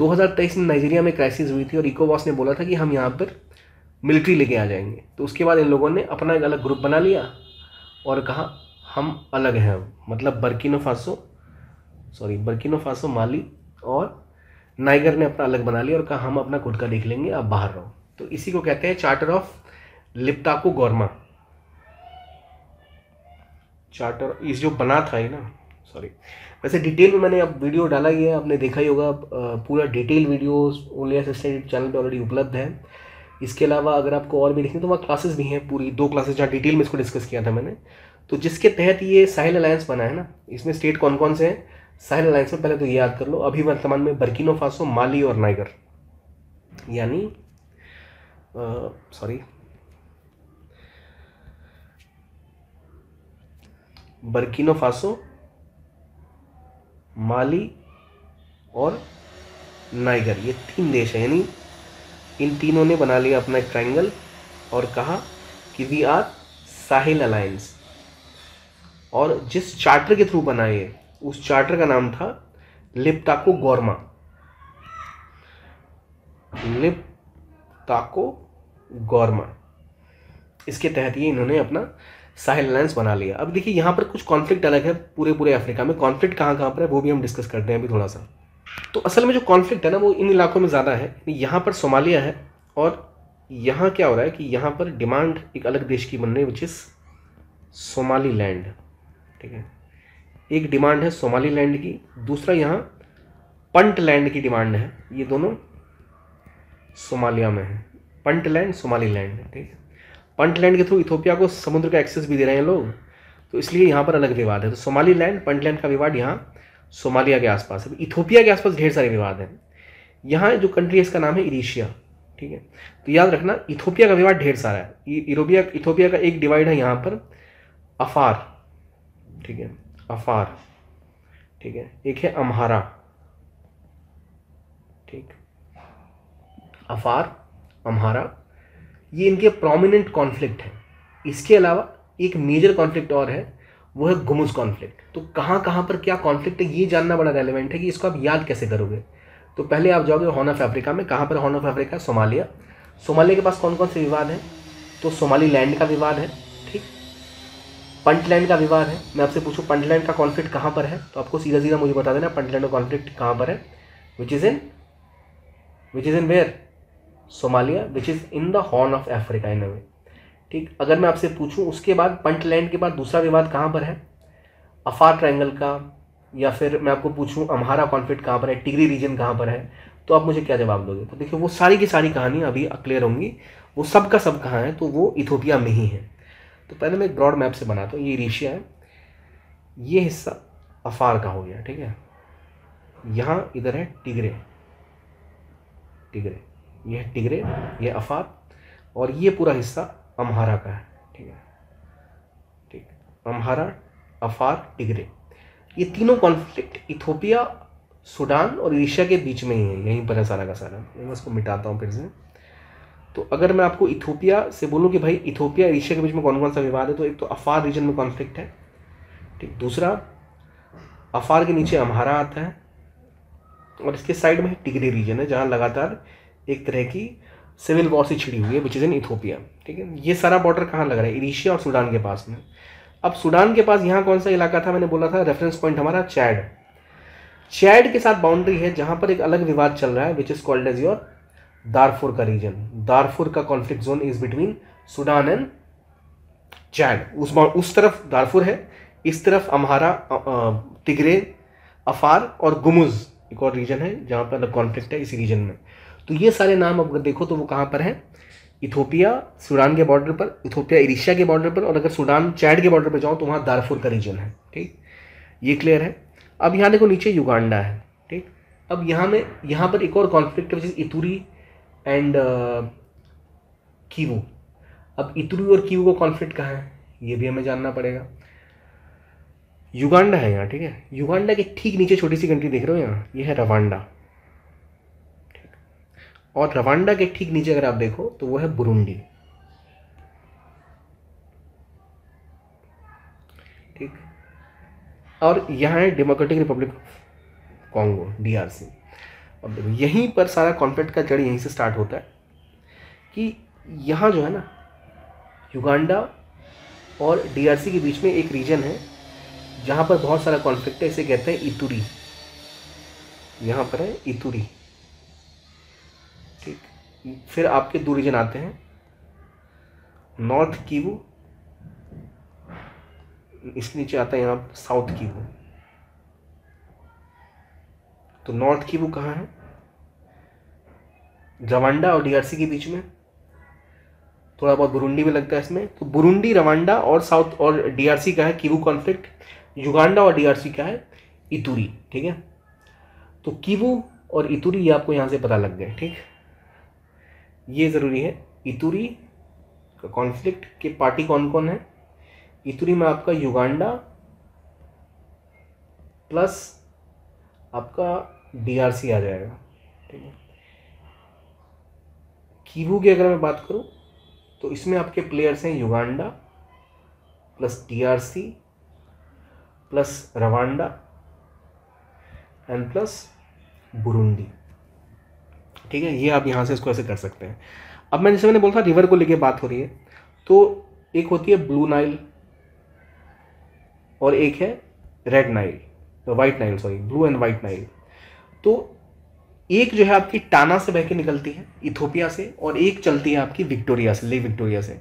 2023 में नाइजीरिया में क्राइसिस हुई थी और इकोवॉस ने बोला था कि हम यहाँ पर मिलिट्री लेके आ जाएंगे तो उसके बाद इन लोगों ने अपना एक अलग ग्रुप बना लिया और कहा हम अलग हैं मतलब Burkina Faso sorry Burkina Faso Mali और नाइगर ने अपना अलग बना लिया और कहा हम अपना खुद का देख लेंगे आप बाहर रहो तो इसी को कहते हैं charter of Liptako Gourma charter इस जो बना था ही ना सॉरी वैसे डिटेल में मैंने अब वीडियो डाला ही है आपने देखा ही होगा पूरा detail video only assistant channel पे ऑलरेडी उपलब्ध है इसके अलावा अगर आपको और भी देखें तो वहाँ क्लासेस भी हैं पूरी दो क्लासेस जहाँ डिटेल में इसको डिस्कस किया था मैंने तो जिसके तहत ये साहिल अलायंस बना है ना इसमें स्टेट कौन कौन से हैं साहिल अलायंस में पहले तो याद कर लो अभी वर्तमान में बर्किनो फासो माली और नाइगर यानी सॉरी बर्किनो फासो माली और नाइगर ये तीन देश हैं यानी इन तीनों ने बना लिया अपना एक ट्राइंगल और कहा कि वी आर साहिल अलायंस और जिस चार्टर के थ्रू बनाए उस चार्टर का नाम था लिप्टाको गौरमा लिप्टाको गौरमा इसके तहत ये इन्होंने अपना साहिल अलायंस बना लिया अब देखिए यहाँ पर कुछ कॉन्फ्लिक्ट अलग है पूरे पूरे अफ्रीका में कॉन्फ्लिक्ट कहाँ कहाँ पर है वो भी हम डिस्कस करते हैं अभी थोड़ा सा तो असल में जो कॉन्फ्लिक्ट है ना वो इन इलाकों में ज़्यादा है यहाँ पर सोमालिया है और यहाँ क्या हो रहा है कि यहाँ पर डिमांड एक अलग देश की बन रही है विच इज़ सोमाली लैंड ठीक है एक डिमांड है सोमाली लैंड की दूसरा यहाँ पंट लैंड की डिमांड है ये दोनों सोमालिया में है पंट लैंड सोमाली लैंड ठीक है पंटलैंड के थ्रू इथोपिया को समुद्र का एक्सेस भी दे रहे हैं लोग तो इसलिए यहाँ पर अलग विवाद है तो सोमाली लैंड पंटलैंड का विवाद यहाँ सोमालिया के आसपास है इथोपिया के आसपास ढेर सारे विवाद हैं यहाँ जो कंट्री है इसका नाम है इरीशिया ठीक है तो याद रखना इथोपिया का विवाद ढेर सारा है यूरोपिया इथोपिया का एक डिवाइड है यहाँ पर अफार ठीक है अफार ठीक है एक है अम्हारा ठीक अफार अम्हारा ये इनके प्रोमिनेंट कॉन्फ्लिक्ट हैं इसके अलावा एक मेजर कॉन्फ्लिक्ट और है वो है गुमुज कॉन्फ्लिक्ट तो कहाँ कहाँ पर क्या कॉन्फ्लिक्ट है ये जानना बड़ा रेलिवेंट है कि इसको आप याद कैसे करोगे तो पहले आप जाओगे हॉर्न ऑफ अफ्रीका में कहाँ पर horn of Africa Somalia Somalia के पास कौन कौन से विवाद हैं तो सोमाली लैंड का विवाद है ठीक पंटलैंड का विवाद है मैं आपसे पूछूँ पंटलैंड का कॉन्फ्लिक्ट कहाँ पर है तो आपको सीधा सीधा मुझे बता देना पंटलैंड का कॉन्फ्लिक्ट कहाँ पर है which is in which is in where Somalia which is in the horn of Africa in way ठीक अगर मैं आपसे पूछूं उसके बाद पंटलैंड के बाद दूसरा विवाद कहाँ पर है अफार ट्रायंगल का या फिर मैं आपको पूछूं अम्हारा कॉन्फ्लिक्ट कहाँ पर है टिगरी रीजन कहाँ पर है तो आप मुझे क्या जवाब दोगे तो देखिए वो सारी की सारी कहानी अभी क्लियर होंगी वो सब का सब कहाँ है तो वो इथोपिया में ही है तो पहले मैं एक ब्रॉड मैप से बनाता हूँ ये रीशिया है ये हिस्सा अफार का हो गया ठीक है यहाँ इधर है टिगरे टिगरे यह टिगरे यह अफात और ये पूरा हिस्सा अम्हारा का है ठीक है ठीक अम्हारा अफार टिगरे ये तीनों कॉन्फ्लिक्ट इथोपिया सूडान और एशिया के बीच में ही है यहीं पर है सारा का सारा मैं इसको मिटाता हूँ फिर से तो अगर मैं आपको इथोपिया से बोलूँ कि भाई इथोपिया और एशिया के बीच में कौन कौन सा विवाद है तो एक तो अफार रीजन में कॉन्फ्लिक्ट है ठीक दूसरा अफार के नीचे अम्हारा आता है और इसके साइड में टिगरे रीजन है जहाँ लगातार एक तरह की सिविल वॉर से छिड़ी हुई है विच इज़ इन इथोपिया ठीक है ये सारा बॉर्डर कहाँ लग रहा है इरीशिया और सूडान के पास में अब सूडान के पास यहाँ कौन सा इलाका था मैंने बोला था रेफरेंस पॉइंट हमारा चैड चैड के साथ बाउंड्री है जहाँ पर एक अलग विवाद चल रहा है which is called as your Darfur का रीजन दारफुर का conflict zone is between Sudan and Chad उस उस तरफ दारफुर है इस तरफ अमहारा तिगरे अफार और गुमुज एक और रीजन है जहाँ पर अलग कॉन्फ्लिक्ट है इसी रीजन में तो ये सारे नाम अगर देखो तो वो कहाँ पर हैं इथोपिया सूडान के बॉर्डर पर इथोपिया एरिशिया के बॉर्डर पर और अगर सूडान चैड के बॉर्डर पर जाओ तो वहाँ दारफुर का रीजन है ठीक ये क्लियर है अब यहाँ देखो नीचे युगांडा है ठीक अब यहाँ में यहाँ पर एक और कॉन्फ्लिक्ट है इतुरी एंड uh, कीवू अब इतुरी और कीवू का कॉन्फ्लिक्ट कहाँ है ये भी हमें जानना पड़ेगा युगांडा है यहाँ ठीक है युगांडा के ठीक नीचे छोटी सी कंट्री देख रहे हो यहाँ ये है रवांडा और रवांडा के ठीक नीचे अगर आप देखो तो वो है बुरुंडी ठीक और यहाँ है democratic Republic of Congo DRC अब देखो यहीं पर सारा कॉन्फ्लिक्ट का जड़ यहीं से स्टार्ट होता है कि यहाँ जो है ना युगांडा और डीआरसी के बीच में एक रीजन है जहाँ पर बहुत सारा कॉन्फ्लिक्ट है इसे कहते हैं इतुरी यहाँ पर है इतुरी फिर आपके दो रीजन आते हैं नॉर्थ कीवू इस नीचे आता है यहाँ साउथ कीवू तो नॉर्थ कीवू कहाँ है रवांडा और डीआरसी के बीच में थोड़ा बहुत बुरुंडी भी लगता है इसमें तो बुरुंडी रवांडा और साउथ और डीआरसी का है कीवू कॉन्फ्लिक्ट युगांडा और डीआरसी का है इतुरी ठीक है तो कीवू और इतुरी ये आपको यहाँ से पता लग गए ठीक ये ज़रूरी है इतुरी कॉन्फ्लिक्ट के पार्टी कौन कौन है इतुरी में आपका युगांडा प्लस आपका डीआरसी आ जाएगा ठीक है कीबू की अगर मैं बात करूं तो इसमें आपके प्लेयर्स हैं Uganda plus DRC plus Rwanda and plus Burundi ठीक है ये आप यहाँ से इसको ऐसे कर सकते हैं अब मैं जैसे मैंने बोला था रिवर को लेके बात हो रही है तो एक होती है ब्लू नाइल और एक है red Nile white Nile sorry blue and white Nile तो एक जो है आपकी टाना से बह के निकलती है इथोपिया से और एक चलती है आपकी विक्टोरिया से ले विक्टोरिया से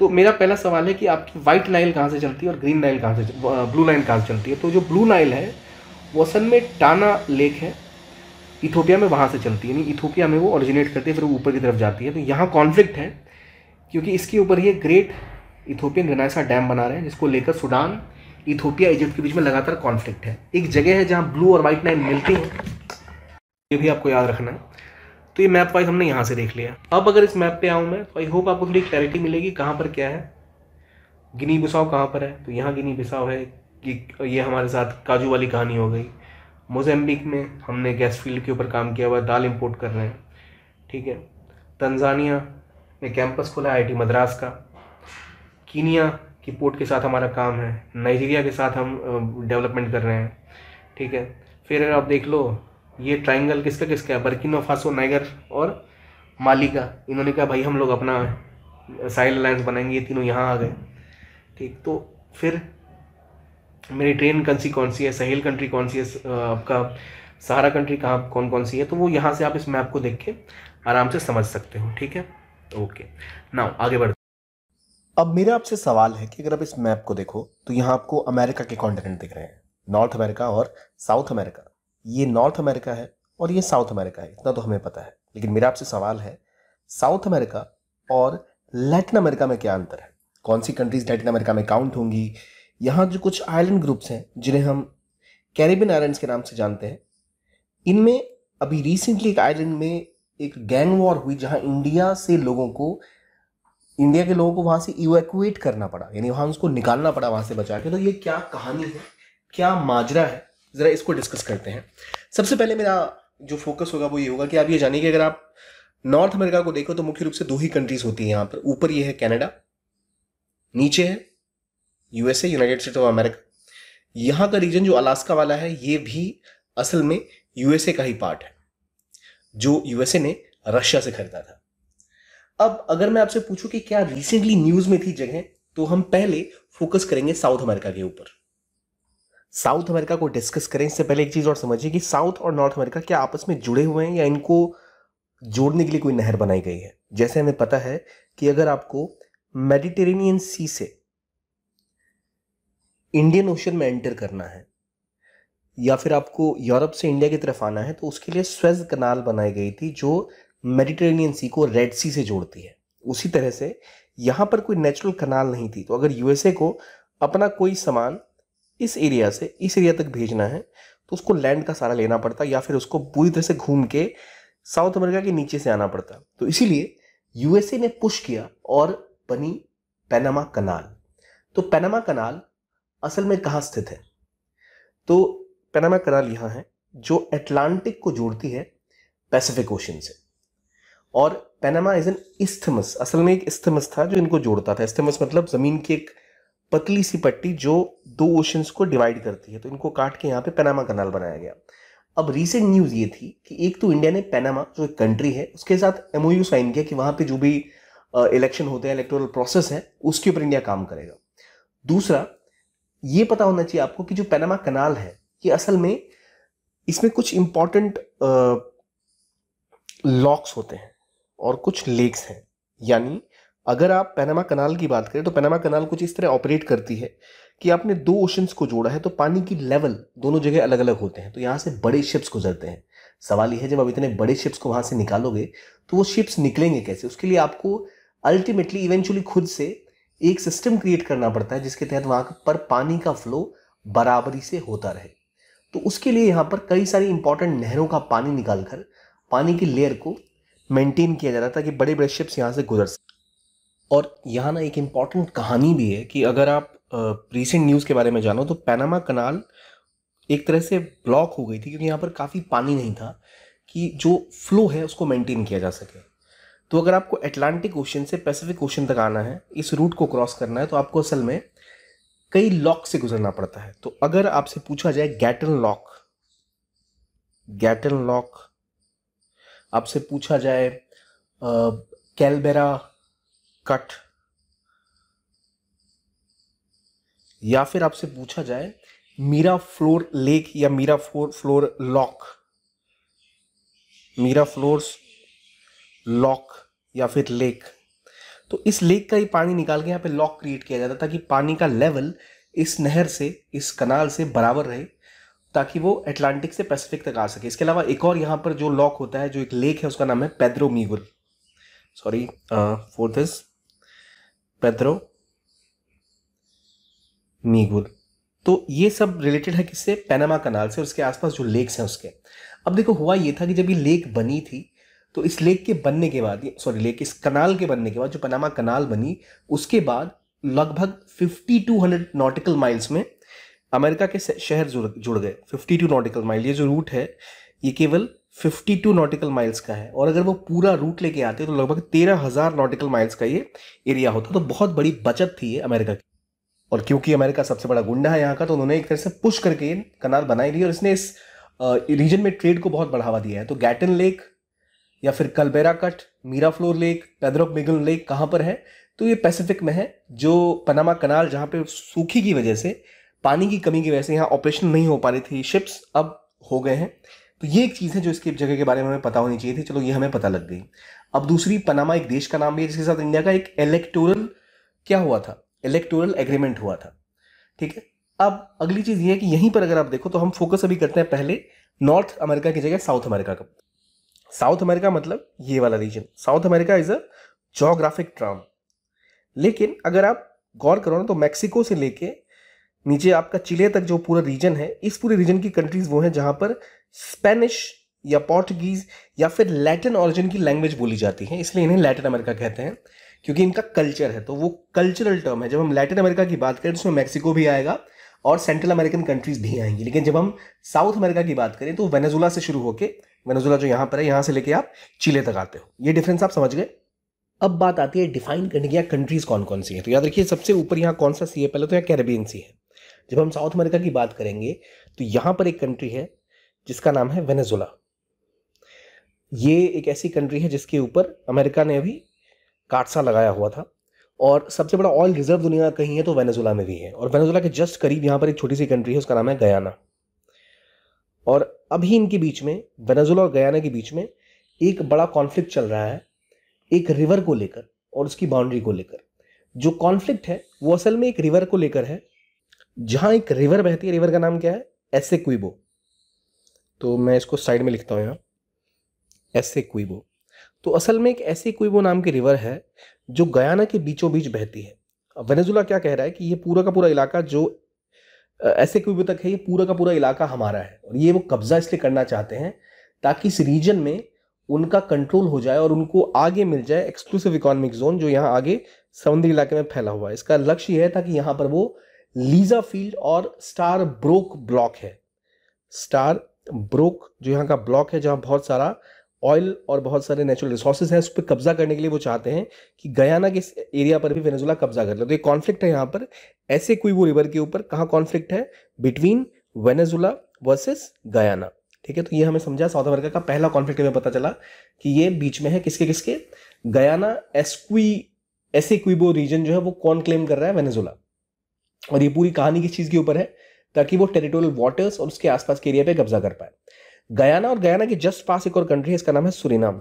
तो मेरा पहला सवाल है कि आपकी वाइट नाइल कहाँ से चलती है और ग्रीन नाइल कहाँ से ब्लू नाइल कहाँ से चलती है तो जो ब्लू नाइल है वो असल में टाना लेक है इथोपिया में वहाँ से चलती है यानी इथोपिया में वो ऑरिजिनेट करती है फिर वो ऊपर की तरफ जाती है तो यहाँ कॉन्फ्लिक्ट है क्योंकि इसके ऊपर ही ग्रेट इथोपियन रेनासा डैम बना रहे हैं जिसको लेकर सूडान इथोपिया इजिप्ट के बीच में लगातार कॉन्फ्लिक्ट है एक जगह है जहाँ ब्लू और वाइट लाइन मिलती है ये भी आपको याद रखना है तो ये मैप वाइज हमने यहाँ से देख लिया अब अगर इस मैप पे आऊँ मैं तो आई होप आपको थोड़ी क्लैरिटी मिलेगी कहाँ पर क्या है गिनी बिसाव कहाँ पर है तो यहाँ गिनी बिसाव है कि ये हमारे साथ काजू वाली कहानी हो गई मोजेम्बिक में हमने गैस फील्ड के ऊपर काम किया हुआ दाल इंपोर्ट कर रहे हैं ठीक है तंजानिया में कैंपस खुला है आई मद्रास का कीनिया की पोर्ट के साथ हमारा काम है नाइजीरिया के साथ हम डेवलपमेंट कर रहे हैं ठीक है फिर अगर आप देख लो ये ट्राइंगल किसका किसका है बर्किनो फासो नाइगर और माली का इन्होंने कहा भाई हम लोग अपना साइल अलायंस बनाएंगे ये तीनों यहाँ आ गए ठीक तो फिर मेरी ट्रेन कौन सी कौन सी है सहेल कंट्री कौन सी है आपका सहारा कंट्री कहाँ कौन कौन सी है तो वो यहाँ से आप इस मैप को देख के आराम से समझ सकते हो ठीक है ओके नाउ आगे बढ़ अब मेरा आपसे सवाल है कि अगर आप इस मैप को देखो तो यहाँ आपको अमेरिका के कॉन्टिनेंट दिख रहे हैं नॉर्थ अमेरिका और साउथ अमेरिका ये नॉर्थ अमेरिका है और ये साउथ अमेरिका है इतना तो हमें पता है लेकिन मेरा आपसे सवाल है साउथ अमेरिका और लैटिन अमेरिका में क्या अंतर है कौन सी कंट्रीज लैटिन अमेरिका में काउंट होंगी यहाँ जो कुछ आइलैंड ग्रुप्स हैं जिन्हें हम कैरेबियन आइलैंड्स के नाम से जानते हैं इनमें अभी रिसेंटली एक आइलैंड में एक गैंग वॉर हुई जहाँ इंडिया से लोगों को इंडिया के लोगों को वहाँ से इवैक्यूएट करना पड़ा यानी वहाँ उसको निकालना पड़ा वहाँ से बचा के तो ये क्या कहानी है क्या माजरा है ज़रा इसको डिस्कस करते हैं सबसे पहले मेरा जो फोकस होगा वो ये होगा कि आप ये जानिए कि अगर आप नॉर्थ अमेरिका को देखो तो मुख्य रूप से दो ही कंट्रीज होती हैं यहाँ पर ऊपर ये है कैनेडा नीचे है USA United State of America यहां का रीजन जो अलास्का वाला है ये भी असल में यूएसए का ही पार्ट है जो यूएसए ने रशिया से खरीदा था अब अगर मैं आपसे पूछूं कि क्या रिसेंटली न्यूज में थी जगह तो हम पहले फोकस करेंगे साउथ अमेरिका के ऊपर साउथ अमेरिका को डिस्कस करें इससे पहले एक चीज और समझिए कि साउथ और नॉर्थ अमेरिका क्या आपस में जुड़े हुए हैं या इनको जोड़ने के लिए कोई नहर बनाई गई है जैसे हमें पता है कि अगर आपको मेडिटेरेनियन सी से इंडियन ओशन में एंटर करना है या फिर आपको यूरोप से इंडिया की तरफ आना है तो उसके लिए स्वेज कनाल बनाई गई थी जो मेडिटेरेनियन सी को रेड सी से जोड़ती है उसी तरह से यहाँ पर कोई नेचुरल कनाल नहीं थी तो अगर यूएसए को अपना कोई सामान इस एरिया से इस एरिया तक भेजना है तो उसको लैंड का सारा लेना पड़ता या फिर उसको पूरी तरह से घूम के साउथ अमेरिका के नीचे से आना पड़ता तो इसीलिए यूएसए ने पुश किया और बनी पैनामा कनाल तो पैनामा कनाल असल में कहाँ स्थित है तो पैनामा कनाल यहाँ है जो एटलांटिक को जोड़ती है पैसिफिक ओशन से और पैनामा इज एन इस्थमस असल में एक इस्थमस था जो इनको जोड़ता था इस्थमस मतलब ज़मीन की एक पतली सी पट्टी जो दो ओशंस को डिवाइड करती है तो इनको काट के यहाँ पे पैनामा कनाल बनाया गया अब रिसेंट न्यूज़ ये थी कि एक तो इंडिया ने पैनामा जो एक कंट्री है उसके साथ एम साइन किया कि वहाँ पर जो भी इलेक्शन होते हैं इलेक्टोरल प्रोसेस है उसके ऊपर इंडिया काम करेगा दूसरा ये पता होना चाहिए आपको कि जो पैनामा कनाल है ये असल में इसमें कुछ इंपॉर्टेंट लॉक्स होते हैं और कुछ लेक्स हैं यानी अगर आप पैनामा कनाल की बात करें तो पैनामा कनाल कुछ इस तरह ऑपरेट करती है कि आपने दो ओशंस को जोड़ा है तो पानी की लेवल दोनों जगह अलग अलग होते हैं तो यहाँ से बड़े शिप्स गुजरते हैं सवाल यह है जब आप इतने बड़े शिप्स को वहाँ से निकालोगे तो वो शिप्स निकलेंगे कैसे उसके लिए आपको अल्टीमेटली इवेंचुअली खुद से एक सिस्टम क्रिएट करना पड़ता है जिसके तहत वहाँ पर पानी का फ्लो बराबरी से होता रहे तो उसके लिए यहाँ पर कई सारी इंपॉर्टेंट नहरों का पानी निकाल कर पानी की लेयर को मेंटेन किया जाता है था कि बड़े बड़े शिप्स यहाँ से गुजर सकें और यहाँ ना एक इम्पॉर्टेंट कहानी भी है कि अगर आप रिसेंट न्यूज़ के बारे में जानो तो पैनामा कनाल एक तरह से ब्लॉक हो गई थी क्योंकि यहाँ पर काफ़ी पानी नहीं था कि जो फ्लो है उसको मेंटेन किया जा सके तो अगर आपको अटलांटिक ओशन से पैसिफिक ओशन तक आना है इस रूट को क्रॉस करना है तो आपको असल में कई लॉक से गुजरना पड़ता है तो अगर आपसे पूछा जाए गैटन लॉक गैटन लॉक आपसे पूछा जाए कैलबेरा कट या फिर आपसे पूछा जाए मीरा फ्लोर लेक या Miraflores floor lock Miraflores lock या फिर लेक तो इस लेक का ही पानी निकाल के यहाँ पे लॉक क्रिएट किया जाता ताकि पानी का लेवल इस नहर से इस कनाल से बराबर रहे ताकि वो अटलांटिक से पैसिफिक तक आ सके इसके अलावा एक और यहाँ पर जो लॉक होता है जो एक लेक है उसका नाम है Pedro Miguel sorry fourth is Pedro Miguel तो ये सब रिलेटेड है किससे पैनामा कनाल से और उसके आसपास जो लेक्स हैं उसके अब देखो हुआ ये था कि जब ये लेक बनी थी तो इस लेक के बनने के बाद सॉरी लेक इस कनाल के बनने के बाद जो पनामा कनाल बनी उसके बाद लगभग 5200 नॉटिकल माइल्स में अमेरिका के शहर जुड़ गए 52 नॉटिकल माइल ये जो रूट है ये केवल 52 नॉटिकल माइल्स का है और अगर वो पूरा रूट लेके आते तो लगभग तेरह हजार नॉटिकल माइल्स का ये एरिया होता तो बहुत बड़ी बचत थी ये अमेरिका की और क्योंकि अमेरिका सबसे बड़ा गुंडा है यहाँ का तो उन्होंने एक तरह से पुश करके कनाल बनाई दी और इसने इस रीजन में ट्रेड को बहुत बढ़ावा दिया है तो गैटन लेक या फिर Culebra cut Miraflores lake Pedro Miguel lake कहाँ पर है तो ये पैसिफिक में है जो पनामा कनाल जहाँ पे सूखी की वजह से पानी की कमी की वजह से यहाँ ऑपरेशन नहीं हो पा रही थी शिप्स अब हो गए हैं तो ये एक चीज़ है जो इसकी जगह के बारे में हमें पता होनी चाहिए थी चलो ये हमें पता लग गई अब दूसरी पनामा एक देश का नाम भी है जिसके साथ इंडिया का एक इलेक्टोरल क्या हुआ था इलेक्टोरल एग्रीमेंट हुआ था ठीक है अब अगली चीज़ ये है कि यहीं पर अगर आप देखो तो हम फोकस अभी करते हैं पहले नॉर्थ अमेरिका की जगह साउथ अमेरिका का साउथ अमेरिका मतलब ये वाला region South America is a geographic term लेकिन अगर आप गौर करो ना तो मैक्सिको से लेके नीचे आपका चिले तक जो पूरा रीजन है इस पूरे रीजन की कंट्रीज वो हैं जहाँ पर स्पेनिश या पोर्टुगीज या फिर लैटिन ऑरिजिन की लैंग्वेज बोली जाती है इसलिए इन्हें लैटिन अमेरिका कहते हैं क्योंकि इनका कल्चर है तो वो कल्चरल टर्म है जब हम लैटिन अमेरिका की बात करें तो उसमें मैक्सिको भी आएगा और सेंट्रल अमेरिकन कंट्रीज भी आएंगी लेकिन जब हम साउथ अमेरिका की बात करें तो वेनेजुला से शुरू होकर मेनोजुला जो यहाँ पर है यहाँ से लेके आप चिले तक आते हो ये डिफरेंस आप समझ गए अब बात आती है डिफाइन करने की कंट्रीज़ कौन कौन सी हैं तो याद रखिए सबसे ऊपर यहाँ कौन सा सी है पहले तो यहाँ कैरेबियन सी है जब हम साउथ अमेरिका की बात करेंगे तो यहाँ पर एक कंट्री है जिसका नाम है वेनेजुला ये एक ऐसी कंट्री है जिसके ऊपर अमेरिका ने अभी काटसा लगाया हुआ था और सबसे बड़ा ऑयल रिजर्व दुनिया कहीं है तो वेनेजुला में भी है और वेनेजुला के जस्ट करीब यहाँ पर एक छोटी सी कंट्री है उसका नाम है गयाना और अभी इनके बीच में वेनाजुला और गयाना के बीच में एक बड़ा कॉन्फ्लिक्ट चल रहा है एक रिवर को लेकर और उसकी बाउंड्री को लेकर जो कॉन्फ्लिक्ट है वो असल में एक रिवर को लेकर है जहाँ एक रिवर बहती है रिवर का नाम क्या है एसे क्विबो तो मैं इसको साइड में लिखता हूँ यहाँ एसे क्विबो तो असल में एक ऐसे क्विबो नाम की रिवर है जो गयाना के बीचों बीच बहती है वेनेजुला क्या कह रहा है कि ये पूरा का पूरा इलाका जो ऐसे कोई तक है ये पूरा का पूरा इलाका हमारा है और ये वो कब्जा इसलिए करना चाहते हैं ताकि इस रीजन में उनका कंट्रोल हो जाए और उनको आगे मिल जाए एक्सक्लूसिव इकोनॉमिक जोन जो यहाँ आगे समुद्री इलाके में फैला हुआ है इसका लक्ष्य यह है ताकि यहाँ पर वो लीजा फील्ड और स्टार ब्रोक ब्लॉक है स्टार ब्रोक जो यहाँ का ब्लॉक है जहाँ बहुत सारा ऑयल और बहुत सारे नेचुरल रिसोर्सेज हैं उस पर कब्जा करने के लिए वो चाहते हैं कि गयाना के एरिया पर भी वेनेजुला कब्जा कर ले तो ये कॉन्फ्लिक्ट है यहाँ पर ऐसे कोई वो रिवर के ऊपर कहाँ कॉन्फ्लिक्ट है बिटवीन वेनेजुला वर्सेस गयाना ठीक है तो ये हमें समझा साउथ अमेरिका का पहला कॉन्फ्लिक्ट हमें पता चला कि ये बीच में है किसके किसके गयाना एस्क्वी एसेक्विबो रीजन जो है वो कौन क्लेम कर रहा है वेनेजुला और ये पूरी कहानी किस चीज़ के ऊपर है ताकि वो टेरिटोरियल वाटर्स और उसके आसपास के एरिया पे कब्जा कर पाए गयाना और गयाना के जस्ट पास एक और कंट्री है इसका नाम है सुरीनाम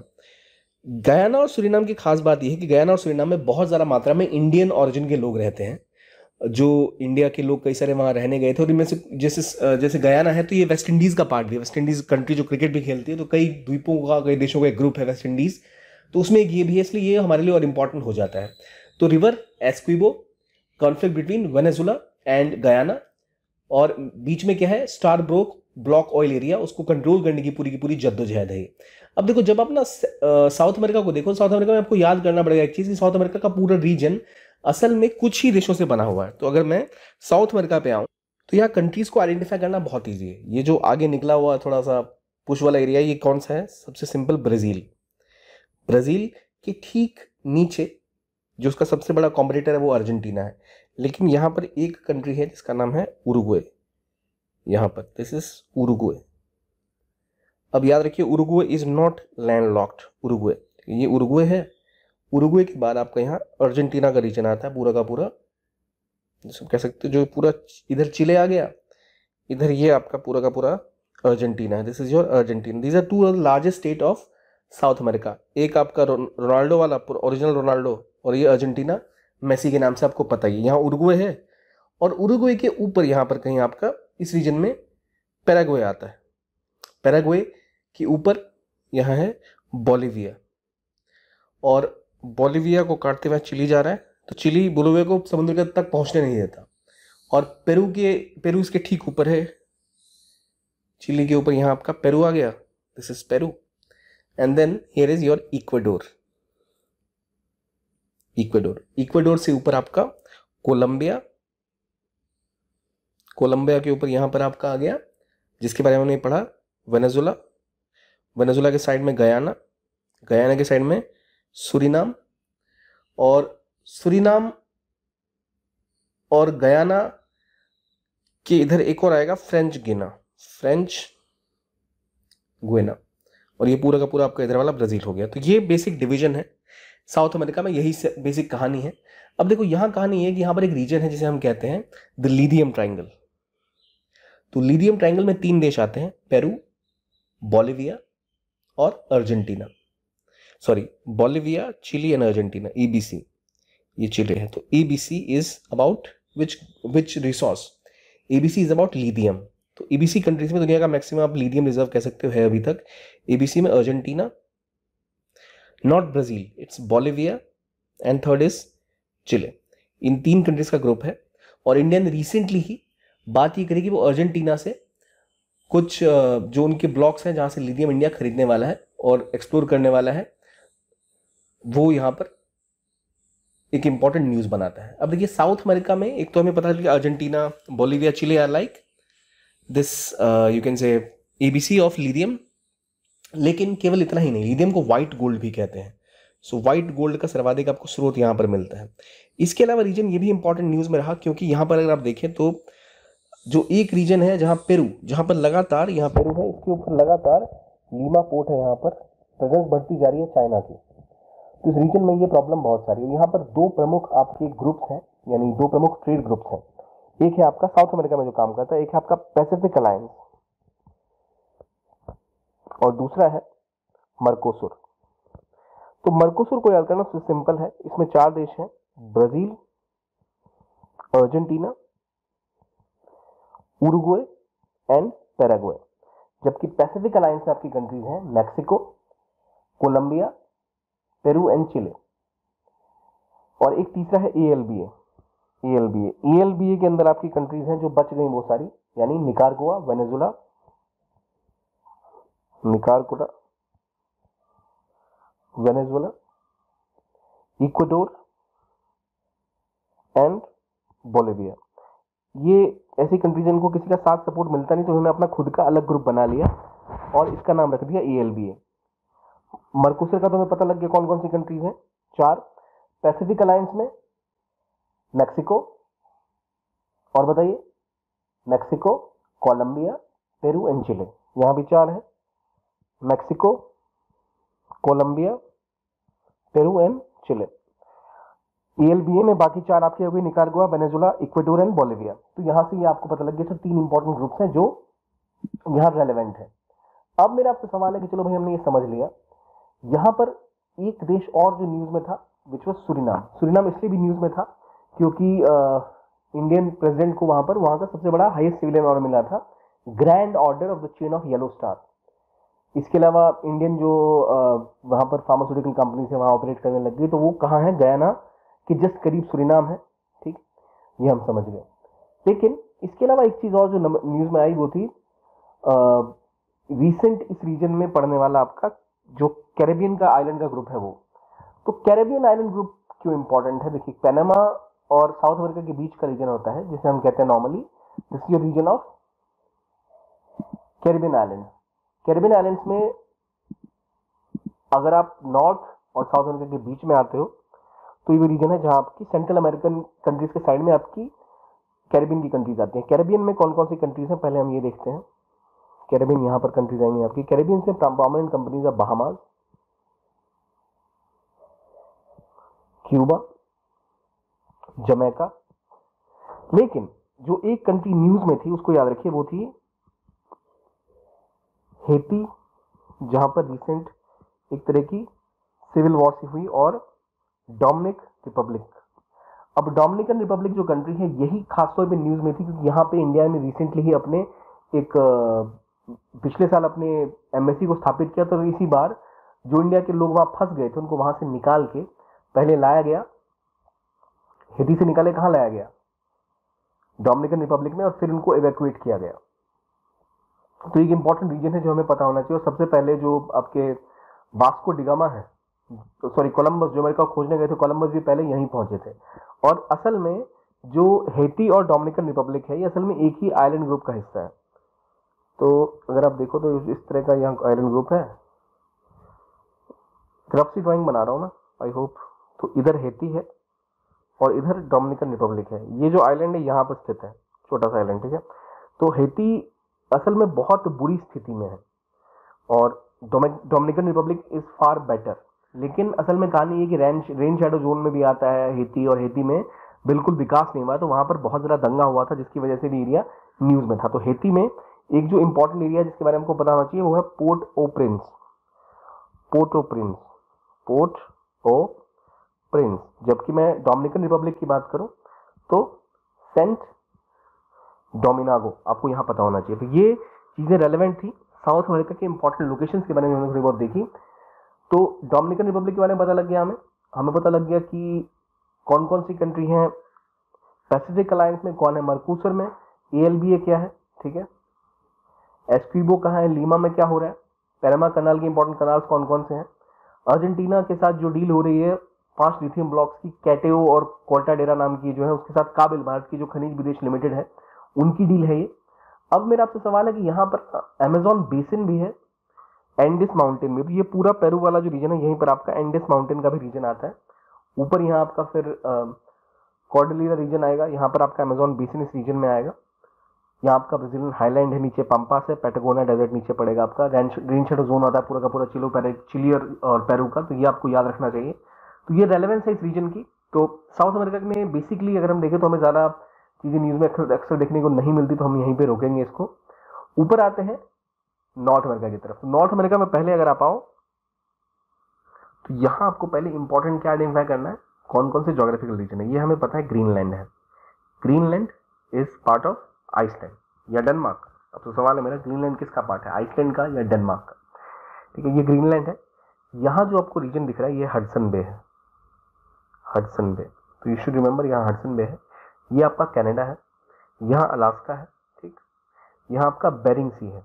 गयाना और सुरीनाम की खास बात यह है कि गयाना और सुरीनाम में बहुत ज़्यादा मात्रा में इंडियन ऑरिजिन के लोग रहते हैं जो इंडिया के लोग कई सारे वहाँ रहने गए थे और इनमें से जैसे जैसे गयाना है तो ये वेस्ट इंडीज़ का पार्ट भी है वेस्ट इंडीज़ कंट्री जो क्रिकेट भी खेलती है तो कई द्वीपों का कई देशों का एक ग्रुप है वेस्ट इंडीज़ तो उसमें एक ये भी है इसलिए ये हमारे लिए और इम्पॉर्टेंट हो जाता है तो river Essequibo conflict between Venezuela and Guyana और बीच में क्या है Stabroek block oil area उसको कंट्रोल करने की पूरी की पूरी जद्दोजहद है अब देखो जब आप ना साउथ अमेरिका को देखो साउथ अमेरिका में आपको याद करना पड़ेगा एक चीज़ कि साउथ अमेरिका का पूरा रीजन असल में कुछ ही देशों से बना हुआ है तो अगर मैं साउथ अमेरिका पे आऊँ तो यहाँ कंट्रीज़ को आइडेंटिफाई करना बहुत ईजी है ये जो आगे निकला हुआ थोड़ा सा पुश वाला एरिया ये कौन सा है सबसे सिंपल ब्राज़ील ब्राज़ील के ठीक नीचे जो उसका सबसे बड़ा कॉम्पिटिटर है वो अर्जेंटीना है लेकिन यहाँ पर एक कंट्री है जिसका नाम है उरुग्वे यहां पर दिस इज उरुग्वे अब याद रखिए Uruguay is not land locked Uruguay ये उरुग्वे है उरुग्वे के बाद आपका यहाँ अर्जेंटीना का रीजन आता है पूरा का पूरा जिसको कह सकते हो जो पूरा इधर चिले आ गया इधर ये आपका पूरा का पूरा अर्जेंटीना है this is your Argentina this are two largest state of South America एक आपका रोनाल्डो वाला ओरिजिनल रोनाल्डो और ये अर्जेंटीना मेसी के नाम से आपको पता ही यहाँ उरुग्वे है और उरुग्वे के ऊपर यहाँ पर कहीं आपका इस रीजन में पैराग्वे आता है पैराग्वे के ऊपर यहाँ है बोलीविया और बोलीविया को काटते हुए चिली जा रहा है तो चिली बोलोवे को समुद्र के तक पहुँचने नहीं देता और पेरू के पेरू इसके ठीक ऊपर है चिली के ऊपर यहाँ आपका पेरू आ गया this is Peru and then here is your Ecuador Ecuador Ecuador से ऊपर आपका कोलंबिया कोलंबिया के ऊपर यहाँ पर आपका आ गया जिसके बारे में हमने पढ़ा वेनेजुला वेनेजुला के साइड में गयाना गयाना के साइड में सुरीनाम और सुरीनाम और गयाना के इधर एक और आएगा फ्रेंच गिना फ्रेंच गुएना और ये पूरा का पूरा आपका इधर वाला ब्राज़ील हो गया तो ये बेसिक डिवीजन है साउथ अमेरिका में यही बेसिक कहानी है अब देखो यहाँ कहानी है कि यहाँ पर एक रीजन है जिसे हम कहते हैं द लीडियम ट्राइंगल तो लीडियम ट्राइंगल में तीन देश आते हैं पेरू बॉलीविया और Argentina sorry Bolivia Chile and Argentina ABC e ये चिले है तो ABC is about which which resource ABC is about lithium तो एबीसी e कंट्रीज में दुनिया का मैक्सिमम आप लीडियम रिजर्व कह सकते हो है अभी तक एबीसी e में Argentina not Brazil it's Bolivia and third is Chile इन तीन कंट्रीज का ग्रुप है और इंडिया ने रिसेंटली ही बात ये करेगी वो अर्जेंटीना से कुछ जो उनके ब्लॉक्स हैं जहाँ से लिथियम इंडिया खरीदने वाला है और एक्सप्लोर करने वाला है वो यहाँ पर एक इम्पॉर्टेंट न्यूज़ बनाता है अब देखिए साउथ अमेरिका में एक तो हमें पता चल गया Argentina Bolivia Chile are like this you can say A B C of लीडियम लेकिन केवल इतना ही नहीं लिथियम को वाइट गोल्ड भी कहते हैं सो वाइट गोल्ड का सर्वाधिक आपको स्रोत यहाँ पर मिलता है इसके अलावा रीजन ये भी इंपॉर्टेंट न्यूज़ में रहा क्योंकि यहाँ पर अगर आप देखें तो uh, जो एक रीजन है जहाँ पेरू जहाँ पर लगातार यहाँ पेरू है इसके ऊपर लगातार लीमा पोर्ट है यहाँ पर प्रेजेंस बढ़ती जा रही है चाइना की तो इस रीजन में ये प्रॉब्लम बहुत सारी है यहाँ पर दो प्रमुख आपके ग्रुप्स हैं यानी दो प्रमुख ट्रेड ग्रुप्स हैं एक है आपका साउथ अमेरिका में जो काम करता है एक है आपका पैसिफिक अलायंस और दूसरा है मरकोसुर तो मरकोसुर को याद करना सिंपल है इसमें चार देश हैं Brazil Argentina Uruguay and Paraguay जबकि पैसिफिक अलायंस में आपकी कंट्रीज हैं Mexico Colombia Peru and Chile और एक तीसरा है A L B L B L B A के अंदर आपकी कंट्रीज हैं जो बच गई बहुत सारी यानी Nicaragua Venezuela Nicaragua Venezuela Ecuador and Bolivia ये ऐसी कंट्रीज को किसी का साथ सपोर्ट मिलता नहीं तो उन्होंने अपना खुद का अलग ग्रुप बना लिया और इसका नाम रख दिया ई एल बी ए मरकुसर का तो हमें पता लग गया कौन कौन सी कंट्रीज हैं चार पैसिफिक अलायंस में मैक्सिको और बताइए Mexico Colombia Peru and Chile यहाँ भी चार है Mexico Colombia Peru and Chile LBA में बाकी चार आपके अभी निकाल Nicaragua Venezuela Ecuador and Bolivia तो यहाँ से ये यह आपको पता लग गया सर तीन इंपॉर्टेंट ग्रुप्स हैं जो यहां रेलेवेंट है अब मेरा आपसे सवाल है कि चलो भाई हमने ये समझ लिया यहां पर एक देश और जो न्यूज में था विच वॉज सुरिनाम सुरिनाम इसलिए भी न्यूज में था क्योंकि इंडियन प्रेसिडेंट को वहां पर वहां का सबसे बड़ा हाईएस्ट सिविलियन ऑर्डर मिला था grand order of the chain of yellow star इसके अलावा इंडियन जो वहां पर फार्मास्यूटिकल कंपनी है वहां ऑपरेट करने लग गई तो वो कहाँ है गयाना कि जस्ट करीब सुरीनाम है ठीक ये हम समझ गए लेकिन इसके अलावा एक चीज़ और जो न्यूज़ में आई वो थी रिसेंट इस रीजन में पढ़ने वाला आपका जो कैरेबियन का आइलैंड का ग्रुप है वो तो कैरेबियन आइलैंड ग्रुप क्यों इंपॉर्टेंट है देखिए पैनामा और साउथ अमेरिका के बीच का रीजन होता है जिसे हम कहते हैं normally this is region of Caribbean island Caribbean islands में अगर आप नॉर्थ और साउथ अमेरिका के बीच में आते हो तो ये वो रीजन है जहाँ आपकी सेंट्रल अमेरिकन कंट्रीज के साइड में आपकी कैरेबियन की कंट्रीज आती हैं कैरेबियन में कौन कौन सी कंट्रीज हैं पहले हम ये देखते हैं कैरेबियन यहाँ पर कंट्रीज आएंगी आपकी कैरेबियन से प्रॉमिनेंट कंपनीज है बहामाज क्यूबा जमैका लेकिन जो एक कंट्री न्यूज में थी उसको याद रखिए वो थी हेती जहां पर रिसेंट एक तरह की सिविल वॉर सी हुई और डोमिनिक रिपब्लिक अब डोमिनिकन रिपब्लिक जो कंट्री है यही खासतौर पे न्यूज़ में थी क्योंकि यहाँ पे इंडिया ने रिसेंटली ही अपने एक पिछले साल अपने एमबेसी को स्थापित किया तो इसी बार जो इंडिया के लोग वहां फंस गए थे उनको वहां से निकाल के पहले लाया गया हेदी से निकाले कहाँ लाया गया डोमिनिकन रिपब्लिक में और फिर उनको एवेकुएट किया गया तो एक इंपॉर्टेंट रीजन है जो हमें पता होना चाहिए और सबसे पहले जो आपके वास्को डिगामा है हम्म। तो सॉरी कोलंबस जो अमेरिका खोजने गए थे कोलंबस भी पहले यहीं पहुंचे थे और असल में जो हेटी और डोमिनिकन रिपब्लिक है ये असल में एक ही आइलैंड ग्रुप का हिस्सा है तो अगर आप देखो तो इस तरह का यहाँ आइलैंड ग्रुप है ग्रफ सी ड्राइंग बना रहा हूँ ना आई होप तो इधर हेती है और इधर डोमिनिकन रिपब्लिक है ये जो आइलैंड है यहाँ पर स्थित है छोटा सा आइलैंड ठीक है तो हेती असल में बहुत बुरी स्थिति में है और Dominican republic is far better लेकिन असल में कहानी ये कि रेन रेन शेडो जोन में भी आता है हेती और हेती में बिल्कुल विकास नहीं हुआ तो वहाँ पर बहुत ज़्यादा दंगा हुआ था जिसकी वजह से भी एरिया न्यूज़ में था तो हेती में एक जो इम्पोर्टेंट एरिया जिसके बारे में हमको पता होना चाहिए वो है Port au Prince Port au Prince Port au Prince जबकि मैं डोमिनिकन रिपब्लिक की बात करूँ तो सेंट डोमिनागो आपको यहाँ पता होना चाहिए तो ये चीज़ें रेलिवेंट थी साउथ अमेरिका के इंपॉर्टेंट लोकेशन के बारे में हमने थोड़ी बहुत देखी तो डोमिनिकन रिपब्लिक के बारे में पता लग गया हमें हमें पता लग गया कि कौन कौन सी कंट्री हैं पैसिफिक अलायंस में कौन है मरकूसर में ए एल बी ए क्या है ठीक है एस्क्यूबो कहाँ है लीमा में क्या हो रहा है पैरामा कनाल के इंपॉर्टेंट कनाल कौन कौन से हैं अर्जेंटीना के साथ जो डील हो रही है पांच लिथियम ब्लॉक्स की कैटेओ और कोल्टाडेरा नाम की जो है उसके साथ काबिल भारत की जो खनिज विदेश लिमिटेड है उनकी डील है ये अब मेरा आपसे सवाल है कि यहाँ पर अमेजोन बेसिन भी है एंडिस माउंटेन में तो ये पूरा पेरू वाला जो रीजन है यहीं पर आपका एंडिस माउंटेन का भी रीजन आता है ऊपर यहाँ आपका फिर कॉर्डलीरा रीजन आएगा यहाँ पर आपका अमेजोन बेसिन इस रीजन में आएगा यहाँ आपका ब्राजीलियन हाईलैंड है नीचे पंपास है पेटागोना डेजर्ट नीचे पड़ेगा आपका ग्रीन शेडो जोन आता है पूरा का पूरा चिलो पेरे चिली और पेरू का तो ये आपको याद रखना चाहिए तो ये रेलेवेंस है इस रीजन की तो साउथ अमेरिका में बेसिकली अगर हम देखें तो हमें ज़्यादा चीज़ें न्यूज़ में अक्सर देखने को नहीं मिलती तो हम यहीं पर रोकेंगे इसको ऊपर आते हैं नॉर्थ अमेरिका की तरफ तो नॉर्थ अमेरिका में पहले अगर आप आओ तो यहाँ आपको पहले इंपॉर्टेंट क्या आइडेंटिफाई करना है कौन कौन से जोग्राफिकल रीजन है ये हमें पता है ग्रीनलैंड है Greenland is part of Iceland या डेनमार्क अब तो सवाल है मेरा ग्रीनलैंड किसका पार्ट है आइसलैंड का या डेनमार्क का ठीक है ये ग्रीनलैंड है यहाँ जो आपको रीजन दिख रहा है ये हडसन बे है हडसन बे तो यू शुड रिमेंबर यहाँ हडसन बे है ये आपका कैनेडा है यहाँ अलास्का है ठीक यहाँ आपका बेरिंग सी है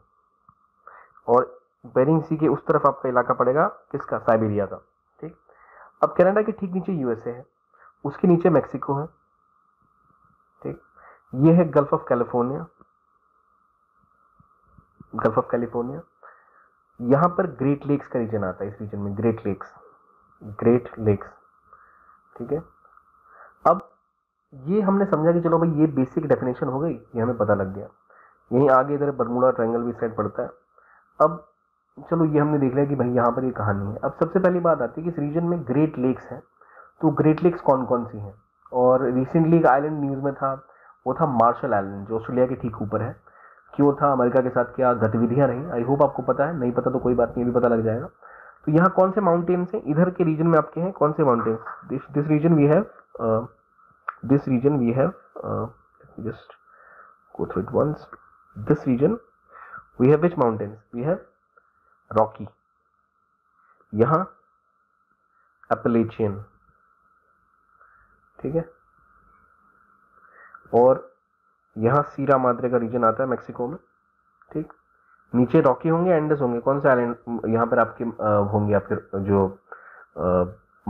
और बेरिंग सी के उस तरफ आपका इलाका पड़ेगा किसका साइबेरिया का ठीक अब कनाडा के ठीक नीचे यूएसए है उसके नीचे मैक्सिको है ठीक ये है Gulf of California Gulf of California यहाँ पर ग्रेट लेक्स का रीजन आता है इस रीजन में ग्रेट लेक्स ग्रेट लेक्स ठीक है अब ये हमने समझा कि चलो भाई ये बेसिक डेफिनेशन हो गई ये हमें पता लग गया यहीं आगे इधर बरमूडा ट्रायंगल भी साइड पड़ता है अब चलो ये हमने देख लिया कि भाई यहाँ पर ये कहानी है अब सबसे पहली बात आती है कि इस रीजन में ग्रेट लेक्स हैं तो ग्रेट लेक्स कौन कौन सी हैं और रिसेंटली एक आइलैंड न्यूज़ में था वो था मार्शल आइलैंड जो ऑस्ट्रेलिया के ठीक ऊपर है क्यों था अमेरिका के साथ क्या गतिविधियाँ रहीं आई होप आपको पता है नहीं पता तो कोई बात नहीं अभी पता लग जाएगा तो यहाँ कौन से माउंटेन्स हैं इधर के रीजन में आपके हैं कौन से mountains this region we have this region we have just go through it once this region we have which mountains we have Rocky यहां अपलेचियन ठीक है और यहां सीरा माद्रे का रीजन आता है मेक्सिको में ठीक नीचे रॉकी होंगे एंडस होंगे कौन से आइलैंड यहां पर आपके होंगे आपके जो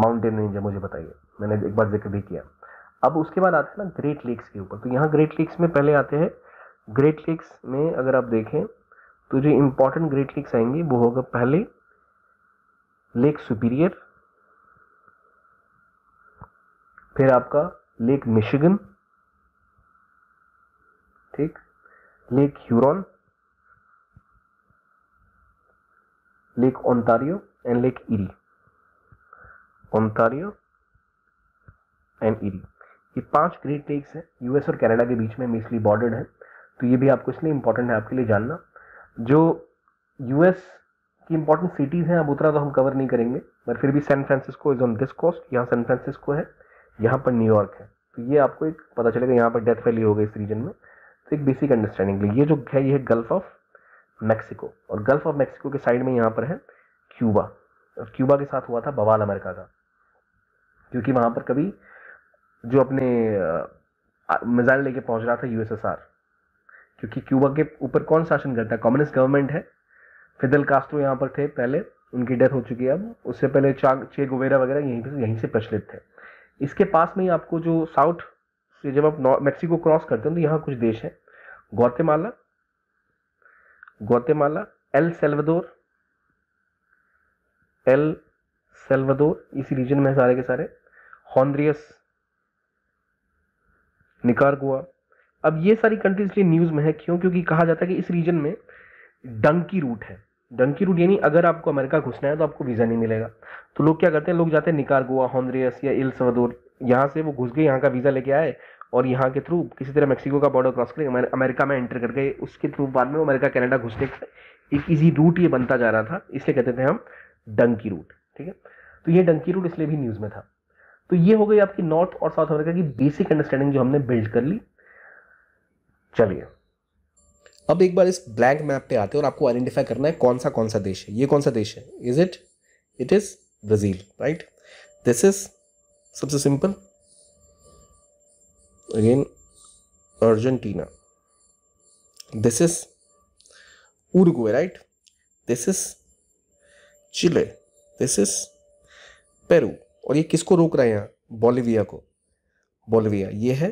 माउंटेन रेंज है मुझे बताइए मैंने एक बार जिक्र भी किया अब उसके बाद आते हैं ना ग्रेट लेक्स के ऊपर तो यहाँ ग्रेट लेक्स में पहले आते हैं ग्रेट लेक्स में अगर आप देखें तो जो इंपॉर्टेंट ग्रेट लेक्स आएंगे वो होगा पहले लेक सुपीरियर फिर आपका लेक मिशिगन ठीक Lake Huron Lake Ontario and Lake Erie Ontario and Erie ये पांच ग्रेट लेक्स हैं यूएस और कनाडा के बीच में इसलिए बॉर्डर्ड है तो ये भी आपको इसलिए इंपॉर्टेंट है आपके लिए जानना जो यूएस की इंपॉर्टेंट सिटीज़ हैं अब उतना तो हम कवर नहीं करेंगे पर फिर भी San Francisco is on this coast यहाँ सैन फ्रांसिस्को है यहाँ पर न्यूयॉर्क है तो ये आपको एक पता चलेगा यहाँ पर डेथ वैली हो गई इस रीजन में तो एक बेसिक अंडरस्टैंडिंग लिए ये जो है ये है गल्फ ऑफ मैक्सिको और गल्फ ऑफ मैक्सिको के साइड में यहाँ पर है क्यूबा और क्यूबा के साथ हुआ था बवाल अमेरिका का क्योंकि वहाँ पर कभी जो अपने मिज़ाइल लेके पहुँच रहा था यूएसएसआर क्योंकि क्यूबा के ऊपर कौन शासन करता है कम्युनिस्ट गवर्नमेंट है फिदल कास्ट्रो यहाँ पर थे पहले उनकी डेथ हो चुकी है अब उससे पहले चाग चे गोवेरा वगैरह यहीं पर यहीं से प्रचलित थे इसके पास में ही आपको जो साउथ से जब आप मैक्सिको क्रॉस करते हैं तो यहाँ कुछ देश हैं Guatemala Guatemala El Salvador El Salvador इसी रीजन में सारे के सारे हॉन्द्रियस निकारगुआ अब ये सारी कंट्री इसलिए न्यूज़ में है क्यों क्योंकि कहा जाता है कि इस रीजन में डंकी रूट है डंकी रूट यानी अगर आपको अमेरिका घुसना है तो आपको वीज़ा नहीं मिलेगा तो लोग क्या करते हैं लोग जाते हैं निकार गोवा या इल यहाँ से वो घुस गए यहाँ का वीज़ा लेके आए और यहाँ के थ्रू किसी तरह मैक्सिको का बॉर्डर क्रॉस करके अमेरिका में एंटर कर गए उसके थ्रू बाद में अमेरिका कनाडा घुसने का एक ईजी रूट ये बनता जा रहा था इसलिए कहते थे हम डंकी रूट ठीक है तो ये डंकी रूट इसलिए भी न्यूज़ में था तो ये हो गई आपकी नॉर्थ और साउथ अमेरिका की बेसिक अंडरस्टैंडिंग जो हमने बिल्ड कर ली चलिए अब एक बार इस ब्लैंक मैप पे आते हैं और आपको आइडेंटिफाई करना है कौन सा कौन सा देश है ये कौन सा देश है is it it is Brazil right this is सबसे simple again Argentina this is Uruguay right this is Chile this is Peru और ये किसको रोक रहा है यहाँ बोलिविया को बोलिविया ये है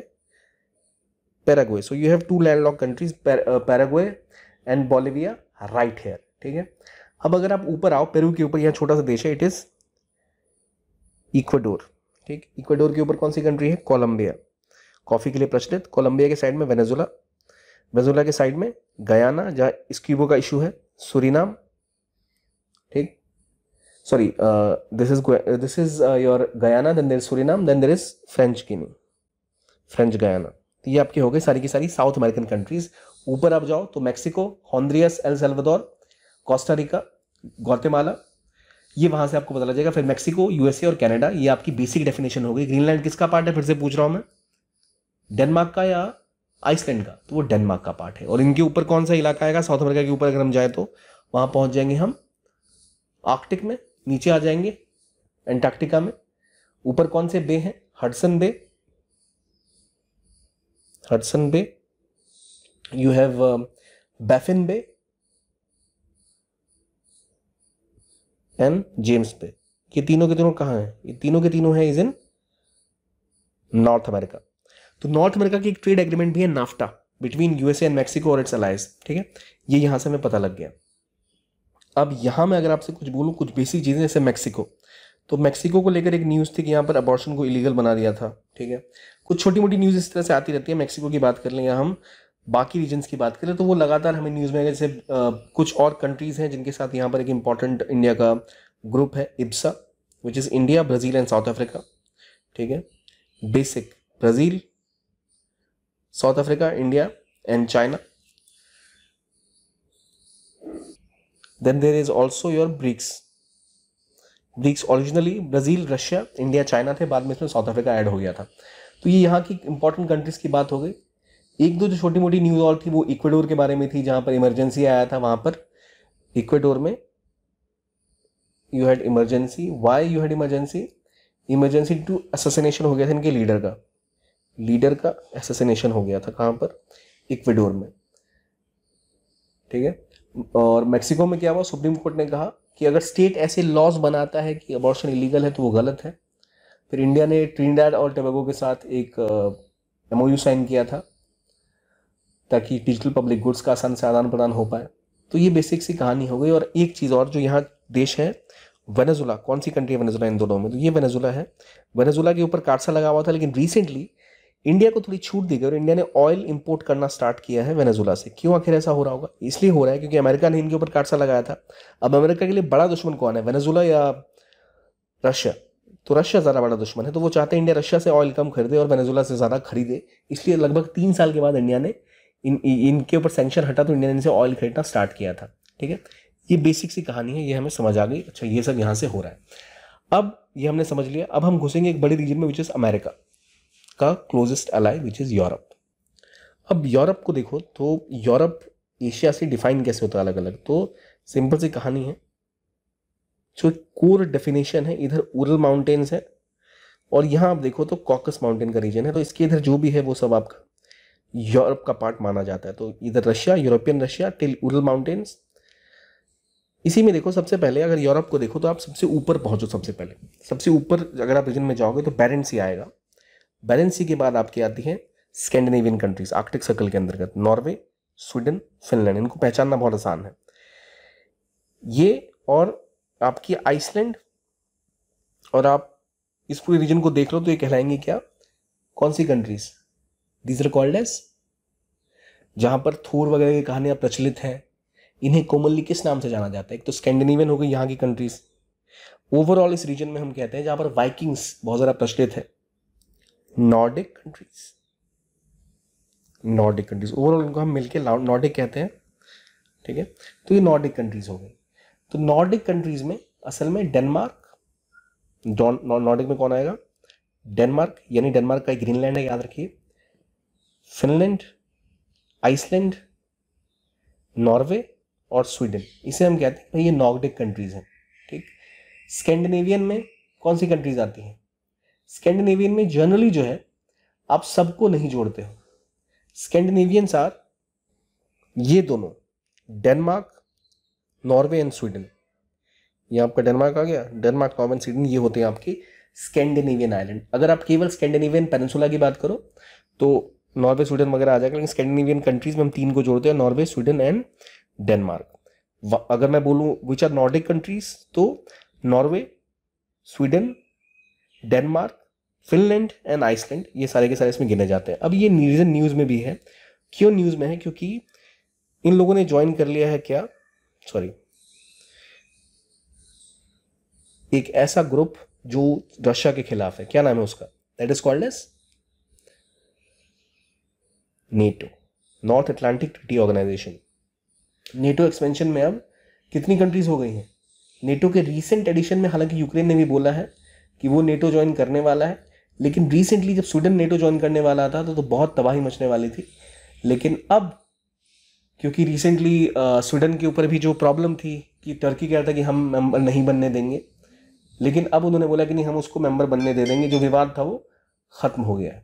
so you have two landlocked countries Paraguay and Bolivia right here ठीक है अब अगर आप ऊपर आओ पेरू के ऊपर यहाँ छोटा सा देश है इट इज इक्वाडोर ठीक इक्वाडोर के ऊपर कौन सी कंट्री है कोलंबिया कॉफ़ी के लिए प्रचलित कोलंबिया के साइड में वेनेजुला वेनेजुला के साइड में गयाना जहाँ स्क्यूबो का इशू है सुरीनाम ठीक sorry this is this is your Guyana then there Suriname then there is French Guinea French Guiana तो ये आपकी हो गई सारी की सारी साउथ अमेरिकन कंट्रीज ऊपर आप जाओ तो Mexico Honduras El Salvador Costa Rica Guatemala ये वहां से आपको पता लग जाएगा फिर मैक्सिको यूएसए और कनाडा ये आपकी बेसिक डेफिनेशन हो गई ग्रीनलैंड किसका पार्ट है फिर से पूछ रहा हूं मैं डेनमार्क का या आइसलैंड का तो वो डेनमार्क का पार्ट है और इनके ऊपर कौन सा इलाका आएगा साउथ अमेरिका के ऊपर अगर हम जाए तो वहां पहुंच जाएंगे हम आर्कटिक में नीचे आ जाएंगे एंटार्क्टिका में ऊपर कौन से बे हैं Hudson Bay Hudson Bay. You have um, Baffin Bay and James Bay ये तीनों के तीनों कहाँ हैं ये तीनों के तीनों हैं इज इन नॉर्थ अमेरिका तो नॉर्थ अमेरिका की एक ट्रेड एग्रीमेंट भी है NAFTA between USA and Mexico और इट्स अलायस ठीक है ये यहाँ से हमें पता लग गया अब यहाँ मैं अगर आपसे कुछ बोलूँ कुछ बेसिक चीज़ें जैसे मैक्सिको तो मैक्सिको को लेकर एक न्यूज़ थी कि यहाँ पर अबॉर्शन को इलीगल बना दिया था ठीक है कुछ छोटी मोटी न्यूज़ इस तरह से आती रहती है मैक्सिको की बात कर लें या हम बाकी रीजन्स की बात करें तो वो लगातार हमें न्यूज़ में जैसे कुछ और कंट्रीज़ हैं जिनके साथ यहाँ पर एक इम्पॉर्टेंट इंडिया का ग्रुप है IBSA which is India Brazil and South Africa ठीक है BASIC Brazil South Africa India and China then there is also your BRICS BRICS originally Brazil Russia India China थे बाद में इसमें साउथ अफ्रीका ऐड हो गया था तो ये यहाँ की इंपॉर्टेंट कंट्रीज़ की बात हो गई एक दो जो छोटी मोटी न्यूज़ और थी वो इक्वेडोर के बारे में थी जहाँ पर इमरजेंसी आया था वहाँ पर इक्वेडोर में you had emergency why you had emergency emergency to assassination हो गया था इनके लीडर का लीडर का एसोसिनेशन हो गया था कहाँ पर इक्वेडोर में ठीक है और मैक्सिको में क्या हुआ सुप्रीम कोर्ट ने कहा कि अगर स्टेट ऐसे लॉज बनाता है कि अबॉर्शन इलीगल है तो वो गलत है फिर इंडिया ने ट्रिंडैड और टबेगो के साथ एक एम uh, साइन किया था ताकि डिजिटल पब्लिक गुड्स का आसान से आदान प्रदान हो पाए तो ये बेसिक सी कहानी हो गई और एक चीज़ और जो यहाँ देश है वेनेजुला कौन सी कंट्री है वेनेजुला इन दोनों में तो ये वेनेजुला है वेनेजुला के ऊपर कार्सा लगा हुआ था लेकिन रिसेंटली इंडिया को थोड़ी छूट दी गई और इंडिया ने ऑयल इंपोर्ट करना स्टार्ट किया है वेनेजुला से क्यों आखिर ऐसा हो रहा होगा इसलिए हो रहा है क्योंकि अमेरिका ने इनके ऊपर काटसा लगाया था अब अमेरिका के लिए बड़ा दुश्मन कौन है वेनेजुला या रशिया तो रशिया ज़्यादा बड़ा दुश्मन है तो वो चाहते हैं इंडिया रशिया से ऑयल कम खरीदे और वेनेजुला से ज़्यादा खरीदे इसलिए लगभग तीन साल के बाद इंडिया ने इन इनके ऊपर सेंक्शन हटा तो इंडिया ने इनसे ऑयल खरीदना स्टार्ट किया था ठीक है ये बेसिक सी कहानी है ये हमें समझ आ गई अच्छा ये सब यहाँ से हो रहा है अब ये हमने समझ लिया अब हम घुसेंगे एक बड़ी रीजन में विच इज़ अमेरिका का closest ally which is Europe अब यूरोप को देखो तो यूरोप एशिया से डिफाइन कैसे होता है अलग अलग तो सिंपल सी कहानी है जो कोर डेफिनेशन है इधर उरल माउंटेन्स है और यहाँ आप देखो तो कॉकस माउंटेन का रीजन है तो इसके इधर जो भी है वो सब आपका यूरोप का पार्ट माना जाता है तो इधर Russia European Russia till Ural mountains इसी में देखो सबसे पहले अगर यूरोप को देखो तो आप सबसे ऊपर पहुंचो सबसे पहले सबसे ऊपर अगर आप रीजन में जाओगे तो बैरेंट सी आएगा बैलेंस सी के बाद आपकी आती है स्कैंडिनेवियन कंट्रीज आर्कटिक सर्कल के अंतर्गत नॉर्वे स्वीडन फिनलैंड इनको पहचानना बहुत आसान है ये और आपकी आइसलैंड और आप इस पूरे रीजन को देख लो तो ये कहलाएंगे क्या कौन सी countries these are called as जहां पर थोर वगैरह की कहानियां प्रचलित हैं इन्हें कॉमनली किस नाम से जाना जाता है एक तो स्कैंडिनेवियन हो गई यहाँ की कंट्रीज ओवरऑल इस रीजन में हम कहते हैं जहां पर वाइकिंग्स बहुत ज़्यादा प्रचलित है Nordic countries Nordic countries overall उनको हम मिलके नॉर्डिक कहते हैं ठीक है तो ये नॉर्डिक कंट्रीज हो गई तो नॉर्डिक कंट्रीज में असल में डेनमार्क नॉर्डिक में कौन आएगा डेनमार्क यानी डेनमार्क का ग्रीनलैंड है याद रखिए फिनलैंड आइसलैंड नॉर्वे और स्वीडन इसे हम कहते हैं भाई ये नॉर्डिक कंट्रीज हैं ठीक स्कैंडिनेवियन में कौन सी कंट्रीज आती हैं स्कैंडिनेवियन में जनरली जो है आप सबको नहीं जोड़ते हो स्कैंडिनेवियंस आर ये दोनों डेनमार्क नॉर्वे एंड स्वीडन ये आपका डेनमार्क आ गया डेनमार्क नॉर्वे एंड स्वीडन ये होते हैं आपके स्कैंडिनेवियन आइलैंड अगर आप केवल स्कैंडिनेवियन पेनसुला की बात करो तो नॉर्वे स्वीडन वगैरह आ जाएगा लेकिन स्कैंडिनेवियन कंट्रीज में हम तीन को जोड़ते हैं नॉर्वे स्वीडन एंड डेनमार्क अगर मैं बोलूँ विच आर नॉर्डिक कंट्रीज तो Norway Sweden Denmark Finland and Iceland ये सारे के सारे इसमें गिने जाते हैं अब ये रीज़न न्यूज़ में भी है क्यों न्यूज़ में है क्योंकि इन लोगों ने ज्वाइन कर लिया है क्या सॉरी एक ऐसा ग्रुप जो रशिया के खिलाफ है क्या नाम है उसका that is called as NATO North Atlantic Treaty Organization NATO expansion में अब कितनी कंट्रीज हो गई हैं नेटो के रीसेंट एडिशन में हालांकि यूक्रेन ने भी बोला है कि वो नेटो ज्वाइन करने वाला है लेकिन रिसेंटली जब स्वीडन नेटो ज्वाइन करने वाला था तो, तो बहुत तबाही मचने वाली थी लेकिन अब क्योंकि रिसेंटली स्वीडन के ऊपर भी जो प्रॉब्लम थी कि टर्की कह रहा था कि हम मेंबर नहीं बनने देंगे लेकिन अब उन्होंने बोला कि नहीं हम उसको मेंबर बनने दे देंगे जो विवाद था वो ख़त्म हो गया है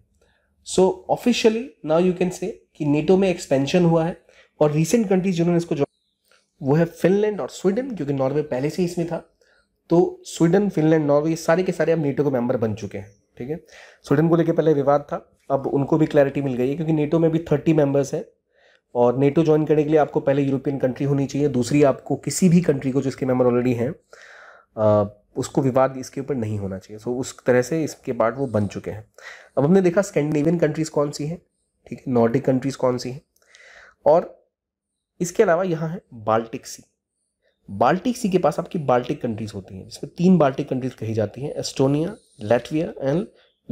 so officially now you can say कि नेटो में एक्सपेंशन हुआ है और रिसेंट कंट्रीज जिन्होंने इसको ज्वाइन वो है फिनलैंड और स्वीडन क्योंकि नॉर्वे पहले से इसमें था तो स्वीडन फिनलैंड नॉर्वे ये सारे के सारे अब नेटो के मेंबर बन चुके हैं ठीक है स्वीडन को लेकर पहले विवाद था अब उनको भी क्लैरिटी मिल गई है क्योंकि नेटो में भी थर्टी मेंबर्स है और नेटो ज्वाइन करने के लिए आपको पहले यूरोपियन कंट्री होनी चाहिए दूसरी आपको किसी भी कंट्री को जिसके मेंबर ऑलरेडी हैं उसको विवाद इसके ऊपर नहीं होना चाहिए सो उस तरह से इसके बाद वो बन चुके हैं अब हमने देखा स्कैंडिनेवियन कंट्रीज़ कौन सी हैं ठीक है नॉर्डिक कंट्रीज़ कौन सी हैं और इसके अलावा यहाँ है बाल्टिक सी बाल्टिक सी के पास आपकी बाल्टिक कंट्रीज़ होती हैं जिसमें तीन बाल्टिक कंट्रीज़ कही जाती हैं एस्टोनिया लेटविया एंड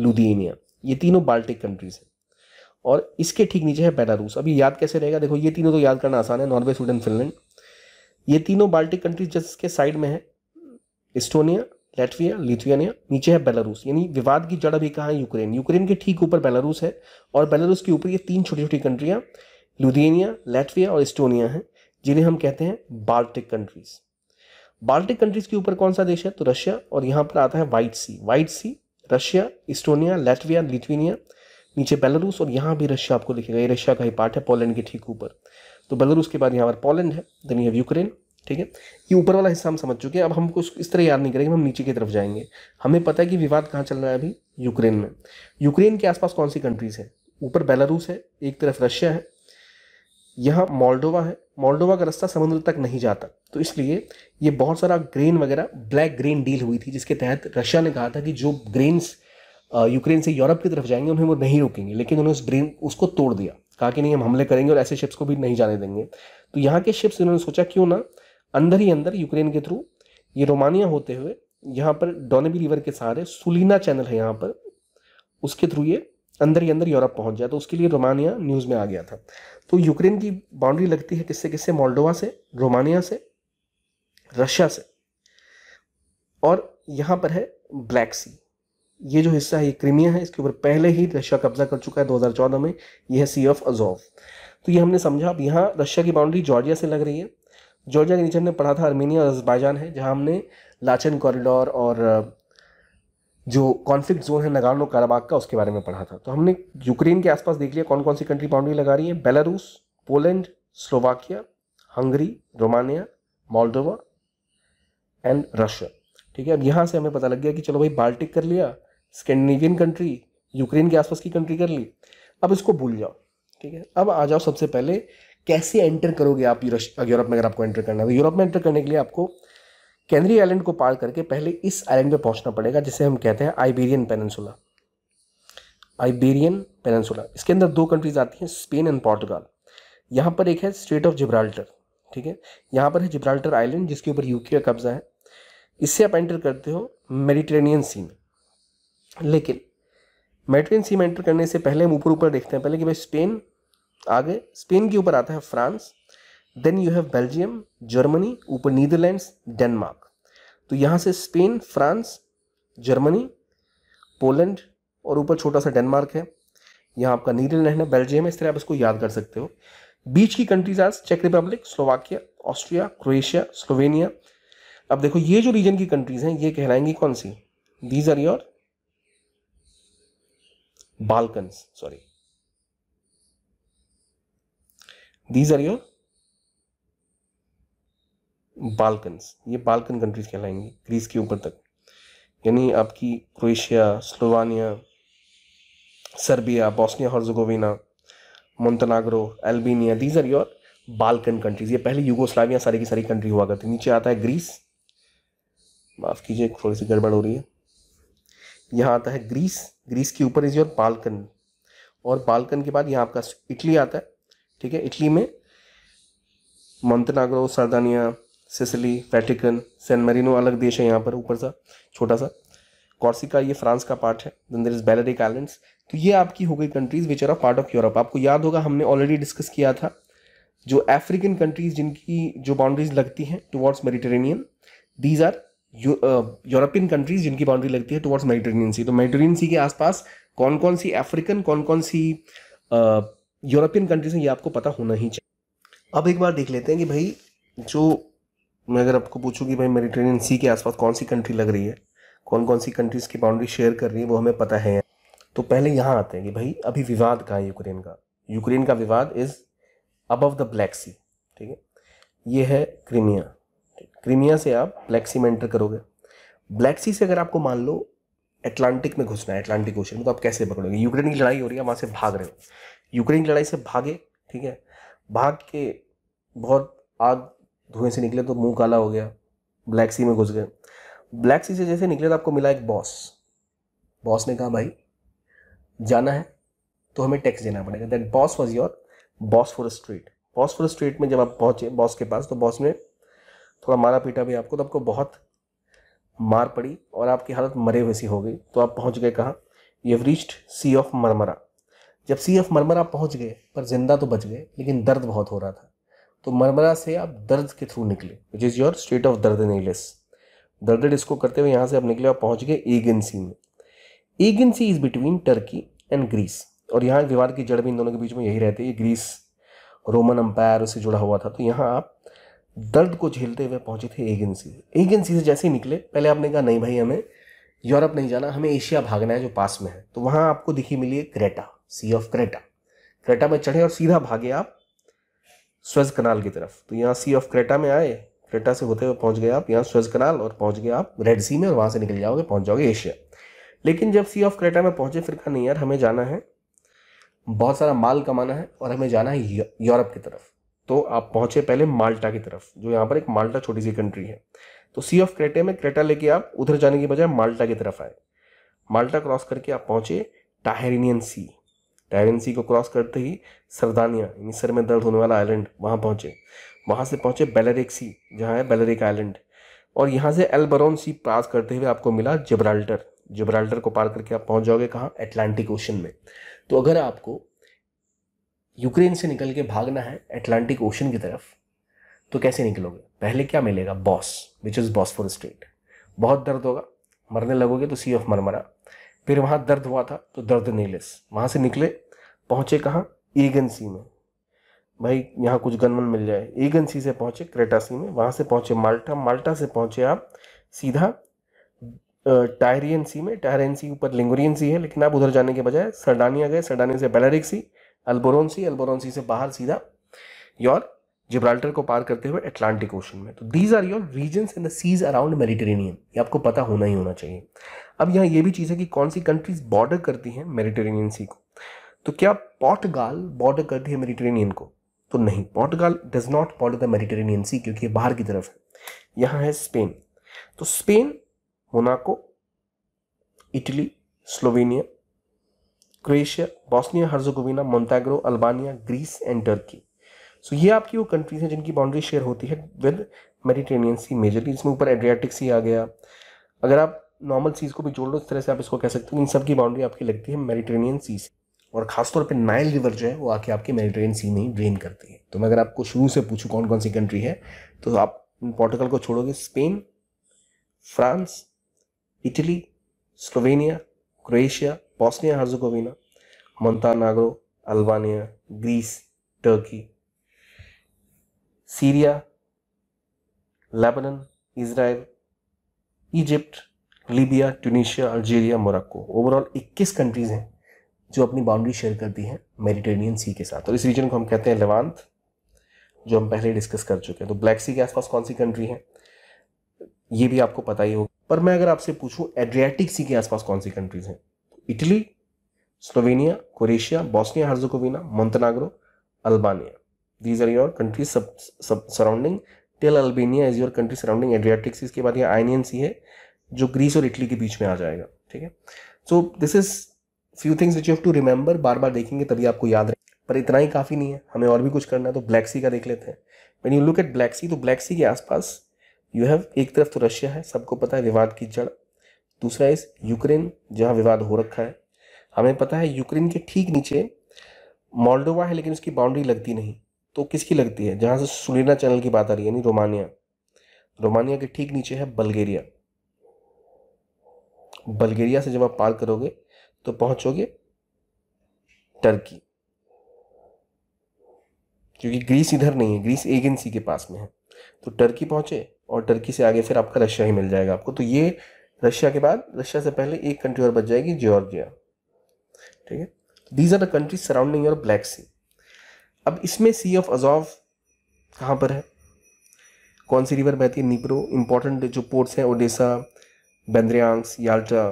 लुधियानिया ये तीनों बाल्टिक कंट्रीज हैं और इसके ठीक नीचे है बेलारूस अभी याद कैसे रहेगा देखो ये तीनों तो याद करना आसान है नॉर्वे स्वीडन फिनलैंड ये तीनों बाल्टिक कंट्रीज जिसके साइड में है इस्टोनिया लेटविया लिथुआनिया नीचे है बेलारूस यानी विवाद की जड़ अभी कहाँ है यूक्रेन यूक्रेन के ठीक ऊपर बेलारूस है और बेलारूस के ऊपर ये तीन छोटी छोटी कंट्रियाँ लुधियानिया लेटविया और इस्टोनिया हैं जिन्हें हम कहते हैं बाल्टिक कंट्रीज़ बाल्टिक कंट्रीज के ऊपर कौन सा देश है तो रशिया और यहाँ पर आता है white Sea White Sea Russia Estonia Latvia Lithuania नीचे बेलारूस और यहाँ भी रशिया आपको लिखेगा ये रशिया का ही पार्ट है पोलैंड के ठीक ऊपर तो बेलारूस के बाद यहाँ पर पोलैंड है देन यू यूक्रेन ठीक है ये ऊपर वाला हिस्सा हम समझ चुके हैं अब हमको इस तरह याद नहीं करेंगे हम नीचे की तरफ जाएंगे हमें पता है कि विवाद कहाँ चल रहा है अभी यूक्रेन में यूक्रेन के आसपास कौन सी कंट्रीज़ है ऊपर बेलारूस है एक तरफ रशिया है यहाँ मोल्डोवा है मोल्डोवा का रास्ता समुद्र तक नहीं जाता तो इसलिए ये बहुत सारा ग्रेन वगैरह ब्लैक ग्रेन डील हुई थी जिसके तहत रशिया ने कहा था कि जो ग्रेन्स यूक्रेन से यूरोप की तरफ जाएंगे उन्हें वो नहीं रोकेंगे लेकिन उन्होंने उस ग्रेन उसको तोड़ दिया कहा कि नहीं हम हमले करेंगे और ऐसे शिप्स को भी नहीं जाने देंगे तो यहाँ के शिप्स इन्होंने सोचा क्यों ना अंदर ही अंदर यूक्रेन के थ्रू ये रोमानिया होते हुए यहाँ पर डोनेबी रिवर के सहारे सुलीना चैनल है यहाँ पर उसके थ्रू ये अंदर ही अंदर यूरोप पहुंच जाए तो उसके लिए रोमानिया न्यूज़ में आ गया था तो यूक्रेन की बाउंड्री लगती है किससे किससे मोल्डोवा से रोमानिया से रशिया से और यहाँ पर है ब्लैक सी ये जो हिस्सा है ये क्रीमिया है इसके ऊपर पहले ही रशिया कब्जा कर चुका है 2014 में यह है सी ऑफ अजोव तो ये हमने समझा अब यहाँ रशिया की बाउंड्री जॉर्जिया से लग रही है जॉर्जिया के नीचे हमने पढ़ा था आर्मेनिया और अजबाइजान है जहाँ हमने लाचन कॉरिडोर और जो कॉन्फ्लिक्ट जोन है नगानो काराबाग का उसके बारे में पढ़ा था तो हमने यूक्रेन के आसपास देख लिया कौन कौन सी कंट्री बाउंड्री लगा रही है Belarus Poland Slovakia Hungary Romania Moldova and Russia ठीक है अब यहाँ से हमें पता लग गया कि चलो भाई बाल्टिक कर लिया स्कैंडिनेवियन कंट्री यूक्रेन के आसपास की कंट्री कर ली अब इसको भूल जाओ ठीक है अब आ जाओ सबसे पहले कैसे एंटर करोगे आप यूरोप में अगर आपको एंटर करना है तो यूरोप में एंटर करने के लिए आपको कैनरी आइलैंड को पार करके पहले इस आइलैंड पे पहुंचना पड़ेगा जिसे हम कहते हैं आइबेरियन पेनसुला आइबेरियन पेनसुला इसके अंदर दो कंट्रीज आती हैं स्पेन एंड पोर्टुगाल यहाँ पर एक है स्टेट ऑफ जिब्राल्टर ठीक है यहाँ पर है जिब्राल्टर आइलैंड जिसके ऊपर यूके का कब्जा है इससे आप एंटर करते हो मेडिटेरेनियन सी में लेकिन मेडिटेरेनियन सी में एंटर करने से पहले हम ऊपर ऊपर देखते हैं पहले कि भाई स्पेन आगे स्पेन के ऊपर आता है France then you have Belgium Germany ऊपर नीदरलैंड्स डेनमार्क तो यहाँ से स्पेन फ्रांस जर्मनी पोलैंड और ऊपर छोटा सा डेनमार्क है यहाँ आपका नीदरलैंड है बेल्जियम है इस तरह आप इसको याद कर सकते हो बीच की कंट्रीज आज चेक Republic Slovakia Austria Croatia Slovenia अब देखो ये जो रीजन की कंट्रीज हैं ये कहलाएंगी कौन सी these are your Balkans sorry these are your Balkans ये बाल्कन कंट्रीज कहलाएंगे ग्रीस के ऊपर तक यानी आपकी Croatia Slovenia Serbia Bosnia Herzegovina Montenegro Albania these are your Balkan countries ये पहले यूगोस्लाविया सारी की सारी कंट्री हुआ करती नीचे आता है ग्रीस माफ़ कीजिए थोड़ी सी गड़बड़ हो रही है यहाँ आता है ग्रीस ग्रीस के ऊपर इज योर बाल्कन और बाल्कन के बाद यहाँ आपका इटली आता है ठीक है इटली में Montenegro Sardinia Sicily Vatican San Marino अलग देश है यहाँ पर ऊपर सा छोटा सा कॉर्सिका ये फ्रांस का पार्ट है then there is Balearic Islands तो ये आपकी हो गई countries which are a part of Europe आपको याद होगा हमने ऑलरेडी डिस्कस किया था जो अफ्रीकन कंट्रीज जिनकी जो बाउंड्रीज लगती हैं towards Mediterranean these are European countries जिनकी बाउंड्री लगती है टुवर्ड्स मेडिटेरेनियन सी तो मेडिटेरेनियन सी के आसपास कौन कौन सी अफ्रीकन कौन कौन सी यूरोपियन uh, कंट्रीज हैं ये आपको पता होना ही चाहिए अब एक बार देख लेते हैं कि भाई जो मैं अगर आपको पूछूँ कि भाई मेडिटेरियन सी के आसपास कौन सी कंट्री लग रही है कौन कौन सी कंट्रीज़ की बाउंड्री शेयर कर रही है वो हमें पता है तो पहले यहाँ आते हैं कि भाई अभी विवाद कहाँ है यूक्रेन का यूक्रेन का विवाद is above the Black Sea ठीक है ये है क्रीमिया क्रीमिया से आप ब्लैक सी में एंटर करोगे ब्लैक सी से अगर आपको मान लो एटलांटिक में घुसना है एटलांटिक ओशन तो आप कैसे पकड़ोगे यूक्रेन की लड़ाई हो रही है वहाँ से भाग रहे हो यूक्रेन की लड़ाई से भागे ठीक है भाग के बहुत आग धुएं से निकले तो मुंह काला हो गया ब्लैक सी में घुस गए ब्लैक सी से जैसे निकले तो आपको मिला एक बॉस बॉस ने कहा भाई जाना है तो हमें टैक्स देना पड़ेगा that boss was your boss for street boss for street में जब आप पहुँचे बॉस के पास तो बॉस ने थोड़ा मारा पीटा भी आपको तो आपको बहुत मार पड़ी और आपकी हालत मरे हुए सी हो गई तो आप पहुँच गए कहाँ you have reached Sea of Marmara जब सी ऑफ मरमरा पहुँच गए पर जिंदा तो बच गए लेकिन दर्द बहुत हो रहा था तो मरमरा से आप दर्द के थ्रू निकले which is your Strait of Dardanelles दर्द डिस्को करते हुए यहाँ से आप निकले और पहुँच गए एगेंसी में Aegean Sea is between Turkey and Greece और यहाँ दीवार की जड़ भी इन दोनों के बीच में यही रहती है ग्रीस रोमन अम्पायर उससे जुड़ा हुआ था तो यहाँ आप दर्द को झेलते हुए पहुँचे थे एगेंसी से एगेंसी से जैसे ही निकले पहले आपने कहा नहीं भाई हमें यूरोप नहीं जाना हमें एशिया भागना है जो पास में है तो वहाँ आपको दिखी मिली है Crete Sea of Crete Crete में चढ़े और सीधा भागे आप स्वेज कनाल की तरफ तो यहाँ सी ऑफ क्रेटा में आए क्रेटा से होते हुए पहुँच गए आप यहाँ स्वेज कनाल और पहुँच गए आप रेड सी में और वहाँ से निकल जाओगे पहुँच जाओगे एशिया लेकिन जब सी ऑफ क्रेटा में पहुँचे फिर कहा नहीं यार हमें जाना है बहुत सारा माल कमाना है और हमें जाना है यूरोप की तरफ तो आप पहुँचे पहले माल्टा की तरफ जो यहाँ पर एक माल्टा छोटी सी कंट्री है तो सी ऑफ क्रेटे में क्रेटा लेके आप उधर जाने की बजाय माल्टा की तरफ आए माल्टा क्रॉस करके आप पहुँचे टाहरीनियन सी टाइरन सी को क्रॉस करते ही सरदानिया यानी सर में दर्द होने वाला आइलैंड वहाँ पहुँचे वहाँ से पहुँचे बेलरिक सी जहाँ है बेलरिक आइलैंड और यहाँ से एल्बरोन सी पास करते हुए आपको मिला जिब्राल्टर जिब्राल्टर को पार करके आप पहुँच जाओगे कहाँ एटलांटिक ओशन में तो अगर आपको यूक्रेन से निकल के भागना है एटलांटिक ओशन की तरफ तो कैसे निकलोगे पहले क्या मिलेगा बॉस which is Bosphorus Strait बहुत दर्द होगा मरने लगोगे तो सी ऑफ मरमरा फिर वहाँ दर्द हुआ था तो दर्द नेलेस वहाँ से निकले पहुँचे कहाँ एगेंसी में भाई यहाँ कुछ गनमन मिल जाए एगेंसी से पहुँचे क्रेटासी में वहाँ से पहुँचे माल्टा माल्टा से पहुँचे आप सीधा टायरियन सी में टायरियन सी ऊपर लिंगोरियन सी है लेकिन आप उधर जाने के बजाय सरडानिया गए सरडानिया से बेलारिक सी अल्बोरोन सी अल्बोरोन सी से बाहर सीधा यॉर्क जिब्राल्टर को पार करते हुए अटलांटिक ओशन में तो these are your regions in the seas around Mediterranean ये आपको पता होना ही होना चाहिए अब यहाँ ये भी चीज़ है कि कौन सी कंट्रीज बॉर्डर करती हैं मेडिटेरेनियन सी को तो क्या पोर्टगाल बॉर्डर करती है मेडिटेरेनियन को तो नहीं Portugal does not border the Mediterranean Sea क्योंकि ये बाहर की तरफ है यहाँ है स्पेन तो Spain Monaco Italy Slovenia Croatia Bosnia Herzegovina Montenegro Albania Greece and Turkey so so, ये आपकी वो कंट्रीज हैं जिनकी बाउंड्री शेयर होती है विद मेडिटेनियन सी मेजरली इसमें ऊपर एड्रियाटिक सी आ गया अगर आप नॉर्मल सीज को भी जोड़ लो इस तरह से आप इसको कह सकते हो इन सब की बाउंड्री आपकी लगती है मेडिटेनियन सी से और खासतौर पर नाइल रिवर जो है वो आके आपके मेडिटेरियन सी में ही ड्रेन करती है तो मैं अगर आपको शुरू से पूछूँ कौन कौन सी कंट्री है तो आप पोर्टुगल को छोड़ोगे Spain France Italy Slovenia Croatia Bosnia Herzegovina Montenegro Albania Greece Turkey Syria Lebanon Israel Egypt Libya Tunisia Algeria Morocco overall 21 countries हैं जो अपनी बाउंड्री शेयर करती हैं मेडिटेरेनियन सी के साथ और इस रीजन को हम कहते हैं लेवांत जो हम पहले डिस्कस कर चुके हैं तो ब्लैक सी के आसपास कौन सी कंट्री है ये भी आपको पता ही होगा पर मैं अगर आपसे पूछूं एड्रियाटिक सी के आसपास कौन सी कंट्रीज हैं Italy Slovenia Croatia Bosnia Herzegovina Montenegro Albania these are your country सब सब surrounding tell Albania is your country surrounding Adriatics इसके बाद यह आइनियन सी है जो ग्रीस और इटली के बीच में आ जाएगा ठीक है so this is few things which you have to remember बार बार देखेंगे तभी आपको याद रहे पर इतना ही काफ़ी नहीं है हमें और भी कुछ करना है तो ब्लैक सी का देख लेते हैं when you look at Black Sea तो ब्लैक सी के आसपास यू हैव एक तरफ तो रशिया है सबको पता है विवाद की जड़ दूसरा इस यूक्रेन जहाँ विवाद हो रखा है हमें पता है यूक्रेन के ठीक नीचे मॉल्डोवा है लेकिन उसकी बाउंड्री लगती नहीं तो किसकी लगती है जहाँ से सुलेना चैनल की बात आ रही है यानी रोमानिया रोमानिया के ठीक नीचे है बल्गेरिया बल्गेरिया से जब आप पार करोगे तो पहुंचोगे टर्की क्योंकि ग्रीस इधर नहीं है ग्रीस एजेंसी के पास में है तो टर्की पहुंचे और टर्की से आगे फिर आपका रशिया ही मिल जाएगा आपको तो ये रशिया के बाद रशिया से पहले एक कंट्री और बच जाएगी जॉर्जिया ठीक है these are the country surrounding your Black Sea अब इसमें सी ऑफ अजॉव कहाँ पर है कौन सी रिवर बहती है निप्रो इंपॉर्टेंट जो पोर्ट्स हैं ओडिशा बेंद्रियांग्स याल्टा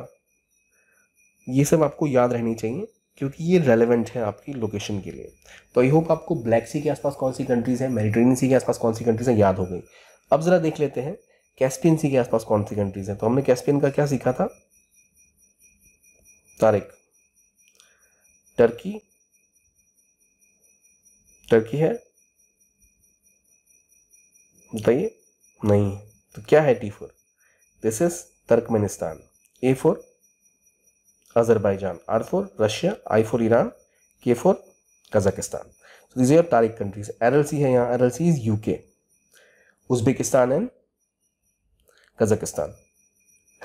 ये सब आपको याद रहनी चाहिए क्योंकि ये रेलेवेंट है आपकी लोकेशन के लिए तो आई होप आपको ब्लैक सी के आसपास कौन सी कंट्रीज़ हैं मेडिटेरेनियन सी के आसपास कौन सी कंट्रीज़ हैं याद हो गई अब ज़रा देख लेते हैं कैस्पियन सी के आसपास कौन सी कंट्रीज़ हैं तो हमने कैस्पियन का क्या सीखा था तारिक टर्की टर्की है बताइए नहीं तो क्या है T for this is Turkmenistan A for Azerbaijan R for Russia I for Iran K for Kazakhstan so are TARIK countries Aral Sea है यहाँ Aral Sea is UK के Uzbekistan and Kazakhstan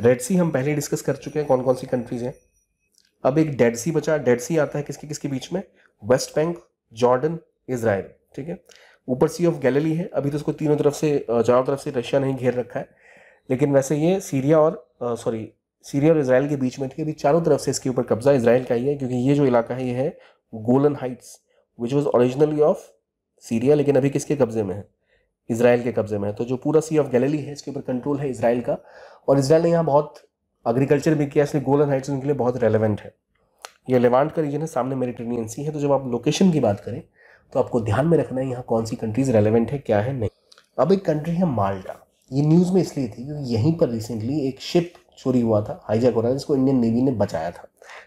Red Sea हम पहले discuss कर चुके हैं कौन कौन सी कंट्रीज हैं अब एक डेड सी बचा डेड सी आता है किसके किसके बीच में वेस्ट बैंक जॉर्डन इसराइल ठीक है ऊपर सी ऑफ गैलेली है अभी तो उसको तीनों तरफ से चारों तरफ से रशिया नहीं घेर रखा है लेकिन वैसे ये सीरिया और सॉरी सीरिया और इसराइल के बीच में थी अभी चारों तरफ से इसके ऊपर कब्जा इसराइल का ही है क्योंकि ये जो इलाका है ये है Golan Heights which was originally of Syria लेकिन अभी किसके कब्जे में है इसराइल के कब्जे में है तो जो पूरा सी ऑफ गैलेली है इसके ऊपर कंट्रोल है इसराइल का और इसराइल ने यहाँ बहुत एग्रीकल्चर भी किया इसलिए गोलन हाइट्स उनके लिए बहुत रेलिवेंट है ये लेवांट का रीजन है सामने मेडिटेनियन सी है तो जब आप लोकेशन की बात करें तो आपको ध्यान में रखना है यहाँ कौन सी कंट्रीज़ रेलिवेंट है क्या है नहीं अब एक कंट्री है माल्टा ये न्यूज़ में इसलिए थी क्योंकि यहीं पर रिसेंटली एक शिप चोरी हुआ था हाईजैक हो रहा था जिसको इंडियन नेवी ने बचाया था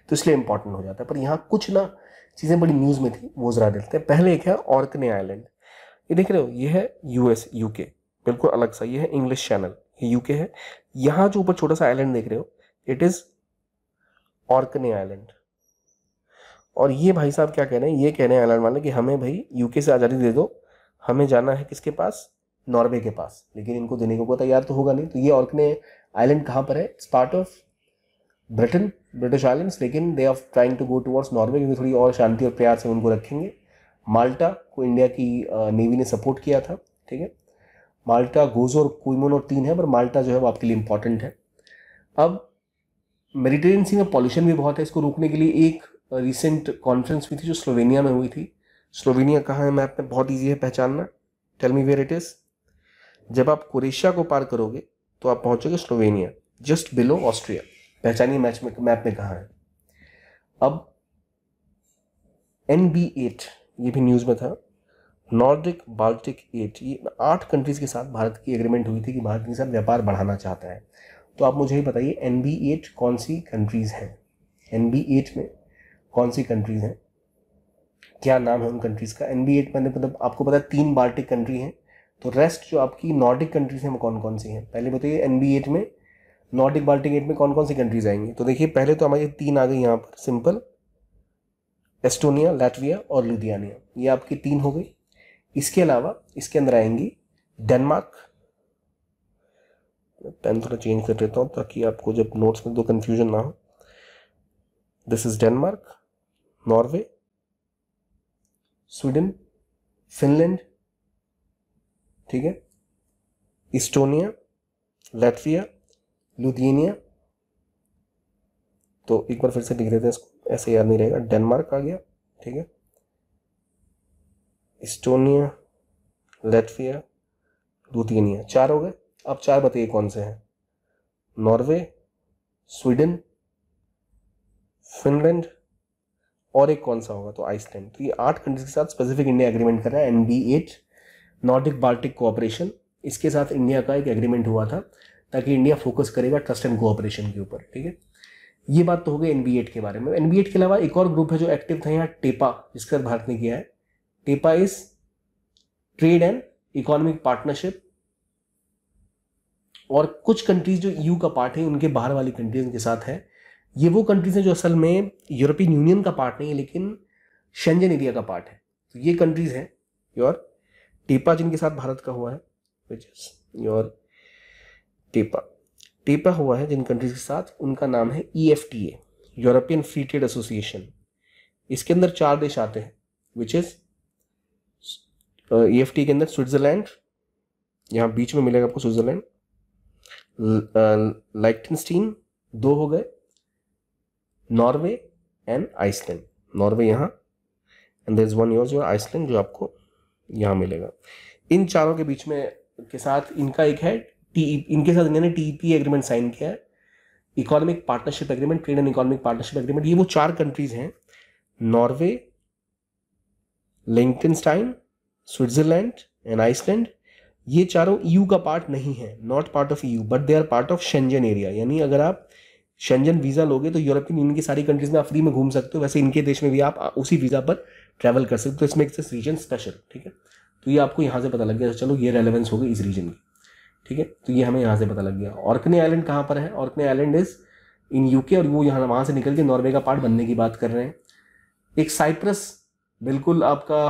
तो इसलिए इंपॉर्टेंट हो जाता है पर यहाँ कुछ ना चीज़ें बड़ी न्यूज़ में थी वो ज़रा देखते हैं पहले एक है ऑर्कने आइलैंड ये देख रहे हो ये है यूएस एस बिल्कुल अलग सा ये है इंग्लिश चैनल ये यूके है यहाँ जो ऊपर छोटा सा आइलैंड देख रहे हो इट इज़ ऑर्कने आइलैंड और ये भाई साहब क्या कह रहे हैं ये कह रहे हैं आयरलैंड वाले कि हमें भाई यूके से आज़ादी दे दो हमें जाना है किसके पास नॉर्वे के पास लेकिन इनको देने को तैयार तो होगा नहीं तो ये और आइलैंड कहाँ पर है it's part of Britain British Islands लेकिन they are trying to go towards Norway क्योंकि थोड़ी और शांति और प्रयास है उनको रखेंगे माल्टा को इंडिया की नेवी ने सपोर्ट किया था ठीक है माल्टा गोजो और कुमोन और तीन है पर माल्टा जो है वो आपके लिए इंपॉर्टेंट है अब मेडिटेरियन सी में पॉल्यूशन भी बहुत है इसको रोकने के लिए एक रिसेंट कॉन्फ्रेंस हुई थी जो स्लोवेनिया में हुई थी स्लोवेनिया कहाँ है मैप में बहुत ईजी है पहचानना tell me where it is जब आप क्रोएशिया को पार करोगे तो आप पहुंचोगे स्लोवेनिया जस्ट बिलो ऑस्ट्रिया पहचानिए मैच में मैप में कहाँ है अब एन बी एट ये भी न्यूज़ में था नॉर्डिक बाल्टिक एट ये आठ कंट्रीज़ के साथ भारत की एग्रीमेंट हुई थी कि भारत के साथ व्यापार बढ़ाना चाहता है तो आप मुझे ही बताइए एन बी एट कौन सी कंट्रीज़ हैं एन बी एट में कौन सी कंट्रीज हैं क्या नाम है उन कंट्रीज़ का एन बी एट मैंने मतलब आपको पता है तीन बाल्टिक कंट्री हैं तो रेस्ट जो आपकी नॉर्डिक कंट्रीज़ हैं वो कौन कौन सी हैं पहले बताइए एन बी एट में नॉर्डिक बाल्टिक एट में कौन कौन सी कंट्रीज़ आएंगी तो देखिए पहले तो हमारी तीन आ गई यहाँ पर सिंपल एस्टोनिया लैटविया और लुधियानिया ये आपकी तीन हो गई इसके अलावा इसके अंदर आएंगी डेनमार्क पेन थोड़ा चेंज कर देता हूँ ताकि आपको जब नोट्स में दो कन्फ्यूजन ना हो this is Denmark Norway Sweden Finland ठीक है इस्टोनिया लैटविया लुधियनिया तो एक बार फिर से लिख देते हैं इसको ऐसे याद नहीं रहेगा डेनमार्क आ गया ठीक है इस्टोनिया लेटविया लुथियनिया चार हो गए अब चार बताइए कौन से हैं नॉर्वे स्वीडन फिनलैंड और एक कौन सा होगा तो आइसलैंड तो ये आठ कंट्रीज के साथ स्पेसिफिक इंडिया एग्रीमेंट कर रहा है N B H Nordic Baltic cooperation इसके साथ इंडिया का एक एग्रीमेंट हुआ था ताकि इंडिया फोकस करेगा ट्रस्ट एंड कोऑपरेशन के ऊपर ठीक है ये बात तो हो गई एन के बारे में एन के अलावा एक और ग्रुप है जो एक्टिव था यहाँ टेपा जिसका भारत ने किया है TEPA is trade and economic partnership और कुछ कंट्रीज जो यू e का पार्ट है उनके बाहर वाली कंट्रीज के साथ है ये वो कंट्रीज़ हैं जो असल में यूरोपियन यूनियन का पार्ट नहीं है लेकिन शेंजन एरिया का पार्ट है तो ये कंट्रीज़ हैं योर टेपा जिनके साथ भारत का हुआ है विच इज़ योर टेपा टेपा हुआ है जिन कंट्रीज के साथ उनका नाम है E F T A European Free Trade Association इसके अंदर चार देश आते हैं which is E F T के अंदर स्विट्ज़रलैंड यहाँ बीच में मिलेगा आपको स्विट्ज़रलैंड लाइटनस्टीन uh, दो हो गए नॉर्वे एंड आइसलैंड नॉर्वे यहाँ and there is one yours your Iceland जो आपको यहाँ मिलेगा इन चारों के बीच में के साथ इनका एक है टी इनके साथ इन्होंने टी पी एग्रीमेंट साइन किया है economic partnership agreement trade and economic partnership agreement ये वो चार कंट्रीज हैं Norway Liechtenstein Switzerland and Iceland ये चारों ईयू e का पार्ट नहीं है not part of EU but they are part of Schengen area यानी अगर आप शेंजन वीज़ा लोगे तो यूरोपियन यूनियन की सारी कंट्रीज में आप फ्री में घूम सकते हो वैसे इनके देश में भी आप उसी वीज़ा पर ट्रैवल कर सकते हो तो इसमें एक रीजन स्पेशल ठीक है तो ये आपको यहाँ से पता लग गया चलो ये रेलेवेंस हो गई इस रीजन की ठीक है तो ये हमें यहाँ से पता लग गया ऑर्कने आइलैंड कहाँ पर है Orkney island is in UK और वो यहाँ वहाँ से निकल के नॉर्वे का पार्ट बनने की बात कर रहे हैं एक साइप्रस बिल्कुल आपका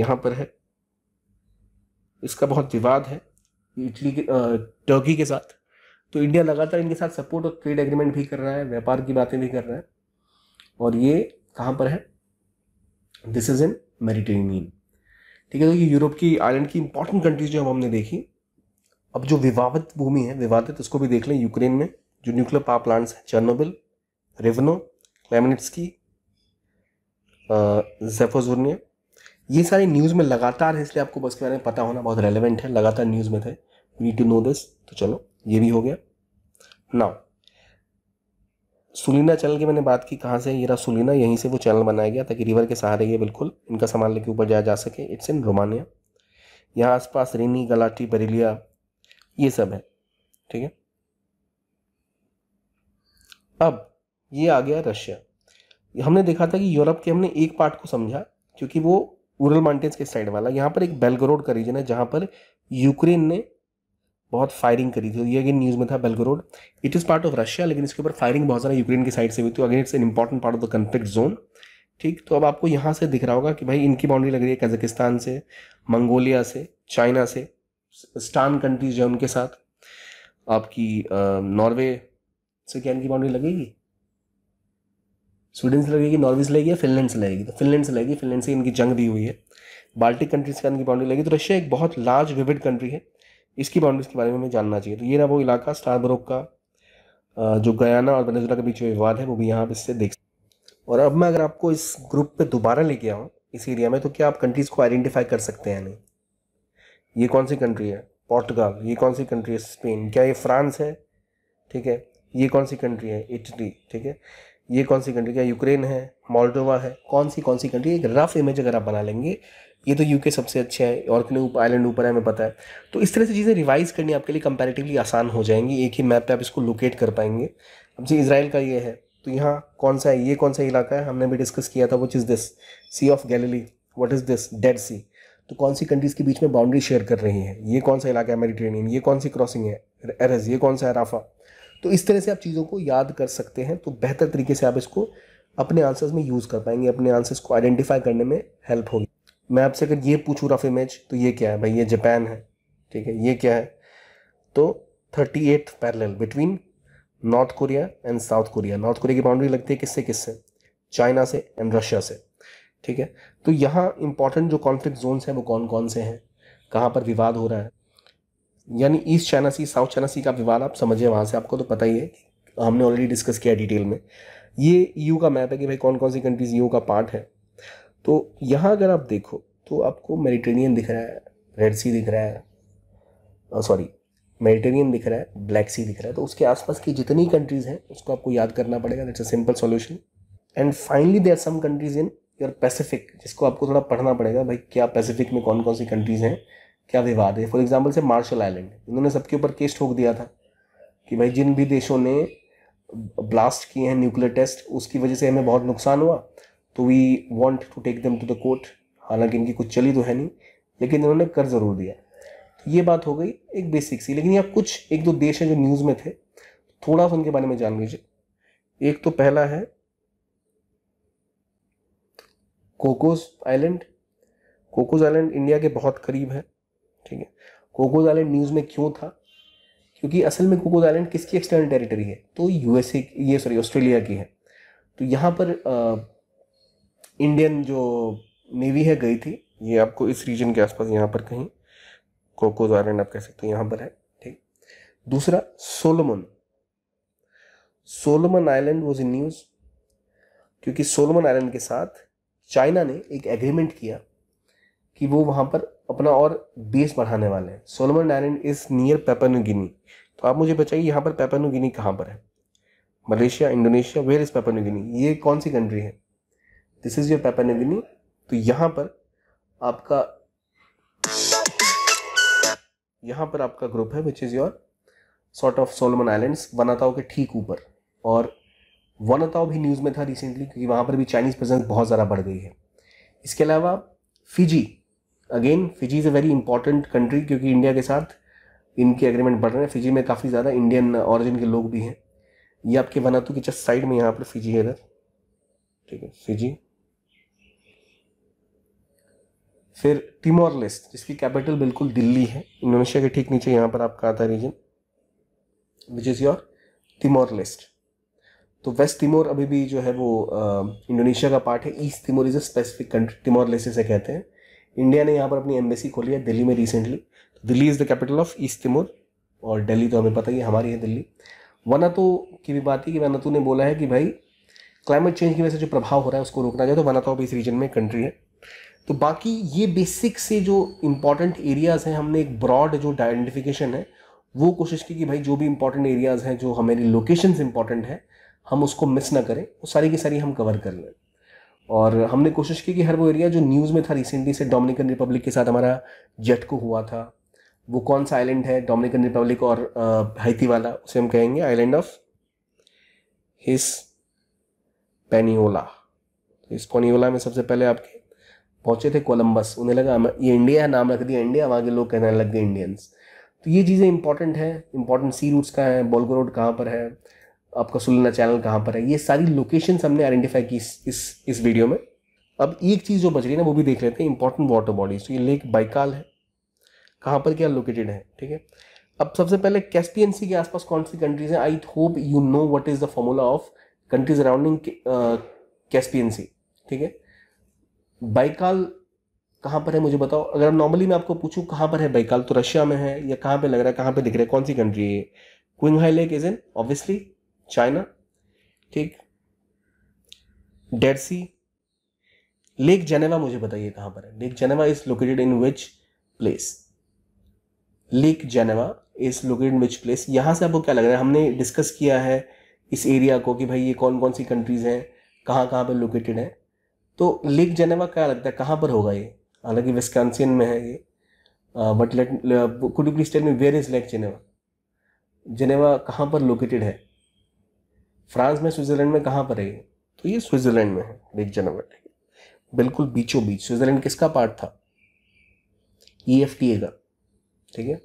यहाँ पर है इसका बहुत विवाद है इटली के टर्की के साथ तो इंडिया लगातार इनके साथ सपोर्ट और ट्रेड एग्रीमेंट भी कर रहा है व्यापार की बातें भी कर रहा है और ये कहाँ पर है दिस इज़ इन मेडिटेनियन ठीक है तो ये यूरोप की आयरलैंड की इंपॉर्टेंट कंट्रीज जो हम हमने देखी अब जो विवादित भूमि है विवादित उसको भी देख लें यूक्रेन में जो न्यूक्लियर पावर प्लांट्स हैं चर्नोबिल रेवनो की जेफोजोर्निया ये सारे न्यूज़ में लगातार है इसलिए आपको बस के बारे में पता होना बहुत रेलिवेंट है लगातार न्यूज़ में थे वी टू नो दिस तो चलो ये भी हो गया नाउ सुलीना चैनल की मैंने बात की कहाँ से ये रहा सुलीना यहीं से वो चैनल बनाया गया ताकि रिवर के सहारे ये बिल्कुल इनका सामान लेके ऊपर जाया जा सके इट्स इन रोमानिया यहाँ आसपास रेनी गलाटी बरेलिया ये सब है ठीक है अब ये आ गया रशिया हमने देखा था कि यूरोप के हमने एक पार्ट को समझा क्योंकि वो उरल माउंटेन्स के साइड वाला यहाँ पर एक बेलगरोड का रीजन है जहाँ पर यूक्रेन ने बहुत फायरिंग करी थी ये अगेन न्यूज़ में था Belgorod it is part of Russia लेकिन इसके ऊपर फायरिंग बहुत सारा यूक्रेन की साइड से हुई थी again it's an important part of the conflict zone ठीक तो अब आपको यहाँ से दिख रहा होगा कि भाई इनकी बाउंड्री लग रही है कजाकिस्तान से मंगोलिया से चाइना से स्टान कंट्रीज है उनके साथ आपकी नॉर्वे से क्या इनकी बाउंड्री लगेगी स्वीडन से लगेगी नॉर्वे से लगेगी या फिनलैंड से लगेगी तो फिनलैंड से लगेगी फिनलैंड से इनकी जंग दी हुई है बाल्टिक कंट्रीज से इनकी बाउंड्री लगेगी तो रशिया एक बहुत लार्ज विविड कंट्री है इसकी बाउंड्रीज के बारे में हमें जानना चाहिए तो ये ना वो इलाका स्टार ब्रोक का जो गयाना और वेनेजुला के बीच विवाद है वो भी यहाँ आप इससे देख सकते और अब मैं अगर आपको इस ग्रुप पे दोबारा लेके आऊँ इस एरिया में तो क्या आप कंट्रीज़ को आइडेंटिफाई कर सकते हैं नहीं ये कौन सी कंट्री है पोर्टुगाल ये कौन सी कंट्री है स्पेन क्या ये फ्रांस है ठीक है ये कौन सी कंट्री है इटली ठीक है ये कौन सी कंट्री क्या यूक्रेन है मॉल्डोवा है कौन सी कौन सी कंट्री एक रफ इमेज अगर आप बना लेंगे ये तो यूके सबसे अच्छे है और कितने ऊपर आइलैंड ऊपर है हमें पता है तो इस तरह से चीज़ें रिवाइज़ करनी आपके लिए कंपैरेटिवली आसान हो जाएंगी एक ही मैप पे आप इसको लोकेट कर पाएंगे अब जी इसराइल का ये है तो यहाँ कौन सा है ये कौन सा इलाका है हमने भी डिस्कस किया था वो is this Sea of Galilee what is this Dead Sea तो कौन सी कंट्रीज़ के बीच में बाउंड्री शेयर कर रही है ये कौन सा इलाका है मेडिटेरेनियन ये कौन सी क्रॉसिंग है एरज ये कौन सा है राफा तो इस तरह से आप चीज़ों को याद कर सकते हैं तो बेहतर तरीके से आप इसको अपने आंसर्स में यूज़ कर पाएंगे अपने आंसर्स को आइडेंटिफाई करने में हेल्प होगी मैं आपसे अगर ये पूछूँ रफ इमेज तो ये क्या है भाई ये जापान है ठीक है ये क्या है तो thirty eight parallel between North Korea and South Korea North Korea की बाउंड्री लगती है किससे किससे चाइना से एंड रशिया से ठीक है तो यहाँ इंपॉर्टेंट जो कॉन्फ्लिक्ट जोन्स हैं वो कौन कौन से हैं कहाँ पर विवाद हो रहा है यानी East China Sea South China Sea का विवाद आप समझिए वहाँ से आपको तो पता ही है हमने ऑलरेडी डिस्कस किया डिटेल में ये यू का मैप है कि भाई कौन कौन सी कंट्रीज़ यू का पार्ट है तो यहाँ अगर आप देखो तो आपको मेडिटेरियन दिख रहा है रेड सी दिख रहा है सॉरी मेडिटेरियन दिख रहा है ब्लैक सी दिख रहा है तो उसके आसपास की जितनी कंट्रीज़ हैं उसको आपको याद करना पड़ेगा that's a simple solution and finally there some countries in your Pacific जिसको आपको थोड़ा पढ़ना पड़ेगा भाई क्या पैसिफिक में कौन कौन सी कंट्रीज़ हैं क्या विवाद है फॉर एग्जाम्पल से मार्शल आइलैंड इन्होंने सबके ऊपर केस ठोक दिया था कि भाई जिन भी देशों ने ब्लास्ट किए हैं न्यूक्लियर टेस्ट उसकी वजह से हमें बहुत नुकसान हुआ तो we want to take them to the court हालांकि इनकी कुछ चली तो है नहीं लेकिन इन्होंने कर ज़रूर दिया तो ये बात हो गई एक बेसिक सी लेकिन यहाँ कुछ एक दो देश हैं जो न्यूज़ में थे थोड़ा सा उनके बारे में जान लीजिए एक तो पहला है Cocos Island Cocos Island India के बहुत करीब है ठीक है कोकोस आइलैंड न्यूज़ में क्यों था क्योंकि असल में कोकोस आइलैंड किसकी एक्सटर्नल टेरिटरी है तो यूएसए ये सॉरी ऑस्ट्रेलिया की है तो यहाँ पर इंडियन जो नेवी है गई थी ये आपको इस रीजन के आसपास यहाँ पर कहीं कोकोज आइलैंड आप कह सकते हो यहाँ पर है ठीक दूसरा Solomon Solomon Island was in news क्योंकि सोलोमन आइलैंड के साथ चाइना ने एक एग्रीमेंट किया कि वो वहाँ पर अपना और बेस बढ़ाने वाले हैं Solomon Island is near Papua New Guinea तो आप मुझे बताइए यहाँ पर पेपानुगिनी कहाँ पर है Malaysia Indonesia where is Papua New Guinea ये कौन सी कंट्री है this is your Papua New Guinea तो यहाँ पर आपका यहाँ पर आपका ग्रुप है which is your sort of Solomon Islands Vanuatu के ठीक ऊपर और वनाताओ भी न्यूज़ में था रिसेंटली क्योंकि वहां पर भी चाइनीज़ प्रेजेंस बहुत ज़्यादा बढ़ गई है इसके अलावा Fiji again Fiji is a very important country क्योंकि इंडिया के साथ इनके एग्रीमेंट बढ़ रहे हैं फिजी में काफ़ी ज़्यादा इंडियन ऑरिजिन के लोग भी हैं ये आपके वनातू की जस्ट साइड में यहाँ पर फिजी है इधर ठीक है फिजी फिर टिमोर लेस्ट जिसकी कैपिटल बिल्कुल दिल्ली है इंडोनेशिया के ठीक नीचे यहाँ पर आपका आता है region which is your Timor Leste तो वेस्ट तिमोर अभी भी जो है वो इंडोनेशिया का पार्ट है East Timor is a specific country Timor Leste इसे कहते हैं इंडिया ने यहाँ पर अपनी एम्बेसी खोली है दिल्ली में रिसेंटली तो Dili is the capital of East Timor और दिल्ली तो हमें पता ही हमारी है दिल्ली वनातो की भी बात है कि वनातो ने बोला है कि भाई क्लाइमेट चेंज की वजह से जो प्रभाव हो रहा है उसको रोकना चाहिए तो वनातु भी इस रीजन में कंट्री है तो बाकी ये बेसिक से जो इम्पॉर्टेंट एरियाज़ हैं हमने एक ब्रॉड जो आइडेंटिफिकेशन है वो कोशिश की कि भाई जो भी इम्पॉर्टेंट एरियाज़ हैं जो हमारी लोकेशंस इम्पॉर्टेंट हैं हम उसको मिस ना करें वो सारी की सारी हम कवर कर लें और हमने कोशिश की कि हर वो एरिया जो न्यूज़ में था रिसेंटली से डोमिनिकन रिपब्लिक के साथ हमारा जेट को हुआ था वो कौन सा आइलैंड है डोमिनिकन रिपब्लिक और हाइती वाला उसे हम कहेंगे आइलैंड ऑफ हिस पेनियोला तो इस पेनियोला में सबसे पहले आपके पहुंचे थे कोलंबस उन्हें लगा ये इंडिया नाम रख दिया इंडिया वहाँ के लोग कहने लग गए इंडियंस तो ये चीज़ें इंपॉर्टेंट हैं इंपॉर्टेंट सी रूट्स कहाँ हैं बोलगो रोड कहाँ पर है आपका सुलना चैनल कहाँ पर है ये सारी लोकेशन हमने आइडेंटिफाई की इस इस इस वीडियो में अब एक चीज़ जो बच रही है ना वो भी देख लेते हैं इंपॉर्टेंट वाटर बॉडीज तो ये लेक बाइकाल है कहाँ पर क्या लोकेटेड है ठीक है अब सबसे पहले कैस्पियन सी के आसपास कौन सी कंट्रीज हैं I hope you know what is the formula of countries arounding Caspian Sea ठीक है बाइकाल कहाँ पर है मुझे बताओ अगर नॉर्मली मैं आपको पूछूँ कहाँ पर है बाइकाल तो रशिया में है या कहाँ पे लग रहा है कहाँ पे दिख रहा है कौन सी कंट्री है Qinghai lake is in obviously China ठीक डेडसी लेक जेनेवा मुझे बताइए कहाँ पर है lake Geneva is located in which place lake Geneva is located in which place यहाँ से आपको क्या लग रहा है हमने डिस्कस किया है इस एरिया को कि भाई ये कौन कौन सी कंट्रीज़ हैं कहाँ कहाँ पर लोकेटेड हैं तो लेक जेनेवा क्या लगता है कहाँ पर होगा ये हालांकि विस्कानसिन में है ये but let could you please tell me where is lake Geneva Geneva कहाँ पर लोकेटेड है फ्रांस में स्विट्जरलैंड में कहाँ पर है ये तो ये स्विट्जरलैंड में है लेक जेनेवा बिल्कुल बीचों बीच स्विट्जरलैंड किसका पार्ट था ई एफ टी ए का ठीक है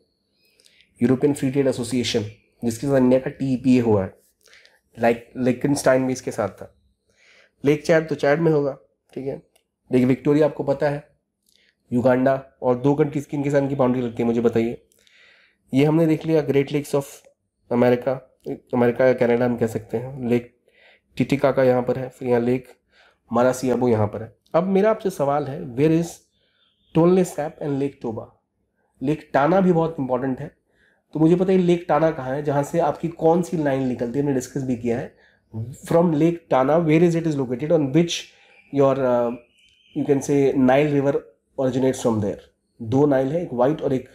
यूरोपियन फ्री ट्रेड एसोसिएशन जिसके साथ इंडिया का टी पी ए हुआ है लाइक लेकिन स्टाइन भी इसके साथ था लेक चैट तो चैट में होगा ठीक है देखिए विक्टोरिया आपको पता है युगांडा और दो कंट्रीज किन किसान की बाउंड्री लगती है मुझे बताइए ये हमने देख लिया Great Lakes of America America या कैनेडा हम कह सकते हैं लेक टिटिका का यहाँ पर है फिर यहाँ लेक मारासियाबो यहाँ पर है अब मेरा आपसे सवाल है वेर इज़ टोलने Sap and lake Toba lake Tana भी बहुत इंपॉर्टेंट है तो मुझे पता है लेक टाना कहाँ है जहाँ से आपकी कौन सी लाइन निकलती है हमने डिस्कस भी किया है from lake Tana where is it is located on which your you can say Nile river river from there दो नाइल है एक वाइट और एक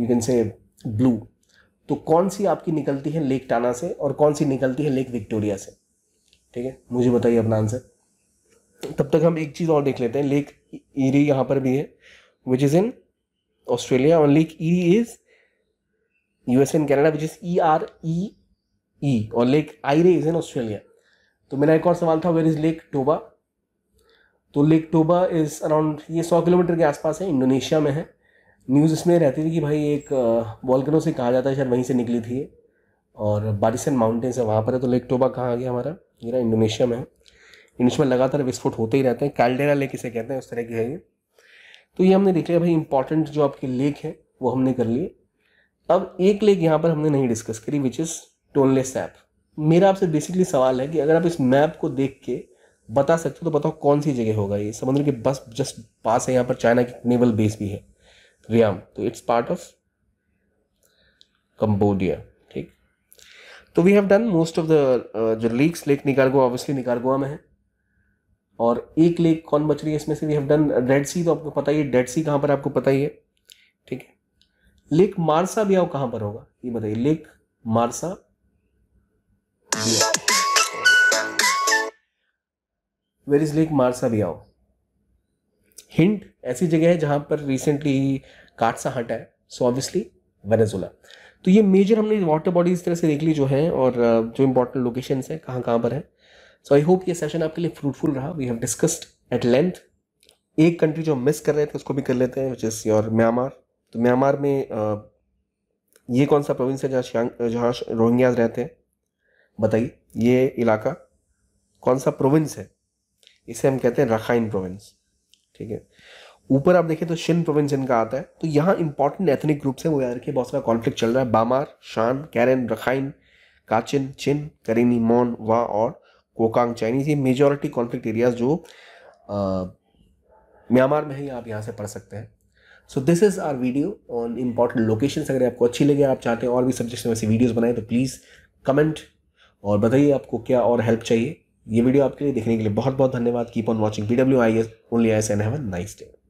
यू कैन से ब्लू तो कौन सी आपकी निकलती है लेक टाना से और कौन सी निकलती है लेक विक्टोरिया से ठीक है मुझे बताइए अपना आंसर तब तक हम एक चीज़ और देख लेते हैं लेक ईरी यहाँ पर भी है विच इज़ इन ऑस्ट्रेलिया और lake Erie is US in Canada which is E R E E और लेक आईरे इज़ इन ऑस्ट्रेलिया तो मेरा एक और सवाल था वेर इज़ लेक टोबा तो लेक टोबा इज़ अराउंड ये सौ किलोमीटर के आसपास है इंडोनेशिया में है न्यूज़ इसमें रहती थी कि भाई एक वॉलकनों से कहा जाता है शायद वहीं से निकली थी और बारिसन माउंटेन्स है वहाँ पर है तो लेक टोबा कहाँ आ गया हमारा ये ना इंडोनेशिया में है इंडोनेशिया में लगातार विस्फोट होते ही रहते हैं कैलडेरा लेक इसे कहते हैं उस तरह की है ये तो ये हमने देख लिया भाई इंपॉर्टेंट जो आपकी लेक है वो हमने कर लिए अब एक लेक यहाँ पर हमने नहीं डिस्कस करी विच इज़ टोनलेस ऐप मेरा आपसे बेसिकली सवाल है कि अगर आप इस मैप को देख के बता सकते हो तो बताओ कौन सी जगह होगा ये समुद्र के बस जस्ट पास है यहाँ पर चाइना की नेवल बेस भी है रियाम तो इट्स पार्ट ऑफ कंबोडिया ठीक तो we have done most of the जो lakes lake Nicaragua obviously Nicaragua में है और एक लेक कौन बच रही है इसमें से we have done Red Sea तो आपको पता ही है डेड सी कहाँ पर आपको पता ही है ठीक है लेक मारसा भी आओ कहाँ पर होगा ये बताइए lake Marsa is lake Marsa भी आओ हिंट ऐसी जगह है जहां पर रिसेंटली काटसा हटा है सो ऑब्वियसली वेनेजुला तो ये मेजर हमने वाटर बॉडी इस तरह से देख ली जो है और uh, जो इंपॉर्टेंट लोकेशन है कहाँ कहाँ पर है सो आई होप ये सेशन आपके लिए फ्रूटफुल रहा we have discussed at length एक कंट्री जो मिस कर रहे थे उसको भी कर लेते हैं विच इज़ योर म्यांमार तो म्यांमार में uh, ये कौन सा प्रोविंस है जहाँ जहाँ रोहिंग्याज रहते हैं बताइए ये इलाका कौन सा प्रोविंस है इसे हम कहते हैं रखाइन प्रोविंस ठीक है ऊपर आप देखें तो शिन प्रोविंस इनका आता है तो यहाँ इंपॉर्टेंट एथनिक ग्रुप्स हैं वो याद रखिए बहुत सारा कॉन्फ्लिक्ट चल रहा है बामार शान कैरन रखाइन काचिन चिन करीनी मोन वा और कोकांग चाइनीज ये मेजोरिटी कॉन्फ्लिक्ट एरियाज जो म्यांमार में है आप यहाँ से पढ़ सकते हैं so this is our video on important location अगर आपको अच्छी लगे आप चाहते हैं और भी सब्जेक्ट में वैसे वीडियोज़ बनाएं तो प्लीज़ कमेंट और बताइए आपको क्या और हेल्प चाहिए ये वीडियो आपके लिए देखने के लिए बहुत बहुत धन्यवाद keep on watching B W I S only I S N have a nice day